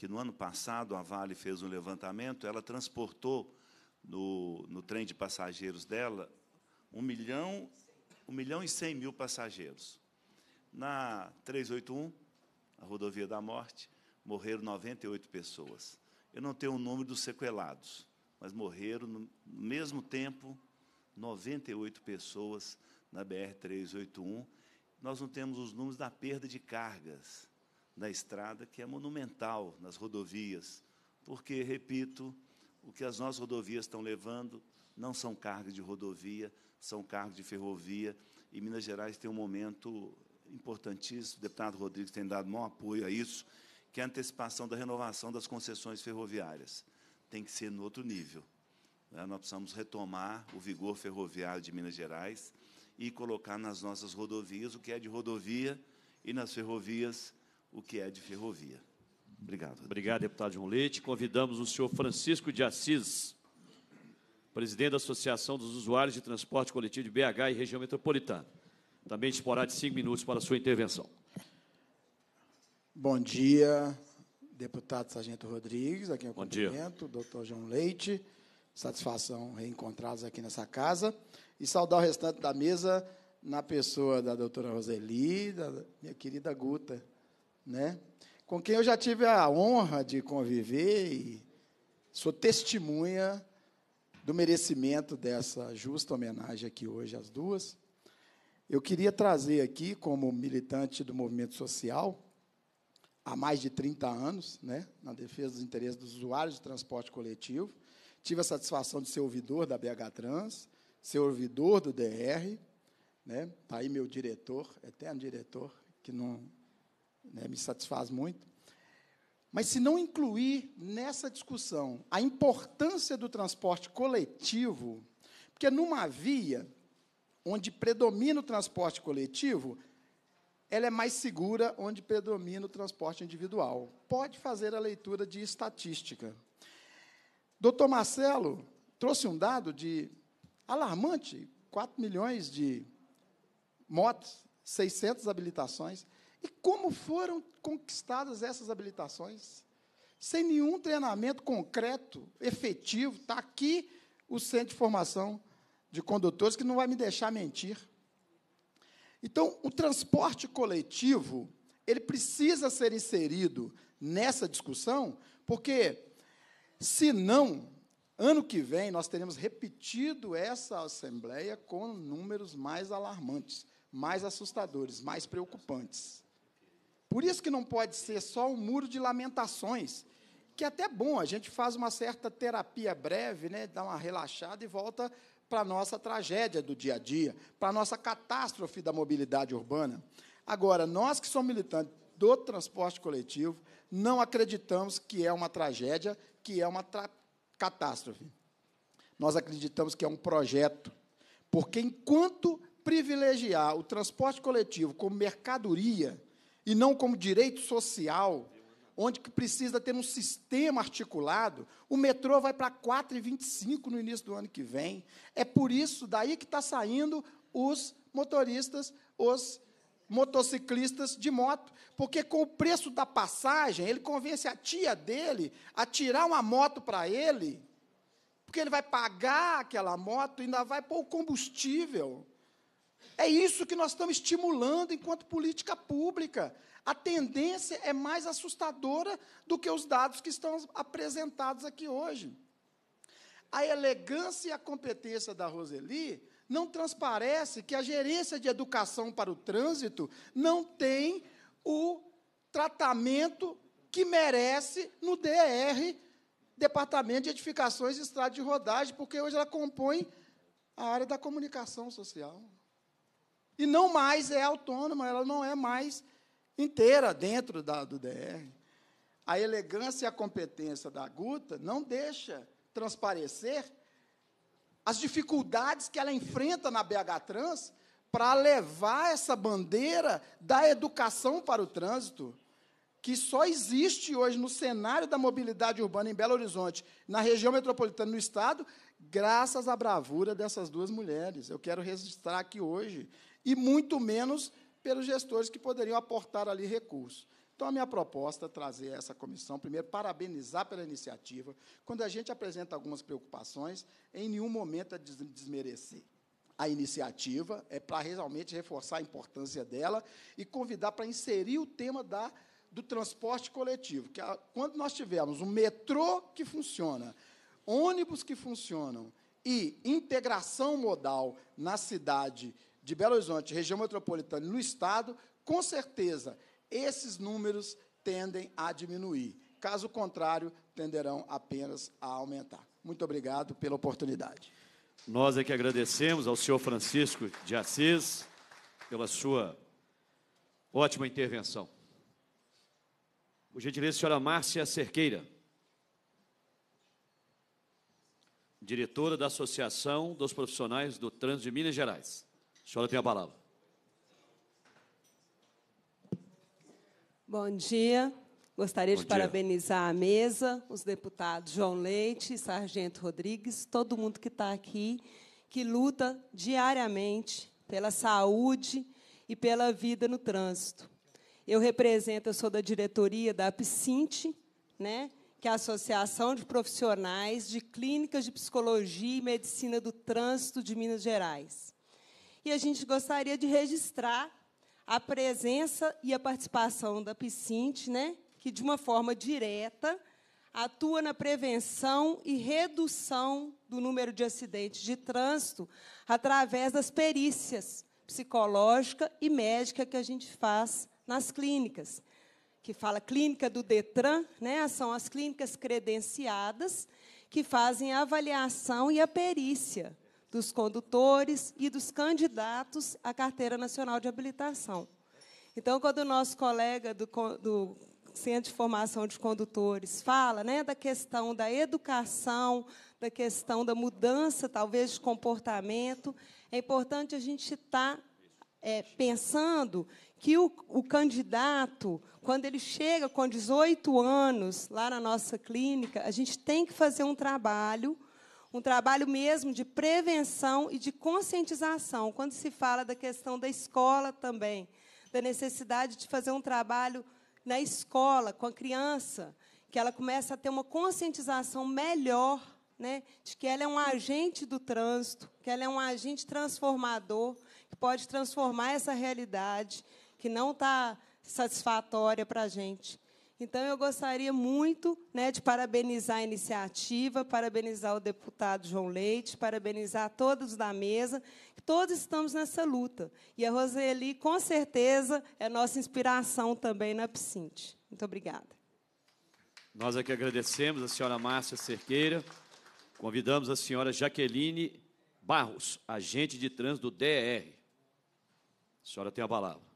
que no ano passado a Vale fez um levantamento, ela transportou no, no trem de passageiros dela 1 milhão, 1 milhão e 100 mil passageiros. Na 381, a rodovia da morte, morreram 98 pessoas. Eu não tenho o número dos sequelados, mas morreram no mesmo tempo 98 pessoas na BR 381. Nós não temos os números da perda de cargas da estrada, que é monumental nas rodovias, porque, repito, o que as nossas rodovias estão levando não são cargas de rodovia, são cargas de ferrovia, e Minas Gerais tem um momento importantíssimo, o deputado Rodrigues tem dado maior apoio a isso, que é a antecipação da renovação das concessões ferroviárias. Tem que ser no outro nível. Né? Nós precisamos retomar o vigor ferroviário de Minas Gerais e colocar nas nossas rodovias o que é de rodovia e nas ferrovias o que é de ferrovia. Obrigado. Obrigado, deputado João Leite. Convidamos o senhor Francisco de Assis, presidente da Associação dos Usuários de Transporte Coletivo de BH e Região Metropolitana. Também disporá de cinco minutos para a sua intervenção. Bom dia, deputado Sargento Rodrigues, aqui eu Bom cumprimento, dia. doutor João Leite. Satisfação reencontrá-los aqui nessa casa. E saudar o restante da mesa na pessoa da doutora Roseli, da minha querida Guta, né? com quem eu já tive a honra de conviver e sou testemunha do merecimento dessa justa homenagem aqui hoje às duas. Eu queria trazer aqui, como militante do movimento social, há mais de 30 anos, né, na defesa dos interesses dos usuários de transporte coletivo, tive a satisfação de ser ouvidor da BH Trans, ser ouvidor do DR, né, tá aí meu diretor, eterno diretor, que não né, me satisfaz muito. Mas se não incluir nessa discussão a importância do transporte coletivo, porque numa via onde predomina o transporte coletivo, ela é mais segura onde predomina o transporte individual. Pode fazer a leitura de estatística. Doutor Marcelo trouxe um dado de alarmante, 4 milhões de motos, 600 habilitações. E como foram conquistadas essas habilitações? Sem nenhum treinamento concreto, efetivo. Está aqui o centro de formação de condutores que não vai me deixar mentir. Então, o transporte coletivo, ele precisa ser inserido nessa discussão, porque se não, ano que vem nós teremos repetido essa assembleia com números mais alarmantes, mais assustadores, mais preocupantes. Por isso que não pode ser só um muro de lamentações, que é até bom, a gente faz uma certa terapia breve, né, dá uma relaxada e volta para a nossa tragédia do dia a dia, para a nossa catástrofe da mobilidade urbana. Agora, nós que somos militantes do transporte coletivo, não acreditamos que é uma tragédia, que é uma catástrofe. Nós acreditamos que é um projeto, porque enquanto privilegiar o transporte coletivo como mercadoria, e não como direito social, onde que precisa ter um sistema articulado, o metrô vai para 4,25 no início do ano que vem. É por isso daí que está saindo os motoristas, os motociclistas de moto, porque com o preço da passagem, ele convence a tia dele a tirar uma moto para ele, porque ele vai pagar aquela moto e ainda vai pôr o combustível. É isso que nós estamos estimulando enquanto política pública. A tendência é mais assustadora do que os dados que estão apresentados aqui hoje. A elegância e a competência da Roseli não transparece que a gerência de educação para o trânsito não tem o tratamento que merece no DR, Departamento de Edificações e Estrada de Rodagem, porque hoje ela compõe a área da comunicação social. E não mais é autônoma, ela não é mais inteira dentro da, do DR. A elegância e a competência da Guta não deixa transparecer as dificuldades que ela enfrenta na BH Trans para levar essa bandeira da educação para o trânsito, que só existe hoje no cenário da mobilidade urbana em Belo Horizonte, na região metropolitana do Estado, graças à bravura dessas duas mulheres. Eu quero registrar aqui hoje e muito menos pelos gestores que poderiam aportar ali recursos. Então, a minha proposta é trazer essa comissão, primeiro, parabenizar pela iniciativa. Quando a gente apresenta algumas preocupações, em nenhum momento é desmerecer. A iniciativa é para realmente reforçar a importância dela e convidar para inserir o tema da, do transporte coletivo. Que a, quando nós tivermos um metrô que funciona, ônibus que funcionam e integração modal na cidade de Belo Horizonte, região metropolitana e no Estado, com certeza esses números tendem a diminuir. Caso contrário, tenderão apenas a aumentar. Muito obrigado pela oportunidade. Nós é que agradecemos ao senhor Francisco de Assis pela sua ótima intervenção. Por gentileza, senhora Márcia Cerqueira, diretora da Associação dos Profissionais do Trânsito de Minas Gerais. A senhora tem a palavra. Bom dia. Gostaria Bom de dia. parabenizar a mesa, os deputados João Leite, Sargento Rodrigues, todo mundo que está aqui, que luta diariamente pela saúde e pela vida no trânsito. Eu represento, eu sou da diretoria da Psinte, né, que é a Associação de Profissionais de Clínicas de Psicologia e Medicina do Trânsito de Minas Gerais e a gente gostaria de registrar a presença e a participação da PSINT, né, que de uma forma direta atua na prevenção e redução do número de acidentes de trânsito através das perícias psicológica e médica que a gente faz nas clínicas, que fala clínica do Detran, né, são as clínicas credenciadas que fazem a avaliação e a perícia dos condutores e dos candidatos à Carteira Nacional de Habilitação. Então, quando o nosso colega do, do Centro de Formação de Condutores fala né, da questão da educação, da questão da mudança, talvez, de comportamento, é importante a gente estar tá, é, pensando que o, o, candidato, quando ele chega com 18 anos lá na nossa clínica, a gente tem que fazer um trabalho um trabalho mesmo de prevenção e de conscientização. Quando se fala da questão da escola também, da necessidade de fazer um trabalho na escola com a criança, que ela começa a ter uma conscientização melhor, né, de que ela é um agente do trânsito, que ela é um agente transformador, que pode transformar essa realidade que não está satisfatória para a gente. Então, eu gostaria muito né, de parabenizar a iniciativa, parabenizar o deputado João Leite, parabenizar todos da mesa, que todos estamos nessa luta. E a Roseli, com certeza, é nossa inspiração também na Psinte. Muito obrigada. Nós aqui é agradecemos a senhora Márcia Cerqueira, convidamos a senhora Jaqueline Barros, agente de trânsito do DR. A senhora tem a palavra.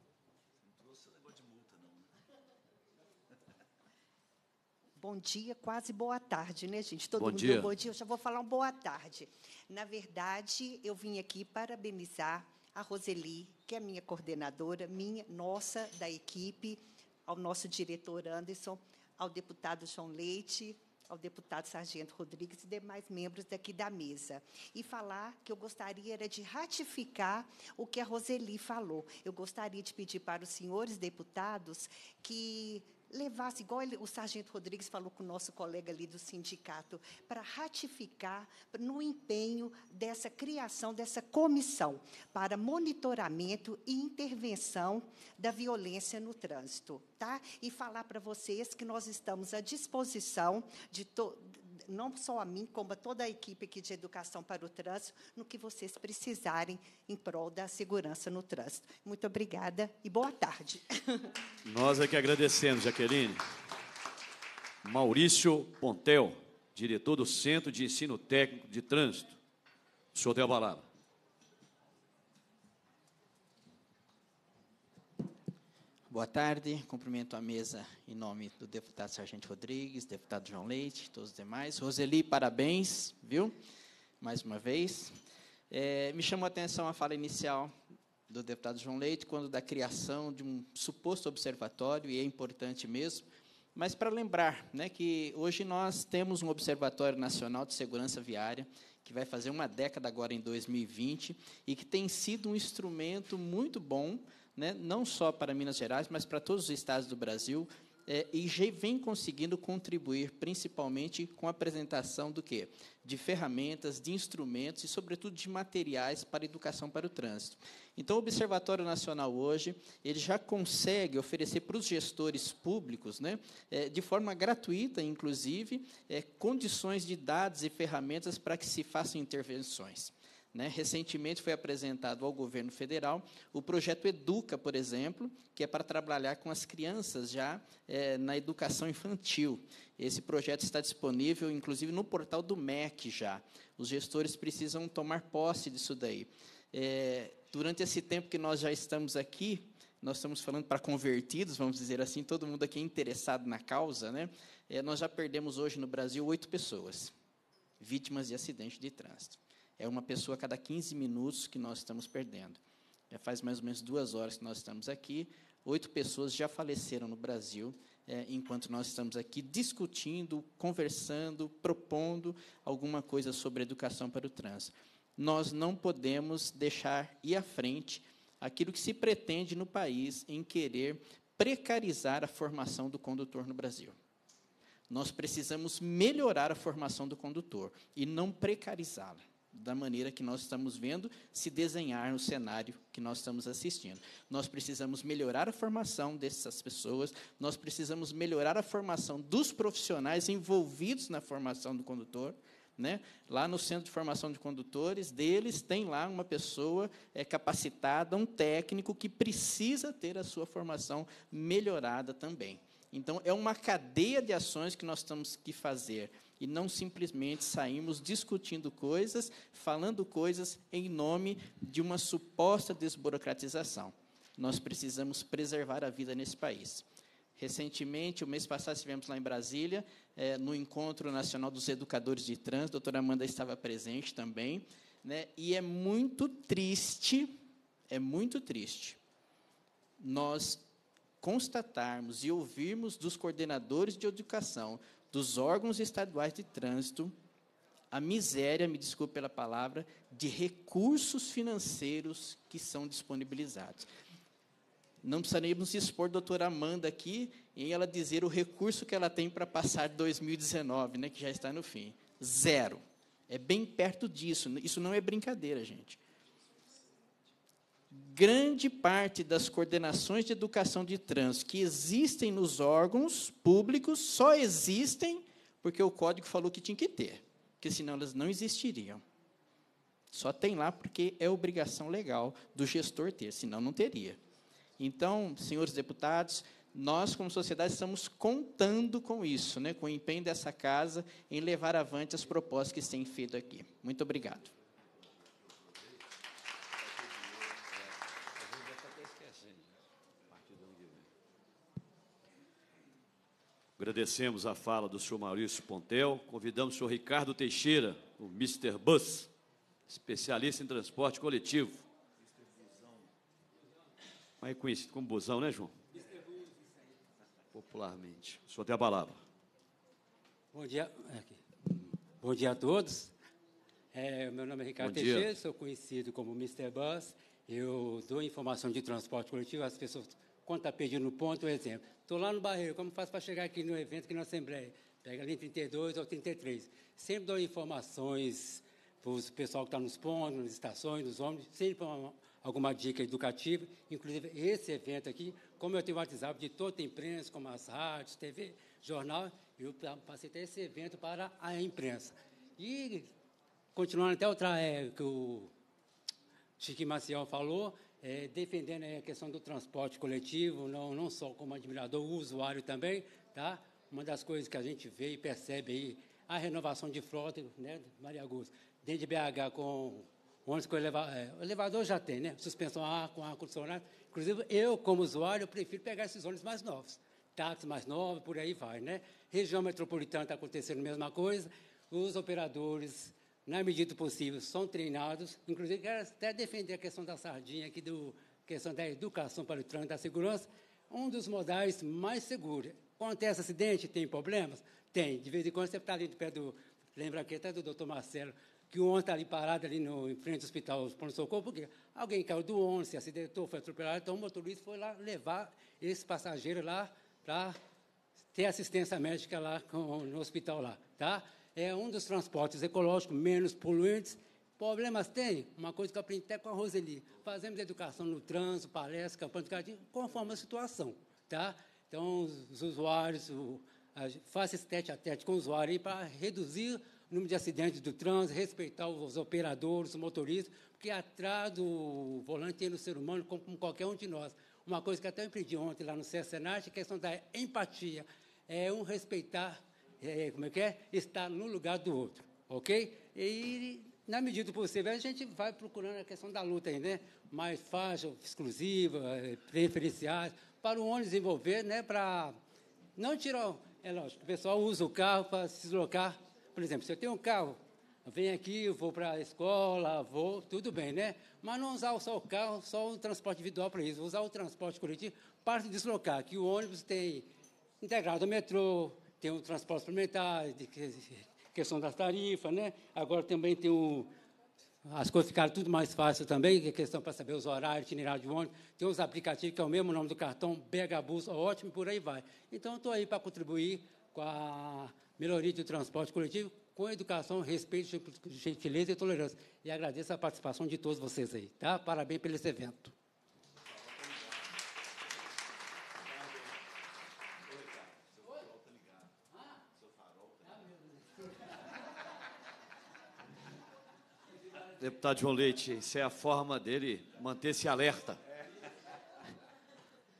bom dia, quase boa tarde, né, gente? Todo bom mundo dia. deu bom dia, eu já vou falar um boa tarde. Na verdade, eu vim aqui parabenizar a Roseli, que é minha coordenadora, minha, nossa, da equipe, ao nosso diretor Anderson, ao deputado João Leite, ao deputado Sargento Rodrigues e demais membros daqui da mesa. E falar que eu gostaria era de ratificar o que a Roseli falou. Eu gostaria de pedir para os senhores deputados que levasse, igual ele, o sargento Rodrigues falou com o nosso colega ali do sindicato, para ratificar no empenho dessa criação dessa comissão para monitoramento e intervenção da violência no trânsito, tá? E falar para vocês que nós estamos à disposição de todos não só a mim, como a toda a equipe aqui de educação para o trânsito, no que vocês precisarem em prol da segurança no trânsito. Muito obrigada e boa tarde. [laughs] Nós é que agradecemos, Jaqueline. Maurício Pontel, diretor do Centro de Ensino Técnico de Trânsito. O senhor tem a palavra. Boa tarde, cumprimento a mesa em nome do deputado Sargento Rodrigues, deputado João Leite, todos os demais. Roseli, parabéns, viu? Mais uma vez. É, me chamou a atenção a fala inicial do deputado João Leite, quando da criação de um suposto observatório, e é importante mesmo, mas para lembrar né, que hoje nós temos um Observatório Nacional de Segurança Viária, que vai fazer uma década agora em 2020, e que tem sido um instrumento muito bom né, não só para Minas Gerais, mas para todos os estados do Brasil, é, e vem conseguindo contribuir principalmente com a apresentação do quê? De ferramentas, de instrumentos e, sobretudo, de materiais para educação para o trânsito. Então, o Observatório Nacional hoje ele já consegue oferecer para os gestores públicos, né, é, de forma gratuita, inclusive, é, condições de dados e ferramentas para que se façam intervenções. Né? Recentemente foi apresentado ao governo federal o projeto Educa, por exemplo, que é para trabalhar com as crianças já é, na educação infantil. Esse projeto está disponível, inclusive, no portal do MEC já. Os gestores precisam tomar posse disso daí. É, durante esse tempo que nós já estamos aqui, nós estamos falando para convertidos, vamos dizer assim, todo mundo aqui interessado na causa, né? É, nós já perdemos hoje no Brasil oito pessoas vítimas de acidente de trânsito é uma pessoa a cada 15 minutos que nós estamos perdendo. faz mais ou menos duas horas que nós estamos aqui. Oito pessoas já faleceram no Brasil é, enquanto nós estamos aqui discutindo, conversando, propondo alguma coisa sobre educação para o trânsito. Nós não podemos deixar ir à frente aquilo que se pretende no país em querer precarizar a formação do condutor no Brasil. Nós precisamos melhorar a formação do condutor e não precarizá-la da maneira que nós estamos vendo se desenhar no cenário que nós estamos assistindo. Nós precisamos melhorar a formação dessas pessoas, nós precisamos melhorar a formação dos profissionais envolvidos na formação do condutor. Né? Lá no Centro de Formação de Condutores deles, tem lá uma pessoa é, capacitada, um técnico que precisa ter a sua formação melhorada também. Então, é uma cadeia de ações que nós temos que fazer e não simplesmente saímos discutindo coisas, falando coisas em nome de uma suposta desburocratização. Nós precisamos preservar a vida nesse país. Recentemente, o mês passado, estivemos lá em Brasília, é, no Encontro Nacional dos Educadores de trans. a doutora Amanda estava presente também, né, e é muito triste, é muito triste, nós constatarmos e ouvirmos dos coordenadores de educação dos órgãos estaduais de trânsito a miséria, me desculpe pela palavra, de recursos financeiros que são disponibilizados. Não precisaríamos expor a doutora Amanda aqui em ela dizer o recurso que ela tem para passar 2019, né, que já está no fim. Zero. É bem perto disso. Isso não é brincadeira, gente grande parte das coordenações de educação de trânsito que existem nos órgãos públicos só existem porque o código falou que tinha que ter, porque senão elas não existiriam. Só tem lá porque é obrigação legal do gestor ter, senão não teria. Então, senhores deputados, nós, como sociedade, estamos contando com isso, né, com o empenho dessa casa em levar avante as propostas que têm feito aqui. Muito obrigado. Agradecemos a fala do senhor Maurício Pontel. Convidamos o senhor Ricardo Teixeira, o Mr. Bus, especialista em transporte coletivo. Mais é conhecido como busão, né, João? Popularmente. O senhor tem a palavra. Bom dia. É Bom dia a todos. É, meu nome é Ricardo Teixeira, sou conhecido como Mr. Bus. Eu dou informação de transporte coletivo às pessoas quando está pedindo ponto, exemplo. Estou lá no Barreiro, como faço para chegar aqui no evento, aqui na Assembleia? Pega ali 32 ou 33. Sempre dou informações para o pessoal que está nos pontos, nas estações, nos homens, sempre uma, alguma dica educativa. Inclusive, esse evento aqui, como eu tenho WhatsApp de toda a imprensa, como as rádios, TV, jornal, eu passei até esse evento para a imprensa. E, continuando até o é, que o Chique Maciel falou, é, defendendo a questão do transporte coletivo, não, não só como admirador, o usuário também, tá? Uma das coisas que a gente vê e percebe aí, a renovação de frota, né, Maria Augusta, dentro de BH com ônibus com elevador, é, elevador já tem, né? Suspensão a ar, com ar-condicionado. Inclusive, eu, como usuário, eu prefiro pegar esses ônibus mais novos. Táxi mais novo, por aí vai, né? Região metropolitana está acontecendo a mesma coisa. Os operadores na é medida possível, são treinados. Inclusive, quero até defender a questão da sardinha aqui, do questão da educação para o trânsito, da segurança. Um dos modais mais seguros. Acontece acidente, tem problemas? Tem. De vez em quando você está ali do pé do. Lembra aqui até do doutor Marcelo, que o ônibus está ali parado ali no, em frente ao hospital pronto-socorro, porque alguém caiu do ônibus, se acidentou, foi atropelado, então o motorista foi lá levar esse passageiro lá para ter assistência médica lá com, no hospital lá, tá? é um dos transportes ecológicos menos poluentes. Problemas tem? Uma coisa que eu aprendi até com a Roseli. Fazemos educação no trânsito, palestras, campanha de cardíaco, conforme a situação. Tá? Então, os usuários, o, faça esse teste a teste com o usuário para reduzir o número de acidentes do trânsito, respeitar os operadores, os motoristas, porque atrás do volante tem o ser humano, como, qualquer um de nós. Uma coisa que até eu aprendi ontem lá no CSNAT, é a questão da empatia, é um respeitar é, é, como é que é? Está no lugar do outro, ok? E na medida do possível a gente vai procurando a questão da luta aí, né? Mais faixa exclusiva, é, preferenciais, para o ônibus envolver, né? Para não tirar. É lógico, o pessoal usa o carro para se deslocar. Por exemplo, se eu tenho um carro venho aqui, vou para a escola, vou, tudo bem, né? Mas não usar só o carro, só o transporte individual para isso, usar o transporte coletivo para se deslocar, que o ônibus tem integrado o metrô, tem o transporte suplementar, questão das tarifas, né? Agora também tem o. As coisas ficaram tudo mais fácil também, que é questão para saber os horários, itinerário de ônibus. Tem os aplicativos que é o mesmo nome do cartão, Begabus, ótimo, por aí vai. Então, estou aí para contribuir com a melhoria do transporte coletivo, com educação, respeito, gentileza e tolerância. E agradeço a participação de todos vocês aí, tá? Parabéns pelo evento. deputado João Leite, isso é a forma dele manter-se alerta.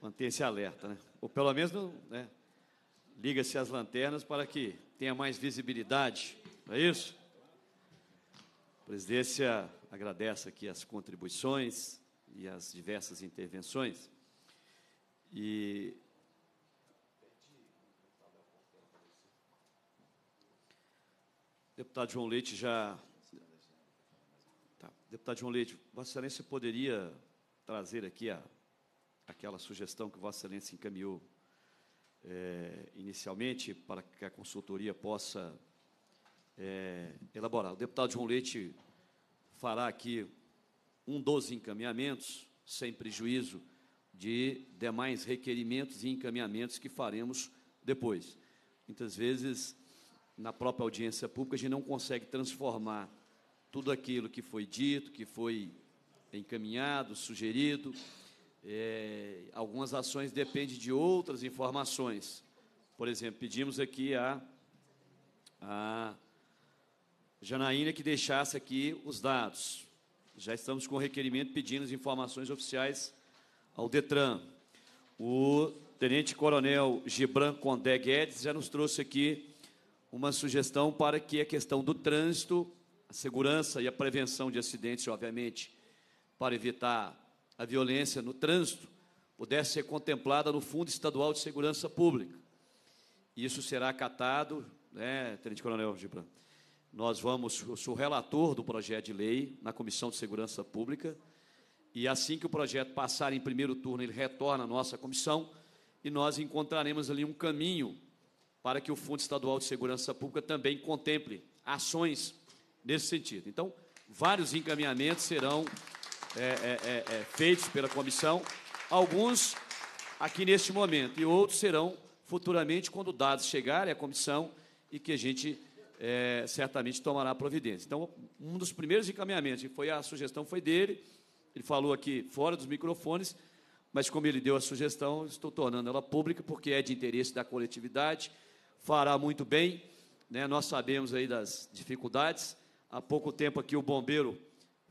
Manter-se alerta, né? Ou pelo menos né, liga-se as lanternas para que tenha mais visibilidade, não é isso? A presidência agradece aqui as contribuições e as diversas intervenções. E o deputado João Leite já Deputado João Leite, Vossa Excelência poderia trazer aqui a, aquela sugestão que Vossa Excelência encaminhou é, inicialmente para que a consultoria possa é, elaborar. O deputado João Leite fará aqui um dos encaminhamentos, sem prejuízo de demais requerimentos e encaminhamentos que faremos depois. Muitas vezes, na própria audiência pública, a gente não consegue transformar tudo aquilo que foi dito, que foi encaminhado, sugerido. É, algumas ações dependem de outras informações. Por exemplo, pedimos aqui a, a Janaína que deixasse aqui os dados. Já estamos com o requerimento pedindo as informações oficiais ao Detran. O Tenente Coronel Gibran Condé Guedes já nos trouxe aqui uma sugestão para que a questão do trânsito a segurança e a prevenção de acidentes, obviamente, para evitar a violência no trânsito, pudesse ser contemplada no Fundo Estadual de Segurança Pública. Isso será acatado, né, Tenente Coronel Gibran? Nós vamos, eu sou relator do projeto de lei na Comissão de Segurança Pública, e assim que o projeto passar em primeiro turno, ele retorna à nossa comissão e nós encontraremos ali um caminho para que o Fundo Estadual de Segurança Pública também contemple ações nesse sentido. Então, vários encaminhamentos serão é, é, é, é, feitos pela comissão, alguns aqui neste momento e outros serão futuramente quando dados chegarem à comissão e que a gente é, certamente tomará providência. Então, um dos primeiros encaminhamentos, e foi a sugestão foi dele, ele falou aqui fora dos microfones, mas como ele deu a sugestão, estou tornando ela pública porque é de interesse da coletividade, fará muito bem, né? nós sabemos aí das dificuldades, Há pouco tempo aqui o bombeiro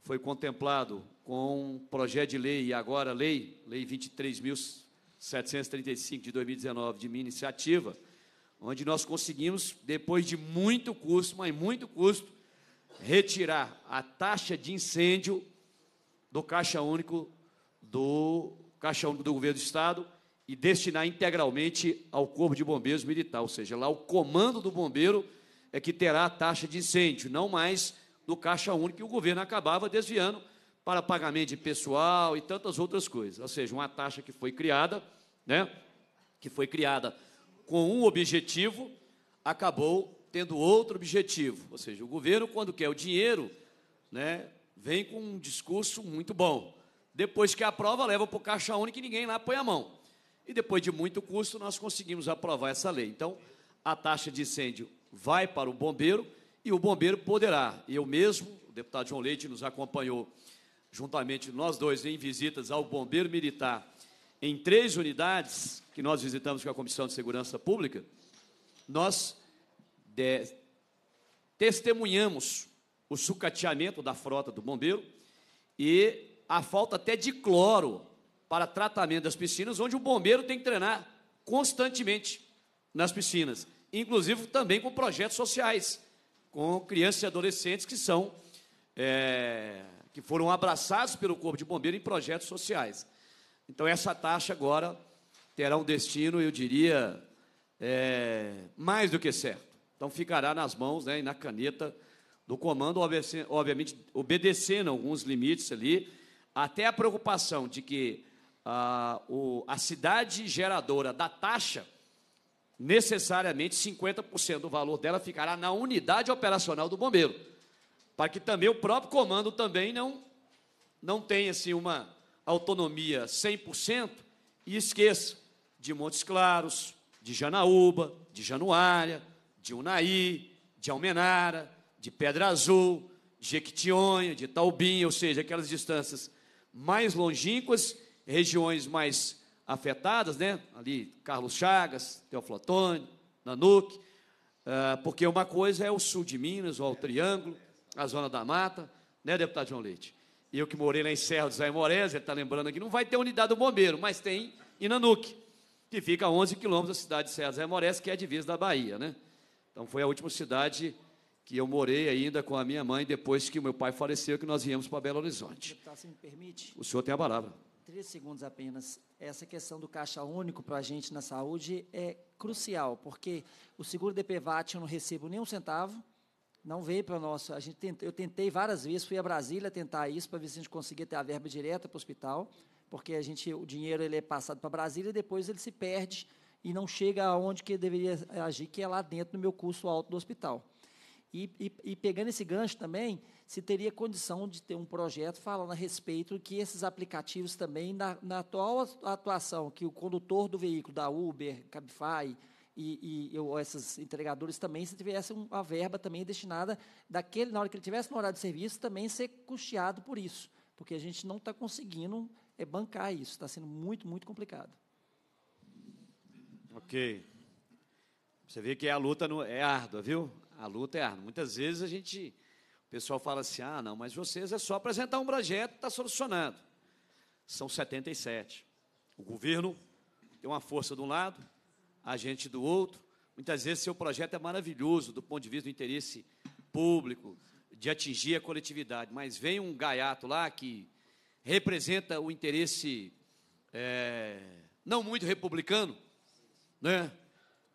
foi contemplado com um projeto de lei, e agora lei, lei 23.735 de 2019, de minha iniciativa, onde nós conseguimos, depois de muito custo, mas muito custo, retirar a taxa de incêndio do Caixa Único do Caixa Único do Governo do Estado e destinar integralmente ao Corpo de Bombeiros Militar, ou seja, lá o comando do bombeiro é que terá a taxa de incêndio, não mais do caixa único que o governo acabava desviando para pagamento de pessoal e tantas outras coisas. Ou seja, uma taxa que foi criada, né, que foi criada com um objetivo, acabou tendo outro objetivo. Ou seja, o governo, quando quer o dinheiro, né, vem com um discurso muito bom. Depois que aprova, leva para o caixa único e ninguém lá põe a mão. E depois de muito custo, nós conseguimos aprovar essa lei. Então, a taxa de incêndio vai para o bombeiro e o bombeiro poderá. Eu mesmo, o deputado João Leite nos acompanhou juntamente nós dois em visitas ao bombeiro militar em três unidades que nós visitamos com a Comissão de Segurança Pública, nós de, testemunhamos o sucateamento da frota do bombeiro e a falta até de cloro para tratamento das piscinas, onde o bombeiro tem que treinar constantemente nas piscinas inclusive também com projetos sociais, com crianças e adolescentes que são é, que foram abraçados pelo Corpo de bombeiros em projetos sociais. Então essa taxa agora terá um destino, eu diria, é, mais do que certo. Então ficará nas mãos né, e na caneta do comando, obviamente obedecendo alguns limites ali, até a preocupação de que a, ah, o, a cidade geradora da taxa necessariamente 50% do valor dela ficará na unidade operacional do bombeiro, para que também o próprio comando também não não tenha assim uma autonomia 100% e esqueça de Montes Claros, de Janaúba, de Januária, de Unaí, de Almenara, de Pedra Azul, de Jequitinhonha, de Taubim, ou seja, aquelas distâncias mais longínquas, regiões mais afetadas, né? Ali, Carlos Chagas, Teoflotone, Nanuque, uh, porque uma coisa é o sul de Minas, ou o Triângulo, a Zona da Mata, né, deputado João Leite? E eu que morei lá em Serra do Zé ele está lembrando aqui, não vai ter unidade do bombeiro, mas tem em Nanuque, que fica a 11 quilômetros da cidade de Serra dos Zé que é divisa da Bahia, né? Então, foi a última cidade que eu morei ainda com a minha mãe depois que o meu pai faleceu, que nós viemos para Belo Horizonte. Deputado, se me permite? O senhor tem a palavra. Três segundos apenas essa questão do caixa único para a gente na saúde é crucial, porque o seguro DPVAT eu não recebo nem um centavo, não veio para o nosso. A gente eu tentei várias vezes, fui a Brasília tentar isso para ver se a gente conseguia ter a verba direta para o hospital, porque a gente, o dinheiro ele é passado para Brasília e depois ele se perde e não chega aonde que deveria agir, que é lá dentro do meu custo alto do hospital. E, e, e pegando esse gancho também, se teria condição de ter um projeto falando a respeito que esses aplicativos também, na, na atual atuação que o condutor do veículo da Uber, Cabify, e, e esses entregadores também, se tivesse uma verba também destinada daquele, na hora que ele tivesse no horário de serviço, também ser custeado por isso. Porque a gente não está conseguindo é, bancar isso. Está sendo muito, muito complicado. Ok. Você vê que é a luta é árdua, viu? A luta é árdua. Muitas vezes a gente o pessoal fala assim: ah, não, mas vocês é só apresentar um projeto, está solucionado. São 77. O governo tem uma força de um lado, a gente do outro. Muitas vezes seu projeto é maravilhoso do ponto de vista do interesse público, de atingir a coletividade, mas vem um gaiato lá que representa o interesse é, não muito republicano, né?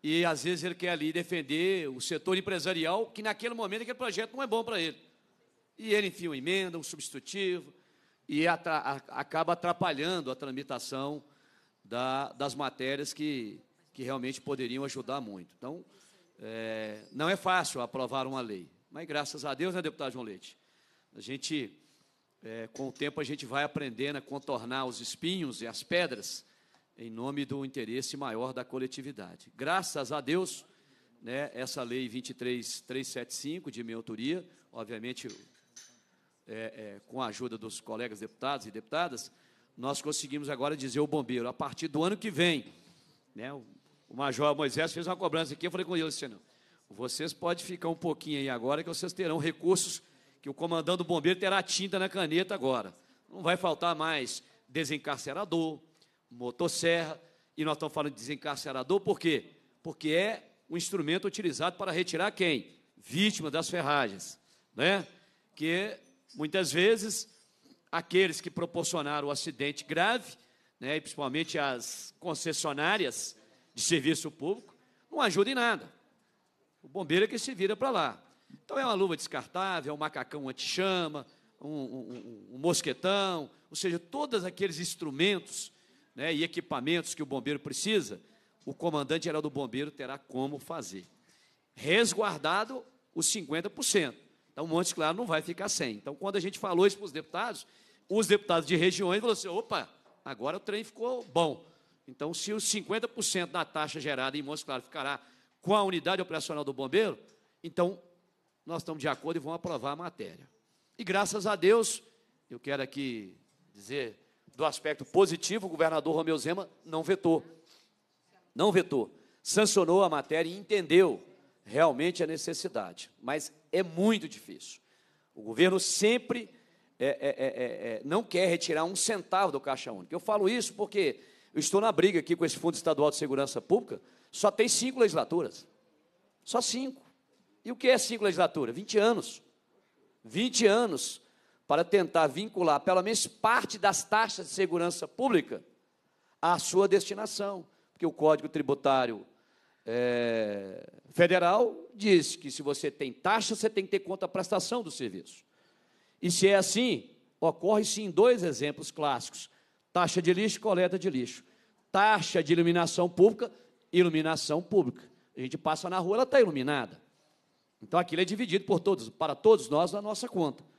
e às vezes ele quer ali defender o setor empresarial, que naquele momento aquele projeto não é bom para ele. E ele enfia uma emenda, um substitutivo, e atra acaba atrapalhando a tramitação da, das matérias que, que realmente poderiam ajudar muito. Então, é, não é fácil aprovar uma lei, mas graças a Deus, né, deputado João Leite? A gente, é, com o tempo, a gente vai aprendendo a contornar os espinhos e as pedras em nome do interesse maior da coletividade. Graças a Deus, né, essa lei 23375 de minha autoria, obviamente é, é, com a ajuda dos colegas deputados e deputadas, nós conseguimos agora dizer ao bombeiro, a partir do ano que vem, né, o, Major Moisés fez uma cobrança aqui, eu falei com ele, disse não, vocês podem ficar um pouquinho aí agora, que vocês terão recursos que o comandante do bombeiro terá tinta na caneta agora. Não vai faltar mais desencarcerador, motosserra, e nós estamos falando de desencarcerador, por quê? Porque é um instrumento utilizado para retirar quem? Vítima das ferragens, né? Que muitas vezes aqueles que proporcionaram o acidente grave, né, e principalmente as concessionárias de serviço público, não ajudam em nada. O bombeiro é que se vira para lá. Então é uma luva descartável, é um macacão anti-chama, um, um, um, um mosquetão, ou seja, todos aqueles instrumentos né, e equipamentos que o bombeiro precisa, o comandante geral do bombeiro terá como fazer. Resguardado os 50%. Então, Montes Claros não vai ficar sem. Então, quando a gente falou isso para os deputados, os deputados de regiões falaram assim: opa, agora o trem ficou bom. Então, se os 50% da taxa gerada em Montes Claros ficará com a unidade operacional do bombeiro, então nós estamos de acordo e vamos aprovar a matéria. E graças a Deus, eu quero aqui dizer do aspecto positivo, o governador Romeu Zema não vetou. Não vetou. Sancionou a matéria e entendeu realmente a necessidade. Mas é muito difícil. O governo sempre é é, é, é, é, não quer retirar um centavo do Caixa Único. Eu falo isso porque eu estou na briga aqui com esse Fundo Estadual de Segurança Pública, só tem cinco legislaturas. Só cinco. E o que é cinco legislaturas? 20 anos. 20 anos para tentar vincular pelo menos parte das taxas de segurança pública à sua destinação, porque o Código Tributário é, Federal diz que se você tem taxa, você tem que ter conta prestação do serviço. E se é assim, ocorre sim em dois exemplos clássicos: taxa de lixo e coleta de lixo. Taxa de iluminação pública, iluminação pública. A gente passa na rua, ela está iluminada. Então aquilo é dividido por todos, para todos nós na nossa conta.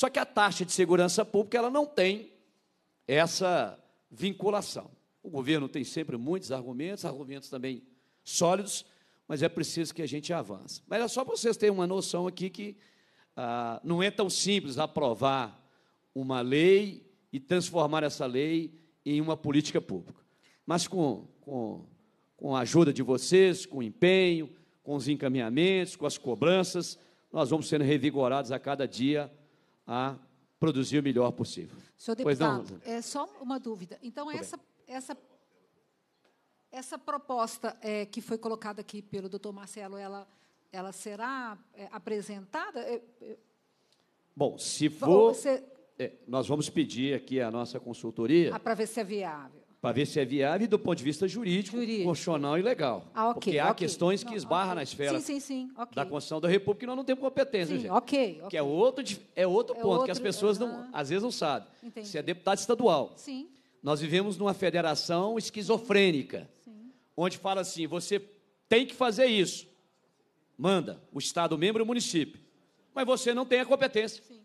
Só que a taxa de segurança pública ela não tem essa vinculação. O governo tem sempre muitos argumentos, argumentos também sólidos, mas é preciso que a gente avance. Mas é só para vocês terem uma noção aqui que ah, não é tão simples aprovar uma lei e transformar essa lei em uma política pública. Mas com, com, com a ajuda de vocês, com o empenho, com os encaminhamentos, com as cobranças, nós vamos sendo revigorados a cada dia a produzir o melhor possível. Senhor deputado, pois não, é só uma dúvida. Então, essa, essa, essa proposta é, que foi colocada aqui pelo doutor Marcelo, ela, ela será é, apresentada? É, é Bom, se for... Você... É, nós vamos pedir aqui a nossa consultoria... Ah, para ver se é viável. Para ver se é viável do ponto de vista jurídico, jurídico. constitucional e legal. Ah, okay, Porque há okay. questões que esbarram okay. na esfera sim, sim, sim, da Constituição da República que nós não temos competência, sim, gente. Ok. Que é outro, é outro é ponto outro, que as pessoas uh -huh. não, às vezes não sabem. Entendi. Se é deputado estadual. Sim. Nós vivemos numa federação esquizofrênica, onde fala assim: você tem que fazer isso. Manda o Estado membro e o município. Mas você não tem a competência. Sim.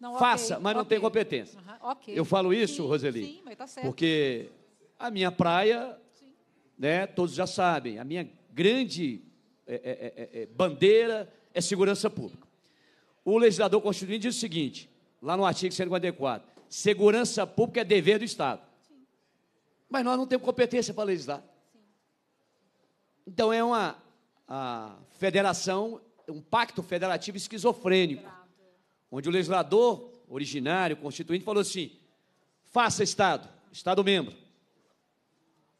Não, Faça, okay, mas não tem competência. okay. Eu falo isso, sim, Roseli, sim, mas tá certo. porque a minha praia, né, todos já sabem, a minha grande é é, é, é, é, bandeira é segurança pública. O legislador constituinte diz o seguinte, lá no artigo 144, segurança pública é dever do Estado. Mas nós não temos competência para legislar. Então é uma federação, um pacto federativo esquizofrênico onde o legislador originário, constituinte, falou assim: faça Estado, Estado membro.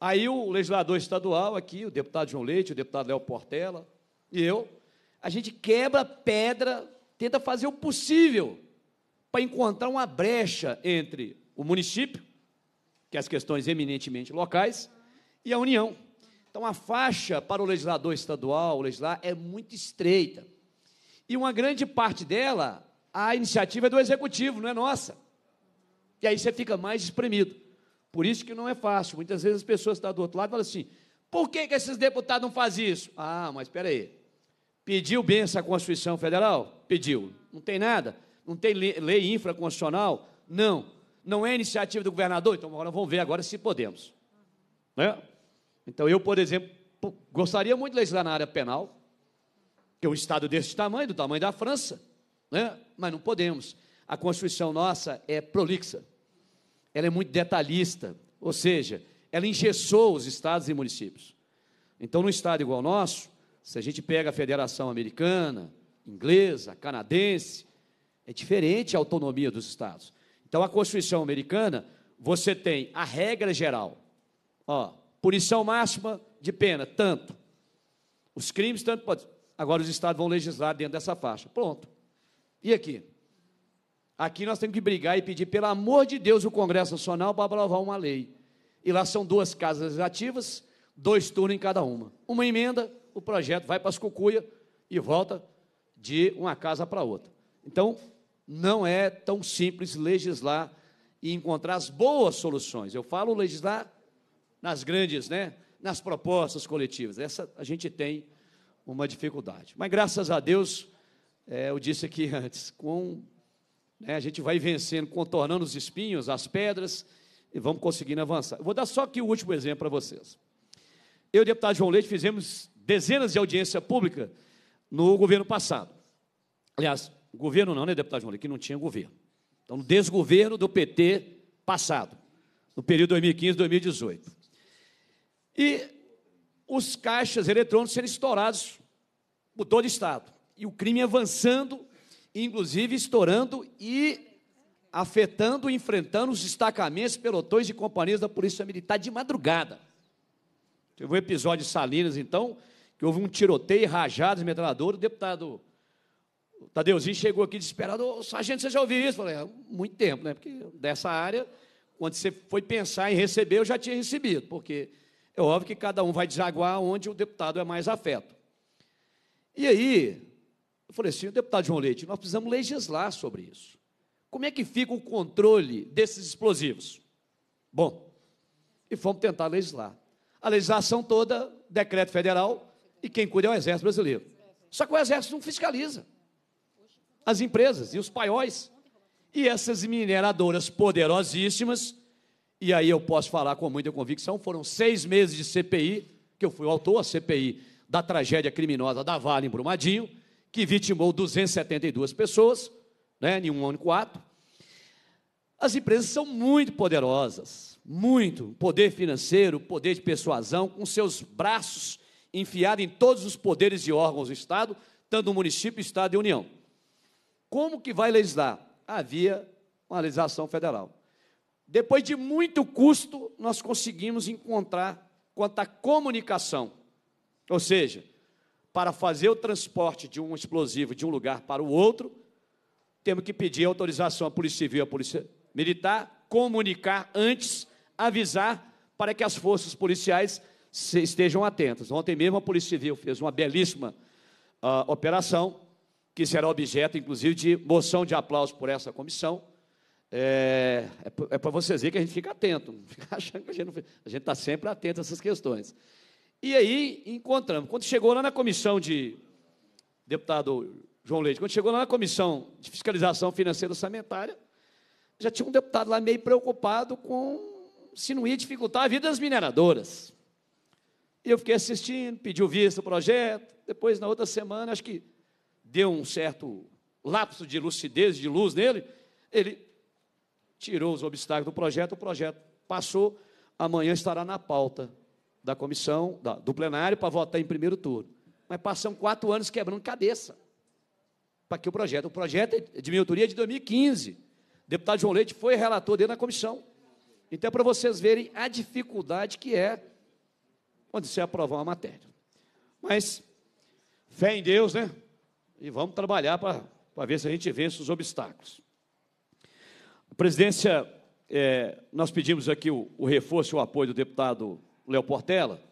Aí o legislador estadual aqui, o deputado João Leite, o deputado Léo Portela e eu, a gente quebra pedra, tenta fazer o possível para encontrar uma brecha entre o município, que é as questões eminentemente locais, e a União. Então a faixa para o legislador estadual, o legislar, é muito estreita. E uma grande parte dela a iniciativa é do executivo, não é nossa. E aí você fica mais espremido. Por isso que não é fácil. Muitas vezes as pessoas estão do outro lado falam assim: por que, que esses deputados não fazem isso? Ah, mas espera aí. Pediu benção à Constituição Federal? Pediu. Não tem nada? Não tem lei infraconstitucional? Não. Não é iniciativa do governador? Então agora vamos ver agora se podemos. Né? Então eu, por exemplo, gostaria muito de legislar na área penal, que é um Estado desse tamanho, do tamanho da França, né? mas não podemos. A Constituição nossa é prolixa, ela é muito detalhista, ou seja, ela engessou os estados e municípios. Então, num estado igual ao nosso, se a gente pega a federação americana, inglesa, canadense, é diferente a autonomia dos estados. Então, a Constituição americana, você tem a regra geral. Ó, punição máxima de pena, tanto. Os crimes, tanto pode. Agora os estados vão legislar dentro dessa faixa. Pronto. E aqui? Aqui nós temos que brigar e pedir, pelo amor de Deus, o Congresso Nacional para aprovar uma lei. E lá são duas casas legislativas, dois turnos em cada uma. Uma emenda, o projeto vai para as cucuia e volta de uma casa para outra. Então, não é tão simples legislar e encontrar as boas soluções. Eu falo legislar nas grandes, né? nas propostas coletivas. Essa a gente tem uma dificuldade. Mas graças a Deus, é, eu disse aqui [laughs] antes, com, né, a gente vai vencendo, contornando os espinhos, as pedras, e vamos conseguindo avançar. Eu vou dar só aqui o último exemplo para vocês. Eu e o deputado João Leite fizemos dezenas de audiência pública no governo passado. Aliás, governo não, né, deputado João Leite, que não tinha governo. Então, no desgoverno do PT passado, no período 2015, 2018. E os caixas eletrônicos serem estourados por todo o Estado e o crime avançando, inclusive estourando e afetando, enfrentando os destacamentos, pelotões e companhias da Polícia Militar de madrugada. Teve um episódio de Salinas, então, que houve um tiroteio, rajadas, metralhadora, o deputado Tadeuzinho chegou aqui desesperado, ô, sargento, você já ouviu isso? falei, é, muito tempo, né? Porque dessa área, quando você foi pensar em receber, eu já tinha recebido, porque é óbvio que cada um vai desaguar onde o deputado é mais afeto. E aí, eu falei assim, deputado João Leite, nós precisamos legislar sobre isso. Como é que fica o controle desses explosivos? Bom, e fomos tentar legislar. A legislação toda, decreto federal, e quem cuida é o Exército Brasileiro. Só que o Exército não fiscaliza as empresas e os paióis. E essas mineradoras poderosíssimas, e aí eu posso falar com muita convicção, foram seis meses de CPI, que eu fui autor, a CPI da tragédia criminosa da Vale em Brumadinho, que vitimou 272 pessoas, né, em um único ato. As empresas são muito poderosas, muito poder financeiro, poder de persuasão, com seus braços enfiados em todos os poderes e órgãos do Estado, tanto no município, Estado e União. Como que vai legislar? Havia uma legislação federal. Depois de muito custo, nós conseguimos encontrar quanto à comunicação. Ou seja, para fazer o transporte de um explosivo de um lugar para o outro, temos que pedir autorização à Polícia Civil e à Polícia Militar, comunicar antes, avisar para que as forças policiais estejam atentas. Ontem mesmo a Polícia Civil fez uma belíssima uh, operação, que será objeto, inclusive, de moção de aplauso por essa comissão. É, é, é para vocês verem que a gente fica atento, não [laughs] fica achando que a gente A gente está sempre atento a essas questões. E aí encontramos. Quando chegou lá na comissão de. Deputado João Leite, quando chegou lá na comissão de fiscalização financeira orçamentária, já tinha um deputado lá meio preocupado com se não ia dificultar a vida das mineradoras. E eu fiquei assistindo, pedi o visto do projeto, depois, na outra semana, acho que deu um certo lapso de lucidez, de luz nele, ele tirou os obstáculos do projeto, o projeto passou, amanhã estará na pauta da comissão, da, do plenário, para votar em primeiro turno. Mas passam quatro anos quebrando cabeça para que o projeto. O projeto é de minha autoria é de 2015. O deputado João Leite foi relator dele na comissão. Então, é para vocês verem a dificuldade que é quando se aprovar uma matéria. Mas, fé em Deus, né? E vamos trabalhar para ver se a gente vence os obstáculos. A presidência, é, nós pedimos aqui o, o reforço e o apoio do deputado Léo Portela,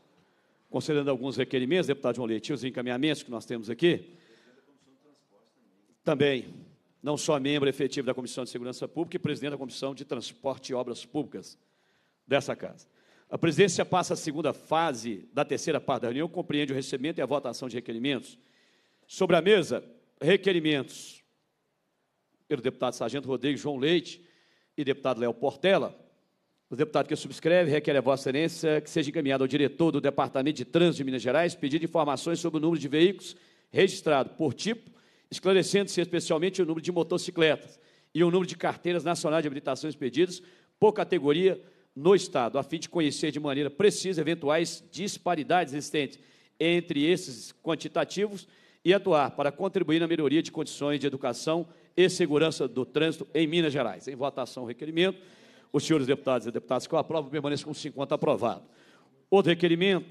considerando alguns requerimentos, deputado João Leite, os encaminhamentos que nós temos aqui. Também, não só membro efetivo da Comissão de Segurança Pública e presidente da Comissão de Transporte e Obras Públicas dessa Casa. A presidência passa a segunda fase da terceira parte da reunião, compreende o recebimento e a votação de requerimentos. Sobre a mesa, requerimentos pelo deputado Sargento Rodrigues João Leite e deputado Léo Portela, os deputados que subscrevem requerem a Vossa Excelência que seja encaminhado ao diretor do Departamento de Trânsito de Minas Gerais pedido informações sobre o número de veículos registrado por tipo, esclarecendo-se especialmente o número de motocicletas e o número de carteiras nacionais de habilitação pedidas por categoria no Estado, a fim de conhecer de maneira precisa eventuais disparidades existentes entre esses quantitativos e atuar para contribuir na melhoria de condições de educação e segurança do trânsito em Minas Gerais. Em votação, o requerimento os senhores deputados e deputadas que eu aprovo permaneçam com 50 aprovado. Outro requerimento,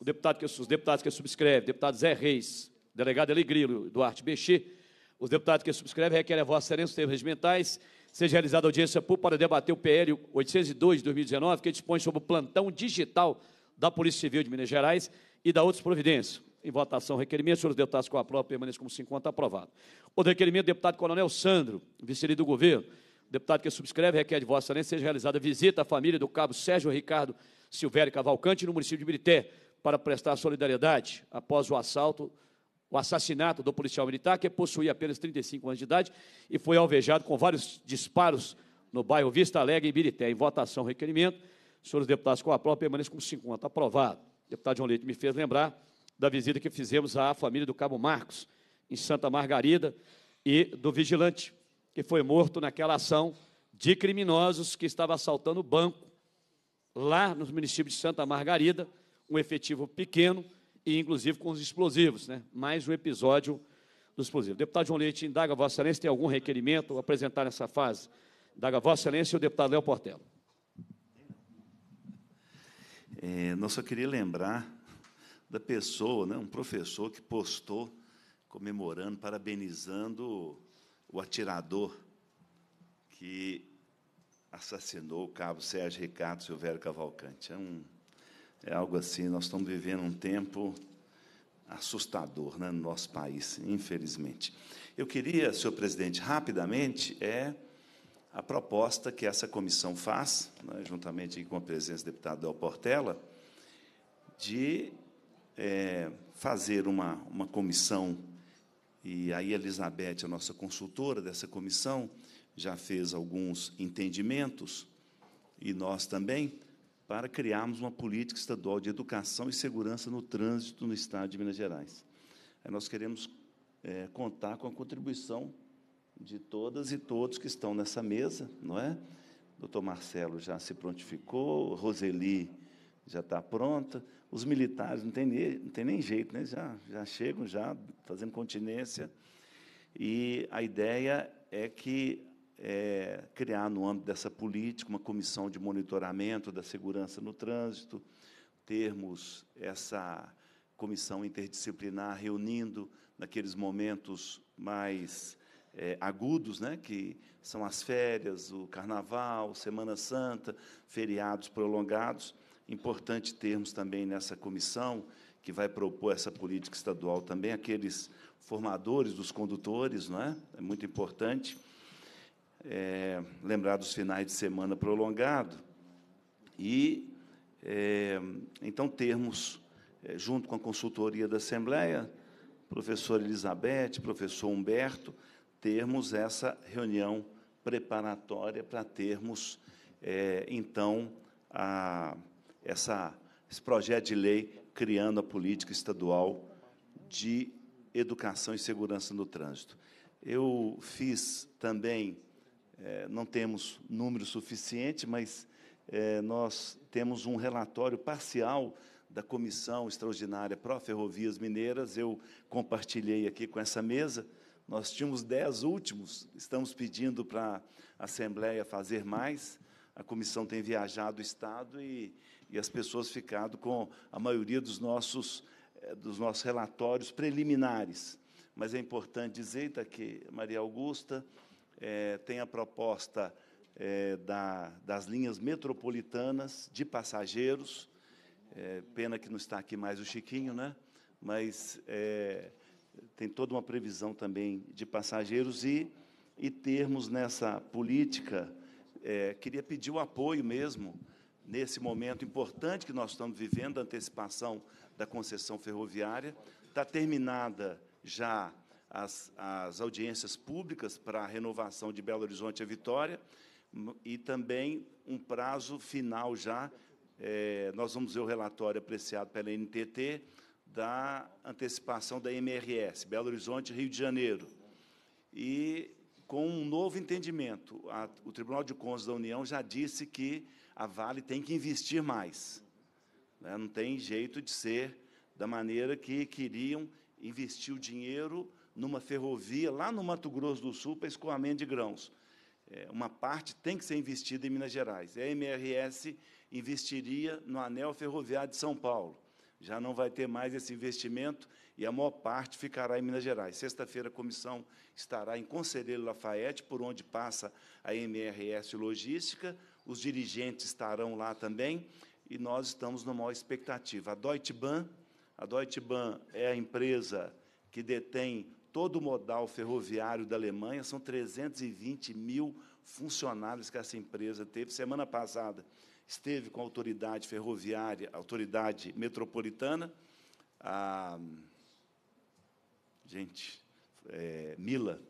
o deputado que, os deputados que subscrevem, deputado Zé Reis, delegado Elegrilo, Duarte Bexê, os deputados que subscrevem requerem a vossa excelência nos termos regimentais, seja realizada audiência pública para debater o PL 802 de 2019, que dispõe sobre o plantão digital da Polícia Civil de Minas Gerais e da outras providências. Em votação, requerimento, senhores deputados com a prova permaneçam com 50 aprovado. Outro requerimento, deputado Coronel Sandro, vice-líder do governo, deputado que subscreve requer de Vossa Excelência seja realizada visita à família do cabo Sérgio Ricardo Silvério Cavalcante, no município de Birité, para prestar solidariedade após o assalto, o assassinato do policial militar, que possuía apenas 35 anos de idade e foi alvejado com vários disparos no bairro Vista Alegre, em Birité. Em votação, requerimento. Senhores deputados, com a prova, permaneça com 50. Aprovado. O deputado João Leite me fez lembrar da visita que fizemos à família do Cabo Marcos, em Santa Margarida, e do vigilante que foi morto naquela ação de criminosos que estava assaltando o banco lá no município de Santa Margarida, um efetivo pequeno e inclusive com os explosivos, né? Mais um episódio dos explosivos. Deputado João Leite, indaga Vossa Excelência tem algum requerimento a apresentar nessa fase? Indaga Vossa Excelência e o deputado Léo Portela. É, não só queria lembrar da pessoa, né, um professor que postou comemorando, parabenizando o atirador que assassinou o cabo Sérgio Ricardo Silvério Cavalcante. É, um, é algo assim, nós estamos vivendo um tempo assustador né, no nosso país, infelizmente. Eu queria, senhor presidente, rapidamente, é a proposta que essa comissão faz, né, juntamente com a presença do deputado Del Portela, de é, fazer uma, uma comissão e aí Elizabeth, a nossa consultora dessa comissão, já fez alguns entendimentos, e nós também, para criarmos uma política estadual de educação e segurança no trânsito no Estado de Minas Gerais. Aí nós queremos é, contar com a contribuição de todas e todos que estão nessa mesa, não é? O doutor Marcelo já se prontificou, Roseli já está pronta, os militares, não tem, nem, não tem nem jeito, né? já, já chegam, já fazendo continência. E a ideia é que é, criar, no âmbito dessa política, uma comissão de monitoramento da segurança no trânsito, termos essa comissão interdisciplinar reunindo naqueles momentos mais é, agudos, né, que são as férias, o carnaval, Semana Santa, feriados prolongados, importante termos também nessa comissão, que vai propor essa política estadual também, aqueles formadores dos condutores, não é? É muito importante é, lembrar dos finais de semana prolongado. E, é, então, termos, é, junto com a consultoria da Assembleia, professor Elizabeth, professor Humberto, termos essa reunião preparatória para termos, é, então, a essa, esse projeto de lei criando a política estadual de educação e segurança no trânsito. Eu fiz também, é, não temos número suficiente, mas é, nós temos um relatório parcial da Comissão Extraordinária pró Ferrovias Mineiras, eu compartilhei aqui com essa mesa. Nós tínhamos dez últimos, estamos pedindo para a Assembleia fazer mais a comissão tem viajado o Estado e, e as pessoas ficado com a maioria dos nossos, eh, dos nossos relatórios preliminares. Mas é importante dizer tá, que Maria Augusta é, tem a proposta é, da, das linhas metropolitanas de passageiros. É, pena que não está aqui mais o Chiquinho, né? mas tem toda uma previsão também de passageiros e, e termos nessa política é, queria pedir o apoio mesmo nesse momento importante que nós estamos vivendo, a antecipação da concessão ferroviária. Está terminada já as, as audiências públicas para a renovação de Belo Horizonte e Vitória, hum, e também um prazo final já. É, nós vamos ver o relatório apreciado pela NTT da antecipação da MRS, Belo Horizonte Rio de Janeiro. E com um novo entendimento. A, o Tribunal de Contas da União já disse que a Vale tem que investir mais. Né? Não tem jeito de ser da maneira que queriam investir o dinheiro numa ferrovia lá no Mato Grosso do Sul para escoamento de grãos. É, uma parte tem que ser investida em Minas Gerais. a MRS investiria no anel ferroviário de São Paulo. Já não vai ter mais esse investimento e a maior parte ficará em Minas Gerais. Sexta-feira, a comissão estará em Conselheiro Lafayette, por onde passa a MRS Logística, os dirigentes estarão lá também, e nós estamos numa maior expectativa. A Deutsche Bahn, a Deutsche Bahn é a empresa que detém todo o modal ferroviário da Alemanha, são 320 mil funcionários que essa empresa teve. Semana passada esteve com a autoridade ferroviária, autoridade metropolitana, a ah, gente, é, Mila.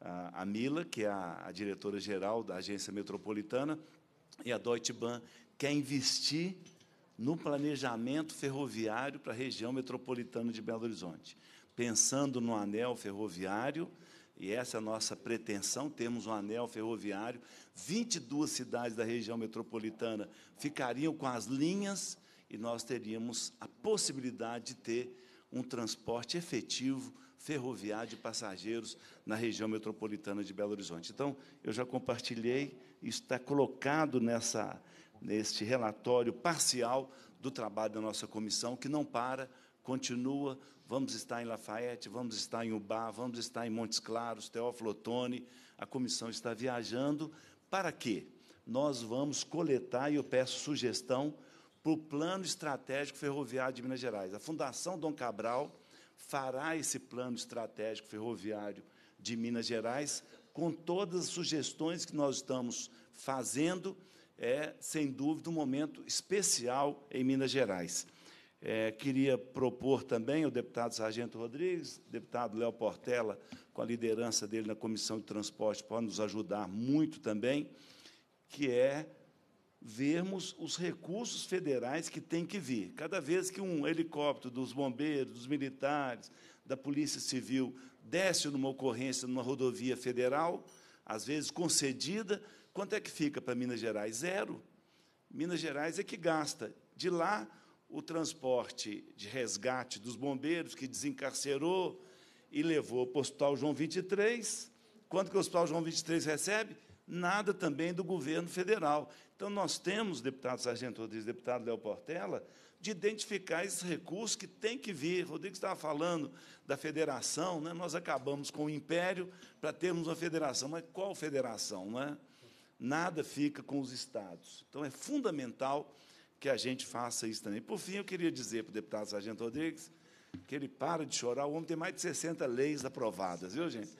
A, a, Mila, que é a, a diretora-geral da Agência Metropolitana, e a Deutsche Bahn quer investir no planejamento ferroviário para a região metropolitana de Belo Horizonte, pensando no anel ferroviário, e essa é a nossa pretensão, temos um anel ferroviário, 22 cidades da região metropolitana ficariam com as linhas e nós teríamos a possibilidade de ter um transporte efetivo ferroviário de passageiros na região metropolitana de Belo Horizonte. Então, eu já compartilhei, está colocado nessa, neste relatório parcial do trabalho da nossa comissão, que não para, continua. Vamos estar em Lafayette, vamos estar em Ubá, vamos estar em Montes Claros, Teófilo Otoni. A comissão está viajando. Para quê? Nós vamos coletar, e eu peço sugestão para o Plano Estratégico Ferroviário de Minas Gerais. A Fundação Dom Cabral fará esse Plano Estratégico Ferroviário de Minas Gerais, com todas as sugestões que nós estamos fazendo, é, sem dúvida, um momento especial em Minas Gerais. É, queria propor também ao deputado Sargento Rodrigues, deputado Léo Portela, com a liderança dele na Comissão de Transporte, para nos ajudar muito também, que é vermos os recursos federais que tem que vir. Cada vez que um helicóptero dos bombeiros, dos militares, da Polícia Civil desce numa ocorrência numa rodovia federal, às vezes concedida, quanto é que fica para Minas Gerais? Zero. Minas Gerais é que gasta. De lá, o transporte de resgate dos bombeiros, que desencarcerou e levou para o Hospital João 23. Quanto que o Hospital João 23 recebe? nada também do governo federal. Então, nós temos, deputado Sargento Rodrigues, deputado Léo Portela, de identificar esses recursos que tem que vir. Rodrigues estava falando da federação, né? nós acabamos com o império para termos uma federação. Mas qual federação? Não é? Nada fica com os estados. Então, é fundamental que a gente faça isso também. Por fim, eu queria dizer para o deputado Sargento Rodrigues que ele para de chorar. O homem tem mais de 60 leis aprovadas, viu, gente?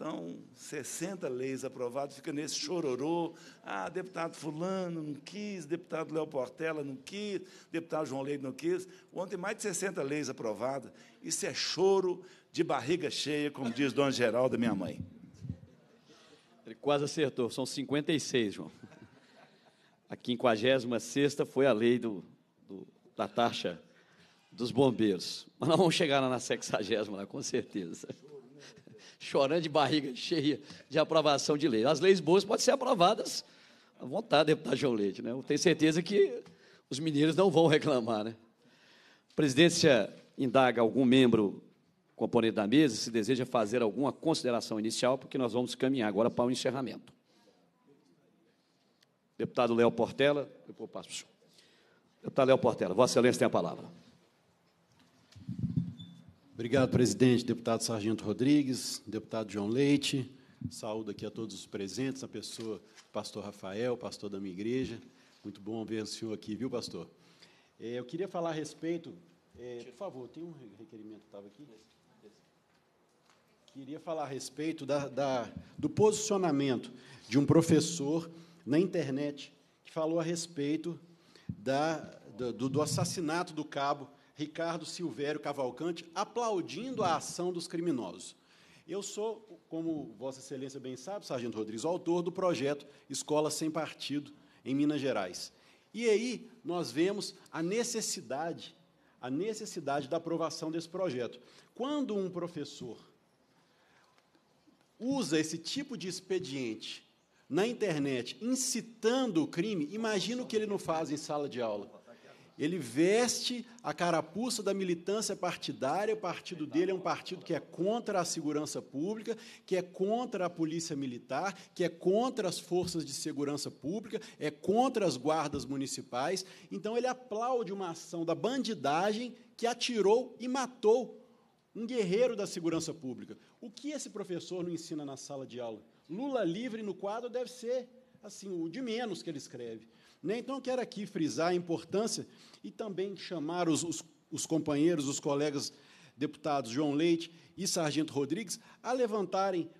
Então, 60 leis aprovadas, fica nesse chororô. Ah, deputado Fulano não quis, deputado Léo Portela não quis, deputado João Leite não quis. Ontem, mais de 60 leis aprovadas. Isso é choro de barriga cheia, como diz Dona Geralda, minha mãe. Ele quase acertou, são 56, João. A 56 foi a lei do, do, da taxa dos bombeiros. Mas nós vamos chegar lá na 60, lá, com certeza chorando de barriga [laughs] cheia de aprovação de lei. As leis boas podem ser aprovadas à vontade, deputado João Leite. Né? Eu tenho certeza que os mineiros não vão reclamar. Né? A presidência indaga algum membro componente da mesa se deseja fazer alguma consideração inicial, porque nós vamos caminhar agora para o encerramento. Deputado Léo Portela, depois passo. Deputado Léo Portela, Vossa Excelência tem a palavra. Obrigado, presidente, deputado Sargento Rodrigues, deputado João Leite. Saúdo aqui a todos os presentes, a pessoa, pastor Rafael, pastor da minha igreja. Muito bom ver o senhor aqui, viu, pastor? É, eu queria falar a respeito. É, por favor, tem um requerimento que estava aqui? Queria falar a respeito da, da, do posicionamento de um professor na internet que falou a respeito da, do, do assassinato do cabo Ricardo Silvério Cavalcante, aplaudindo a ação dos criminosos. Eu sou, como Vossa Excelência bem sabe, Sargento Rodrigues, autor do projeto Escola Sem Partido, em Minas Gerais. E aí nós vemos a necessidade, a necessidade da aprovação desse projeto. Quando um professor usa esse tipo de expediente na internet, incitando o crime, imagina o que ele não faz em sala de aula. Ele veste a carapuça da militância partidária. O partido dele é um partido que é contra a segurança pública, que é contra a polícia militar, que é contra as forças de segurança pública, é contra as guardas municipais. Então, ele aplaude uma ação da bandidagem que atirou e matou um guerreiro da segurança pública. O que esse professor não ensina na sala de aula? Lula livre no quadro deve ser assim o de menos que ele escreve. Então, eu quero aqui frisar a importância e também chamar os, os, os companheiros, os colegas deputados João Leite e Sargento Rodrigues a levantarem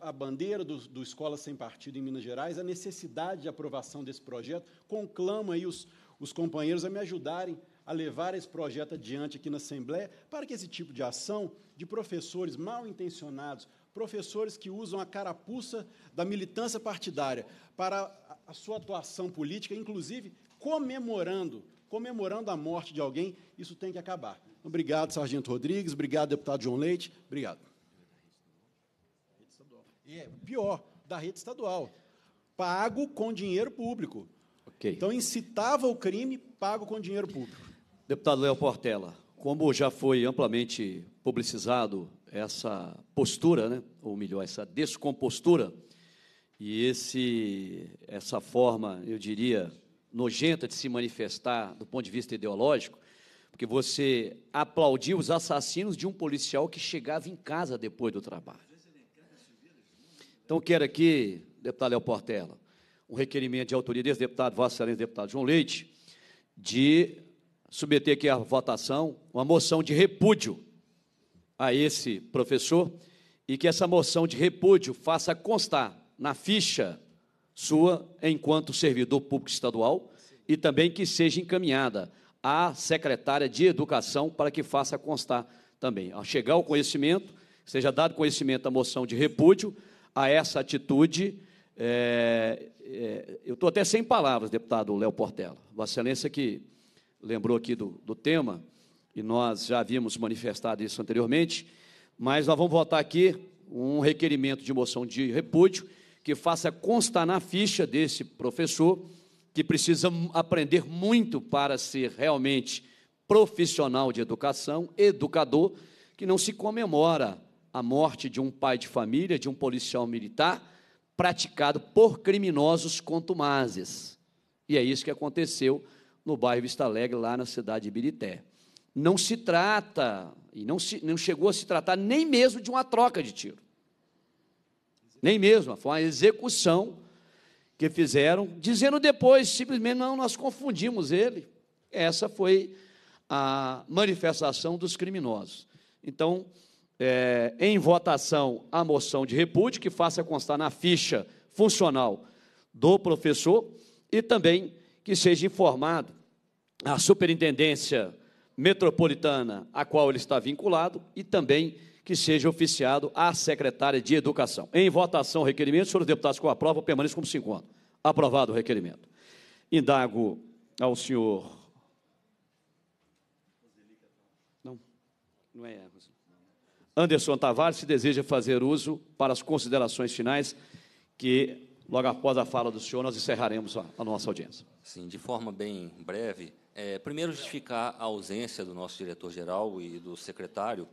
a bandeira do, do, Escola Sem Partido em Minas Gerais, a necessidade de aprovação desse projeto. Conclamo aí os, os companheiros a me ajudarem a levar esse projeto adiante aqui na Assembleia, para que esse tipo de ação de professores mal intencionados, professores que usam a carapuça da militância partidária para a sua atuação política, inclusive comemorando, comemorando a morte de alguém, isso tem que acabar. Obrigado, Sargento Rodrigues, obrigado, deputado João Leite, obrigado. E é pior, da rede estadual, pago com dinheiro público. Okay. Então, incitava o crime, pago com dinheiro público. Deputado Léo Portela, como já foi amplamente publicizado essa postura, né, ou melhor, essa descompostura e esse, essa forma, eu diria, nojenta de se manifestar do ponto de vista ideológico, porque você aplaudiu os assassinos de um policial que chegava em casa depois do trabalho. Então, quero aqui, deputado Léo Portela, um requerimento de autoria desse deputado, Vossa Excelência, deputado João Leite, de submeter aqui à votação uma moção de repúdio a esse professor e que essa moção de repúdio faça constar na ficha sua enquanto servidor público estadual e também que seja encaminhada à secretária de Educação para que faça constar também. Ao chegar ao conhecimento, seja dado conhecimento da moção de repúdio a essa atitude. É, é, eu estou até sem palavras, deputado Léo Portela. Vossa Excelência que lembrou aqui do, do tema, e nós já havíamos manifestado isso anteriormente, mas nós vamos votar aqui um requerimento de moção de repúdio que faça constar na ficha desse professor que precisa aprender muito para ser realmente profissional de educação, educador, que não se comemora a morte de um pai de família, de um policial militar, praticado por criminosos contumazes. E é isso que aconteceu no bairro Vista Alegre, lá na cidade de Birité. Não se trata, e não, se, não chegou a se tratar nem mesmo de uma troca de tiro nem mesmo, foi uma execução que fizeram, dizendo depois, simplesmente, não, nós confundimos ele. Essa foi a manifestação dos criminosos. Então, é, em votação a moção de repúdio, que faça constar na ficha funcional do professor e também que seja informado a superintendência metropolitana a qual ele está vinculado e também que seja oficiado à secretária de Educação. Em votação, requerimento. Senhores deputados, com a prova, como se encontra. Aprovado o requerimento. Indago ao senhor. Não, não é. Anderson Tavares se deseja fazer uso para as considerações finais que Logo após a fala do senhor, nós encerraremos a, a nossa audiência. Sim, de forma bem breve. É, primeiro, justificar a ausência do nosso diretor-geral e do secretário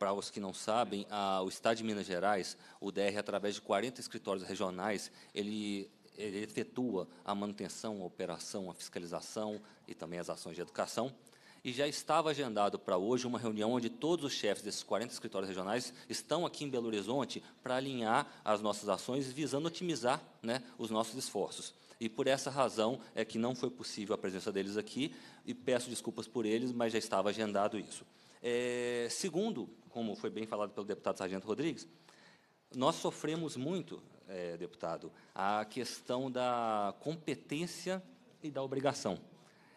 para os que não sabem, a, o Estado de Minas Gerais, o DR, através de 40 escritórios regionais, ele, ele efetua a manutenção, a operação, a fiscalização e também as ações de educação. E já estava agendado para hoje uma reunião onde todos os chefes desses 40 escritórios regionais estão aqui em Belo Horizonte para alinhar as nossas ações, visando otimizar né, os nossos esforços e por essa razão é que não foi possível a presença deles aqui, e peço desculpas por eles, mas já estava agendado isso. É, segundo, como foi bem falado pelo deputado Sargento Rodrigues, nós sofremos muito, é, deputado, a questão da competência e da obrigação.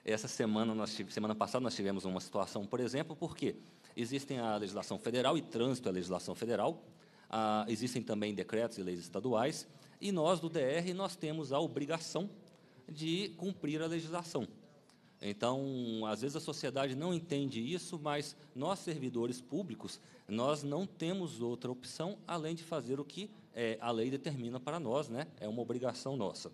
Essa semana, nós, semana passada, nós tivemos uma situação, por exemplo, porque existem a legislação federal e trânsito é a legislação federal, a, existem também decretos e leis estaduais, e nós, do DR, nós temos a obrigação de cumprir a legislação. Então, às vezes a sociedade não entende isso, mas nós, servidores públicos, nós não temos outra opção além de fazer o que é, a lei determina para nós, né? é uma obrigação nossa.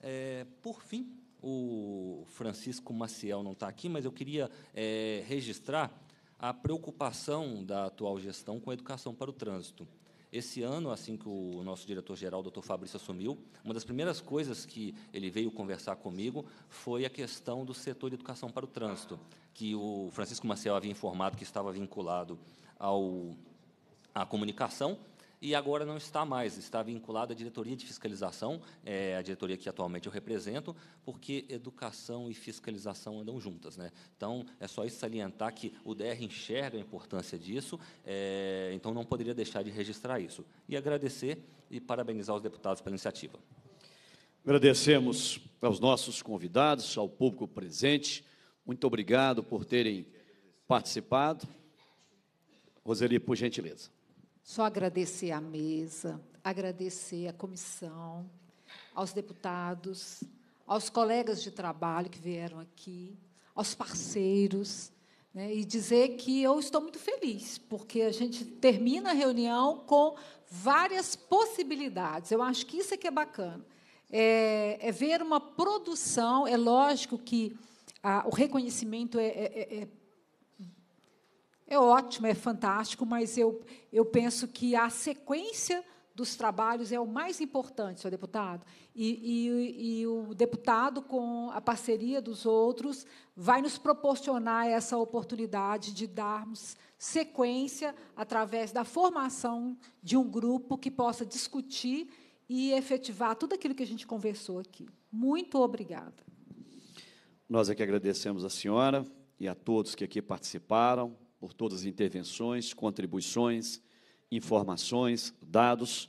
É, por fim, o Francisco Maciel não está aqui, mas eu queria é, registrar a preocupação da atual gestão com a educação para o trânsito. Esse ano, assim que o nosso diretor-geral, doutor Fabrício, assumiu, uma das primeiras coisas que ele veio conversar comigo foi a questão do setor de educação para o trânsito, que o Francisco Maciel havia informado que estava vinculado ao, à comunicação, e agora não está mais, está vinculado à diretoria de fiscalização, é, a diretoria que atualmente eu represento, porque educação e fiscalização andam juntas. Né? Então, é só isso salientar que o DR enxerga a importância disso, é, então não poderia deixar de registrar isso. E agradecer e parabenizar os deputados pela iniciativa. Agradecemos aos nossos convidados, ao público presente. Muito obrigado por terem participado. Roseli, por gentileza. Só agradecer à mesa, agradecer à comissão, aos deputados, aos colegas de trabalho que vieram aqui, aos parceiros, né, e dizer que eu estou muito feliz, porque a gente termina a reunião com várias possibilidades. Eu acho que isso é que é bacana. É, é ver uma produção, é lógico que a, ah, o reconhecimento é, é, é é ótimo, é fantástico, mas eu, eu penso que a sequência dos trabalhos é o mais importante, senhor deputado. E, e, e, o deputado, com a parceria dos outros, vai nos proporcionar essa oportunidade de darmos sequência através da formação de um grupo que possa discutir e efetivar tudo aquilo que a gente conversou aqui. Muito obrigada. Nós é que agradecemos a senhora e a todos que aqui participaram por todas as intervenções, contribuições, informações, dados.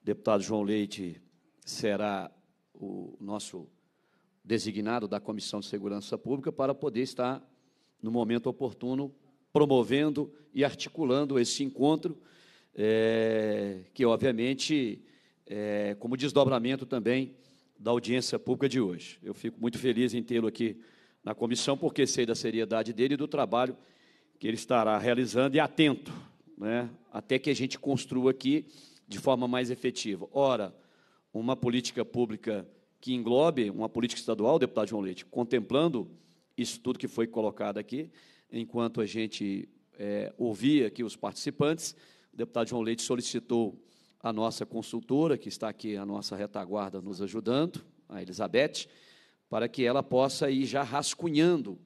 O deputado João Leite será o nosso designado da Comissão de Segurança Pública para poder estar, no momento oportuno, promovendo e articulando esse encontro, é, que, obviamente, é, como desdobramento também da audiência pública de hoje. Eu fico muito feliz em tê-lo aqui na comissão, porque sei da seriedade dele e do trabalho que ele estará realizando e atento, né, até que a gente construa aqui de forma mais efetiva. Ora, uma política pública que englobe uma política estadual, deputado João Leite, contemplando isso tudo que foi colocado aqui, enquanto a gente é, ouvia aqui os participantes, o deputado João Leite solicitou a nossa consultora, que está aqui a nossa retaguarda nos ajudando, a Elizabeth, para que ela possa ir já rascunhando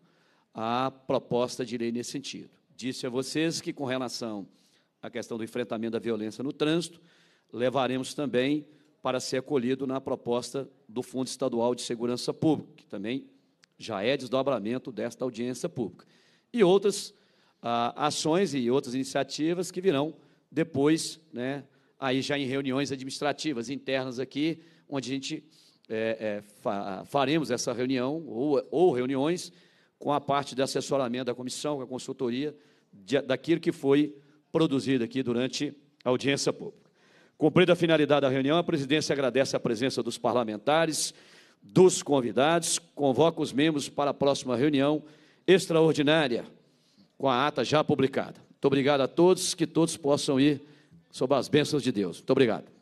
a proposta de lei nesse sentido. Disse a vocês que, com relação à questão do enfrentamento da violência no trânsito, levaremos também para ser acolhido na proposta do Fundo Estadual de Segurança Pública, que também já é desdobramento desta audiência pública. E outras ah, ações e outras iniciativas que virão depois, né, aí já em reuniões administrativas internas aqui, onde a gente é, é, fa faremos essa reunião ou, ou reuniões com a parte de assessoramento da comissão, com a consultoria, de, daquilo que foi produzido aqui durante a audiência pública. Cumprida a finalidade da reunião, a presidência agradece a presença dos parlamentares, dos convidados, convoca os membros para a próxima reunião extraordinária, com a ata já publicada. Muito obrigado a todos, que todos possam ir sob as bênçãos de Deus. Muito obrigado.